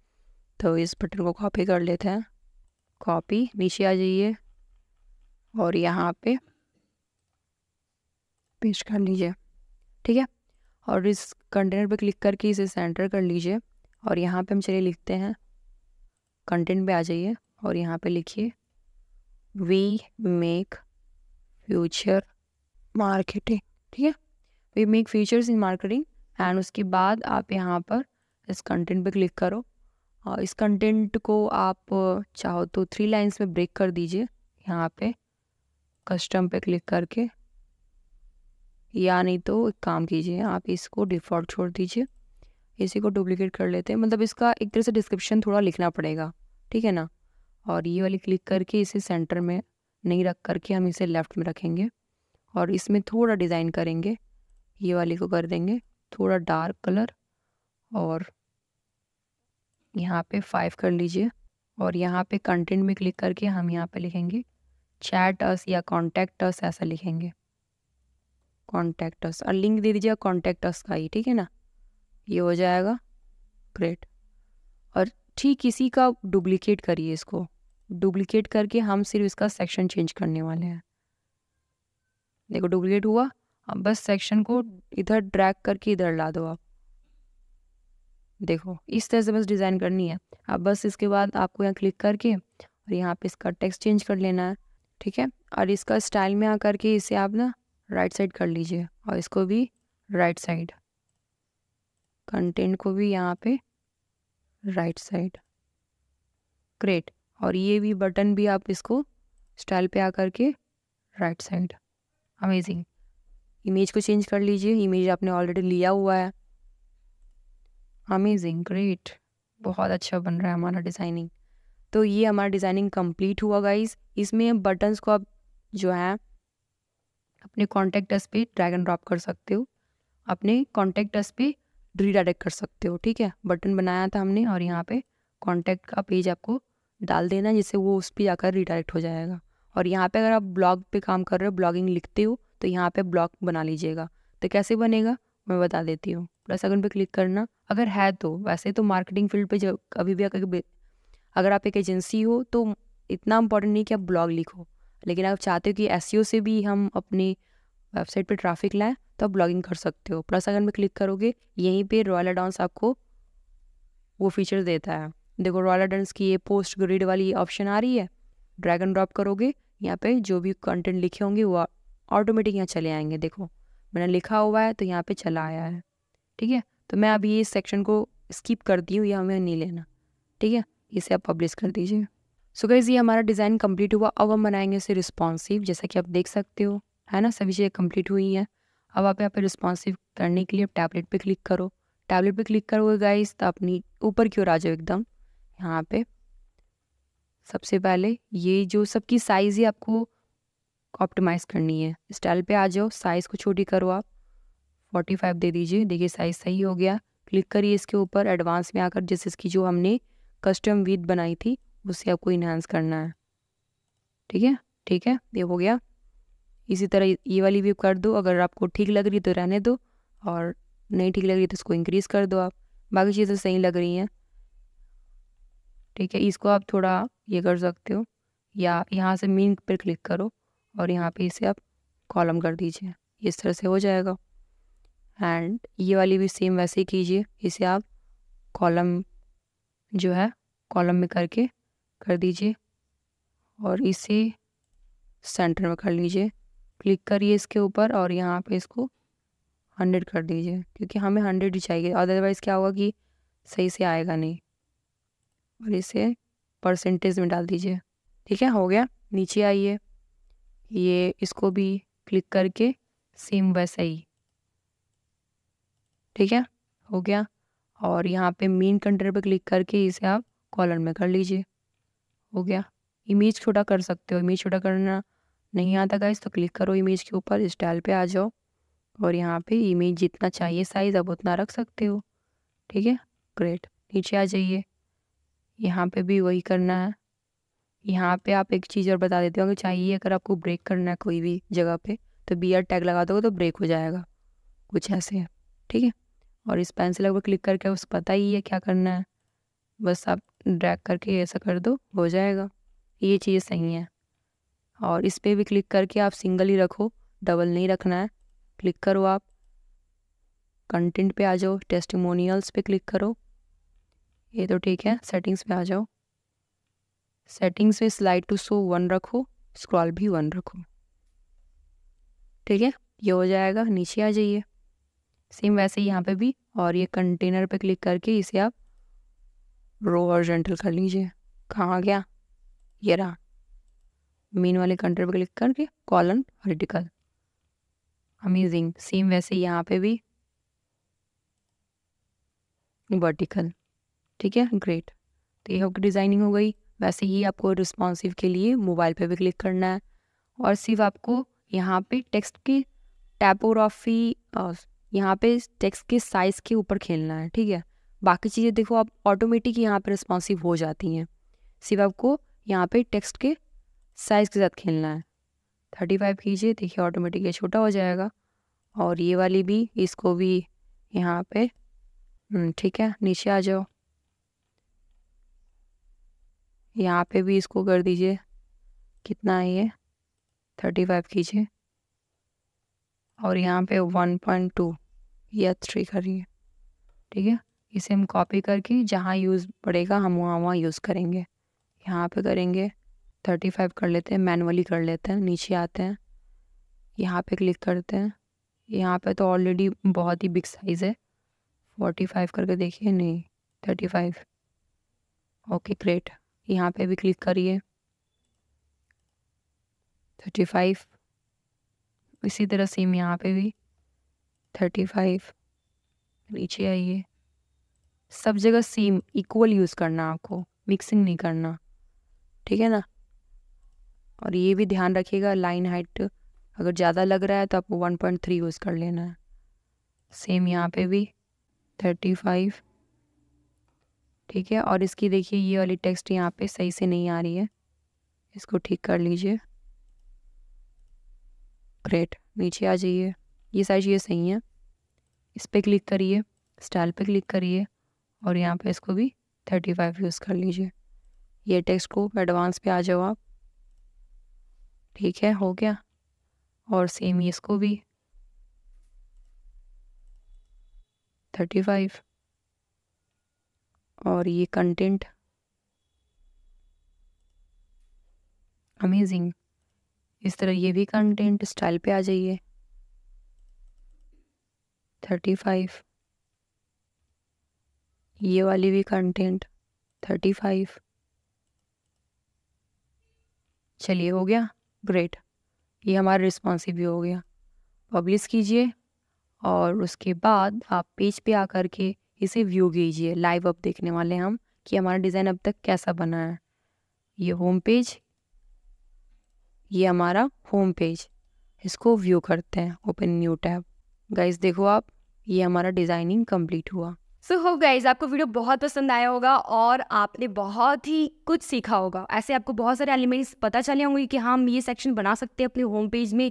S1: तो इस बटन को कॉपी कर लेते हैं कॉपी नीचे आ जाइए और यहाँ पे पेस्ट कर लीजिए ठीक है और इस कंटेनर पे क्लिक करके इसे सेंटर कर लीजिए और यहाँ पे हम चलिए लिखते हैं कंटेंट पे आ जाइए और यहाँ पे लिखिए वी मेक फ्यूचर मार्केटिंग ठीक है we make futures in marketing and उसके बाद आप यहाँ पर इस कंटेंट पे क्लिक करो और इस कंटेंट को आप चाहो तो थ्री लाइंस में ब्रेक कर दीजिए यहाँ पे कस्टम पे क्लिक करके या नहीं तो एक काम कीजिए आप इसको डिफ़ॉल्ट छोड़ दीजिए इसी को डुप्लीकेट कर लेते हैं मतलब इसका एक तरह से डिस्क्रिप्शन थोड़ा लिखना पड़ेगा ठीक है ना और ये वाली क्लिक करके इसे सेंटर में नहीं रख करके हम इसे लेफ़्ट में रखेंगे और इसमें थोड़ा डिज़ाइन करेंगे ये वाली को कर देंगे थोड़ा डार्क कलर और यहाँ पे फाइव कर लीजिए और यहाँ पे कंटेंट में क्लिक करके हम यहाँ पे लिखेंगे चैट अस या कॉन्टैक्ट अस ऐसा लिखेंगे कॉन्टैक्ट अस और लिंक दे दीजिए कॉन्टैक्ट अस का ही ठीक है ना ये हो जाएगा ग्रेट और ठीक इसी का डुप्लीकेट करिए इसको डुप्लीकेट करके हम सिर्फ इसका सेक्शन चेंज करने वाले हैं देखो डुप्लीकेट हुआ अब बस सेक्शन को इधर ड्रैग करके इधर ला दो आप देखो इस तरह से बस डिज़ाइन करनी है अब बस इसके बाद आपको यहाँ क्लिक करके और यहाँ पे इसका टेक्स्ट चेंज कर लेना है ठीक है और इसका स्टाइल में आकर के इसे आप ना राइट साइड कर लीजिए और इसको भी राइट साइड कंटेंट को भी यहाँ पे राइट साइड ग्रेट और ये भी बटन भी आप इसको स्टाइल पे आकर के राइट साइड अमेजिंग इमेज को चेंज कर लीजिए इमेज आपने ऑलरेडी लिया हुआ है अमेजिंग ग्रेट बहुत अच्छा बन रहा है हमारा डिज़ाइनिंग तो ये हमारा डिज़ाइनिंग कंप्लीट हुआ गाइज इसमें बटन्स को आप जो है अपने कॉन्टेक्ट डस्ट पे ड्रैगन ड्रॉप कर सकते हो अपने कॉन्टेक्ट डस्ट पे रीडायरेक्ट कर सकते हो ठीक है बटन बनाया था हमने और यहाँ पे कॉन्टैक्ट का पेज आपको डाल देना जिससे वो उस पर जाकर रिडायरेक्ट हो जाएगा और यहाँ पे अगर आप ब्लॉग पे काम कर रहे हो ब्लॉगिंग लिखते हो तो यहाँ पे ब्लॉग बना लीजिएगा तो कैसे बनेगा मैं बता देती हूँ प्लस अगन पे क्लिक करना अगर है तो वैसे तो मार्केटिंग फील्ड पे जब अभी भी अगर आप एक एजेंसी हो तो इतना इम्पोर्टेंट नहीं कि आप ब्लॉग लिखो लेकिन आप चाहते हो कि एस e से भी हम अपनी वेबसाइट पर ट्रैफिक लाएँ तो आप लॉगिन कर सकते हो प्लस अगर में क्लिक करोगे यहीं पे रॉयल डांस आपको वो फीचर देता है देखो रॉयल डांस की ये पोस्ट ग्रेड वाली ऑप्शन आ रही है ड्रैगन ड्रॉप करोगे यहाँ पे जो भी कंटेंट लिखे होंगे वो ऑटोमेटिक यहाँ चले आएंगे देखो मैंने लिखा हुआ है तो यहाँ पे चला आया है ठीक है तो मैं अभी इस सेक्शन को स्किप करती हूँ या हमें नहीं लेना ठीक है इसे आप पब्लिश कर दीजिए सो गैज़ ये हमारा डिज़ाइन कंप्लीट हुआ अब हम बनाएंगे इसे रिस्पॉन्सिव जैसा कि आप देख सकते हो है ना सभी चीज़ें कंप्लीट हुई हैं अब आप यहाँ पे रिस्पॉन्सिव करने के लिए टैबलेट पे क्लिक करो टैबलेट पे क्लिक करोगे गाइस तो अपनी ऊपर की ओर आ जाओ एकदम यहाँ पे सबसे पहले ये जो सबकी साइज़ ही आपको ऑप्टिमाइज करनी है स्टाइल पे आ जाओ साइज़ को छोटी करो आप 45 दे दीजिए देखिए साइज़ सही हो गया क्लिक करिए इसके ऊपर एडवांस में आकर जिस इसकी जो हमने कस्टम विथ बनाई थी उसे आपको इन्हांस करना है ठीक है ठीक है ये हो गया इसी तरह ये वाली भी कर दो अगर आपको ठीक लग रही है तो रहने दो और नहीं ठीक लग रही तो इसको इंक्रीज़ कर दो आप बाकी चीज़ें सही लग रही हैं ठीक है इसको आप थोड़ा ये कर सकते हो या यहाँ से मीन पर क्लिक करो और यहाँ पे इसे आप कॉलम कर दीजिए इस तरह से हो जाएगा एंड ये वाली भी सेम वैसे ही कीजिए इसे आप कॉलम जो है कॉलम में करके कर दीजिए और इसे सेंटर में कर लीजिए क्लिक करिए इसके ऊपर और यहाँ पे इसको हंड्रेड कर दीजिए क्योंकि हमें हंड्रेड ही चाहिए अदरवाइज़ क्या होगा कि सही से आएगा नहीं और इसे परसेंटेज में डाल दीजिए ठीक है हो गया नीचे आइए ये इसको भी क्लिक करके सेम वैसे ही ठीक है हो गया और यहाँ पे मेन कंटेनर पे क्लिक करके इसे आप कॉलर में कर लीजिए हो गया इमेज छोटा कर सकते हो इमेज छोटा करना नहीं आता गाइस तो क्लिक करो इमेज के ऊपर स्टाइल पे आ जाओ और यहाँ पे इमेज जितना चाहिए साइज़ आप उतना रख सकते हो ठीक है ग्रेट नीचे आ जाइए यहाँ पे भी वही करना है यहाँ पे आप एक चीज़ और बता देते हो कि चाहिए अगर आपको ब्रेक करना है कोई भी जगह पे तो बी आर टैग लगा दोगे तो ब्रेक हो जाएगा कुछ ऐसे है ठीक है और इस पेंसिल पर क्लिक करके उस पता ही है क्या करना है बस आप ड्रैग करके ऐसा कर दो हो जाएगा ये चीज़ सही है और इस पर भी क्लिक करके आप सिंगल ही रखो डबल नहीं रखना है क्लिक करो आप कंटेंट पे आ जाओ टेस्टिमोनियल्स पे क्लिक करो ये तो ठीक है सेटिंग्स पे आ जाओ सेटिंग्स में स्लाइड टू शो वन रखो स्क्रॉल भी वन रखो ठीक है ये हो जाएगा नीचे आ जाइए सेम वैसे यहाँ पे भी और ये कंटेनर पे क्लिक करके इसे आप रो और जेंटल कर लीजिए कहाँ गया ये रहा मेन वाले कंट्री पर क्लिक करके कॉलन वर्टिकल अमेजिंग सेम वैसे यहाँ पे भी वर्टिकल ठीक है ग्रेट तो ये आपकी डिज़ाइनिंग हो गई वैसे ही आपको रिस्पॉन्सिव के लिए मोबाइल पे भी क्लिक करना है और सिर्फ आपको यहाँ पे टेक्स्ट की टैपोग्राफी यहाँ पे टेक्स्ट के साइज़ के ऊपर खेलना है ठीक है बाकी चीज़ें देखो आप ऑटोमेटिक यहाँ पे रिस्पॉन्सिव हो जाती हैं सिर्फ आपको यहाँ पे टेक्स्ट के साइज़ के साथ खेलना है थर्टी फाइव कीजिए देखिए ऑटोमेटिक ये छोटा हो जाएगा और ये वाली भी इसको भी यहाँ पे हम्म, ठीक है नीचे आ जाओ यहाँ पे भी इसको कर दीजिए कितना है ये थर्टी फाइव कीजिए और यहाँ पे वन पॉइंट टू या थ्री करिए ठीक है इसे हम कॉपी करके जहाँ यूज़ पड़ेगा हम वहाँ वहाँ यूज़ करेंगे यहाँ पे करेंगे थर्टी फाइव कर लेते हैं मैनुअली कर लेते हैं नीचे आते हैं यहाँ पे क्लिक करते हैं यहाँ पे तो ऑलरेडी बहुत ही बिग साइज़ है फोर्टी फाइव करके देखिए नहीं थर्टी फाइव ओके ग्रेट यहाँ पे भी क्लिक करिए थर्टी फाइव इसी तरह सेम यहाँ पे भी थर्टी फाइव नीचे आइए सब जगह सेम इक्वल यूज़ करना आपको मिक्सिंग नहीं करना ठीक है ना और ये भी ध्यान रखिएगा लाइन हाइट अगर ज़्यादा लग रहा है तो आपको वन पॉइंट थ्री यूज़ कर लेना है सेम यहाँ पे भी थर्टी फाइव ठीक है और इसकी देखिए ये वाली टेक्स्ट यहाँ पे सही से नहीं आ रही है इसको ठीक कर लीजिए ग्रेट नीचे आ जाइए ये सारी चीज़ें सही हैं इस पर क्लिक करिए स्टाइल पे क्लिक करिए और यहाँ पे इसको भी थर्टी फाइव यूज़ कर लीजिए ये टेक्स्ट को एडवांस पे आ जाओ आप ठीक है हो गया और सेम ही इसको भी थर्टी फाइव और ये कंटेंट अमेजिंग इस तरह ये भी कंटेंट स्टाइल पे आ जाइए थर्टी फाइव ये वाली भी कंटेंट थर्टी फाइव चलिए हो गया ग्रेट ये हमारा रिस्पॉन्सिव भी हो गया पब्लिश कीजिए और उसके बाद आप पेज पे आकर के इसे व्यू कीजिए लाइव अब देखने वाले हम कि हमारा डिज़ाइन अब तक कैसा बना है ये होम पेज ये हमारा होम पेज इसको व्यू करते हैं ओपन न्यू टैब गाइस देखो आप ये हमारा डिज़ाइनिंग कंप्लीट हुआ सो हो गाइज आपको वीडियो बहुत पसंद आया होगा और आपने बहुत ही कुछ सीखा होगा ऐसे आपको बहुत सारे एलिमेंट्स पता चले होंगे कि हाँ, हम ये सेक्शन बना सकते हैं अपने होम पेज में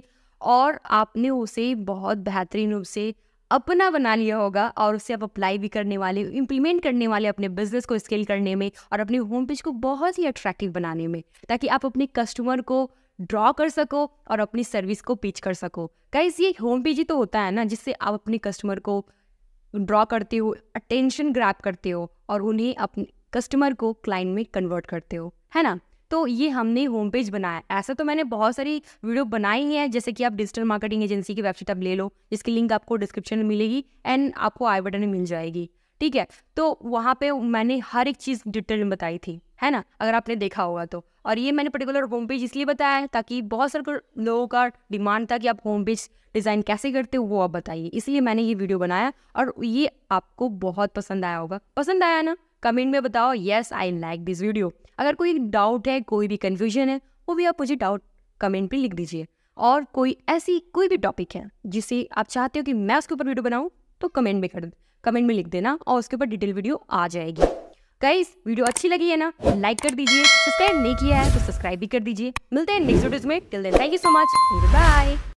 S1: और आपने उसे बहुत बेहतरीन रूप से अपना बना लिया होगा और उसे आप अप्लाई भी करने वाले इम्प्लीमेंट करने वाले अपने बिजनेस को स्केल करने में और अपने होम पेज को बहुत ही अट्रैक्टिव बनाने में ताकि आप अपने कस्टमर को ड्रॉ कर सको और अपनी सर्विस को पिच कर सको गाइज ये होम पेज ही तो होता है ना जिससे आप अपने कस्टमर को ड्रॉ करते हो अटेंशन ग्रैप करते हो और उन्हें अपने कस्टमर को क्लाइंट में कन्वर्ट करते हो है ना तो ये हमने होम पेज बनाया ऐसा तो मैंने बहुत सारी वीडियो बनाई है जैसे कि आप डिजिटल मार्केटिंग एजेंसी की वेबसाइट आप ले लो जिसकी लिंक आपको डिस्क्रिप्शन में मिलेगी एंड आपको आई बटन में मिल जाएगी ठीक है तो वहाँ पे मैंने हर एक चीज़ डिटेल में बताई थी है ना अगर आपने देखा होगा तो और ये मैंने पर्टिकुलर होम पेज इसलिए बताया है ताकि बहुत सारे लोगों का डिमांड था कि आप होम पेज डिज़ाइन कैसे करते हो वो आप बताइए इसलिए मैंने ये वीडियो बनाया और ये आपको बहुत पसंद आया होगा पसंद आया ना कमेंट में बताओ yes I like this video अगर कोई डाउट है कोई भी कन्फ्यूजन है वो भी आप मुझे डाउट कमेंट पर लिख दीजिए और कोई ऐसी कोई भी टॉपिक है जिसे आप चाहते हो कि मैं उसके ऊपर वीडियो बनाऊँ तो कमेंट में कर कमेंट में लिख देना और उसके ऊपर डिटेल वीडियो आ जाएगी गाइस वीडियो अच्छी लगी है ना लाइक कर दीजिए सब्सक्राइब नहीं किया है तो सब्सक्राइब भी कर दीजिए मिलते हैं नेक्स्ट वीडियोस में till then thank you so much bye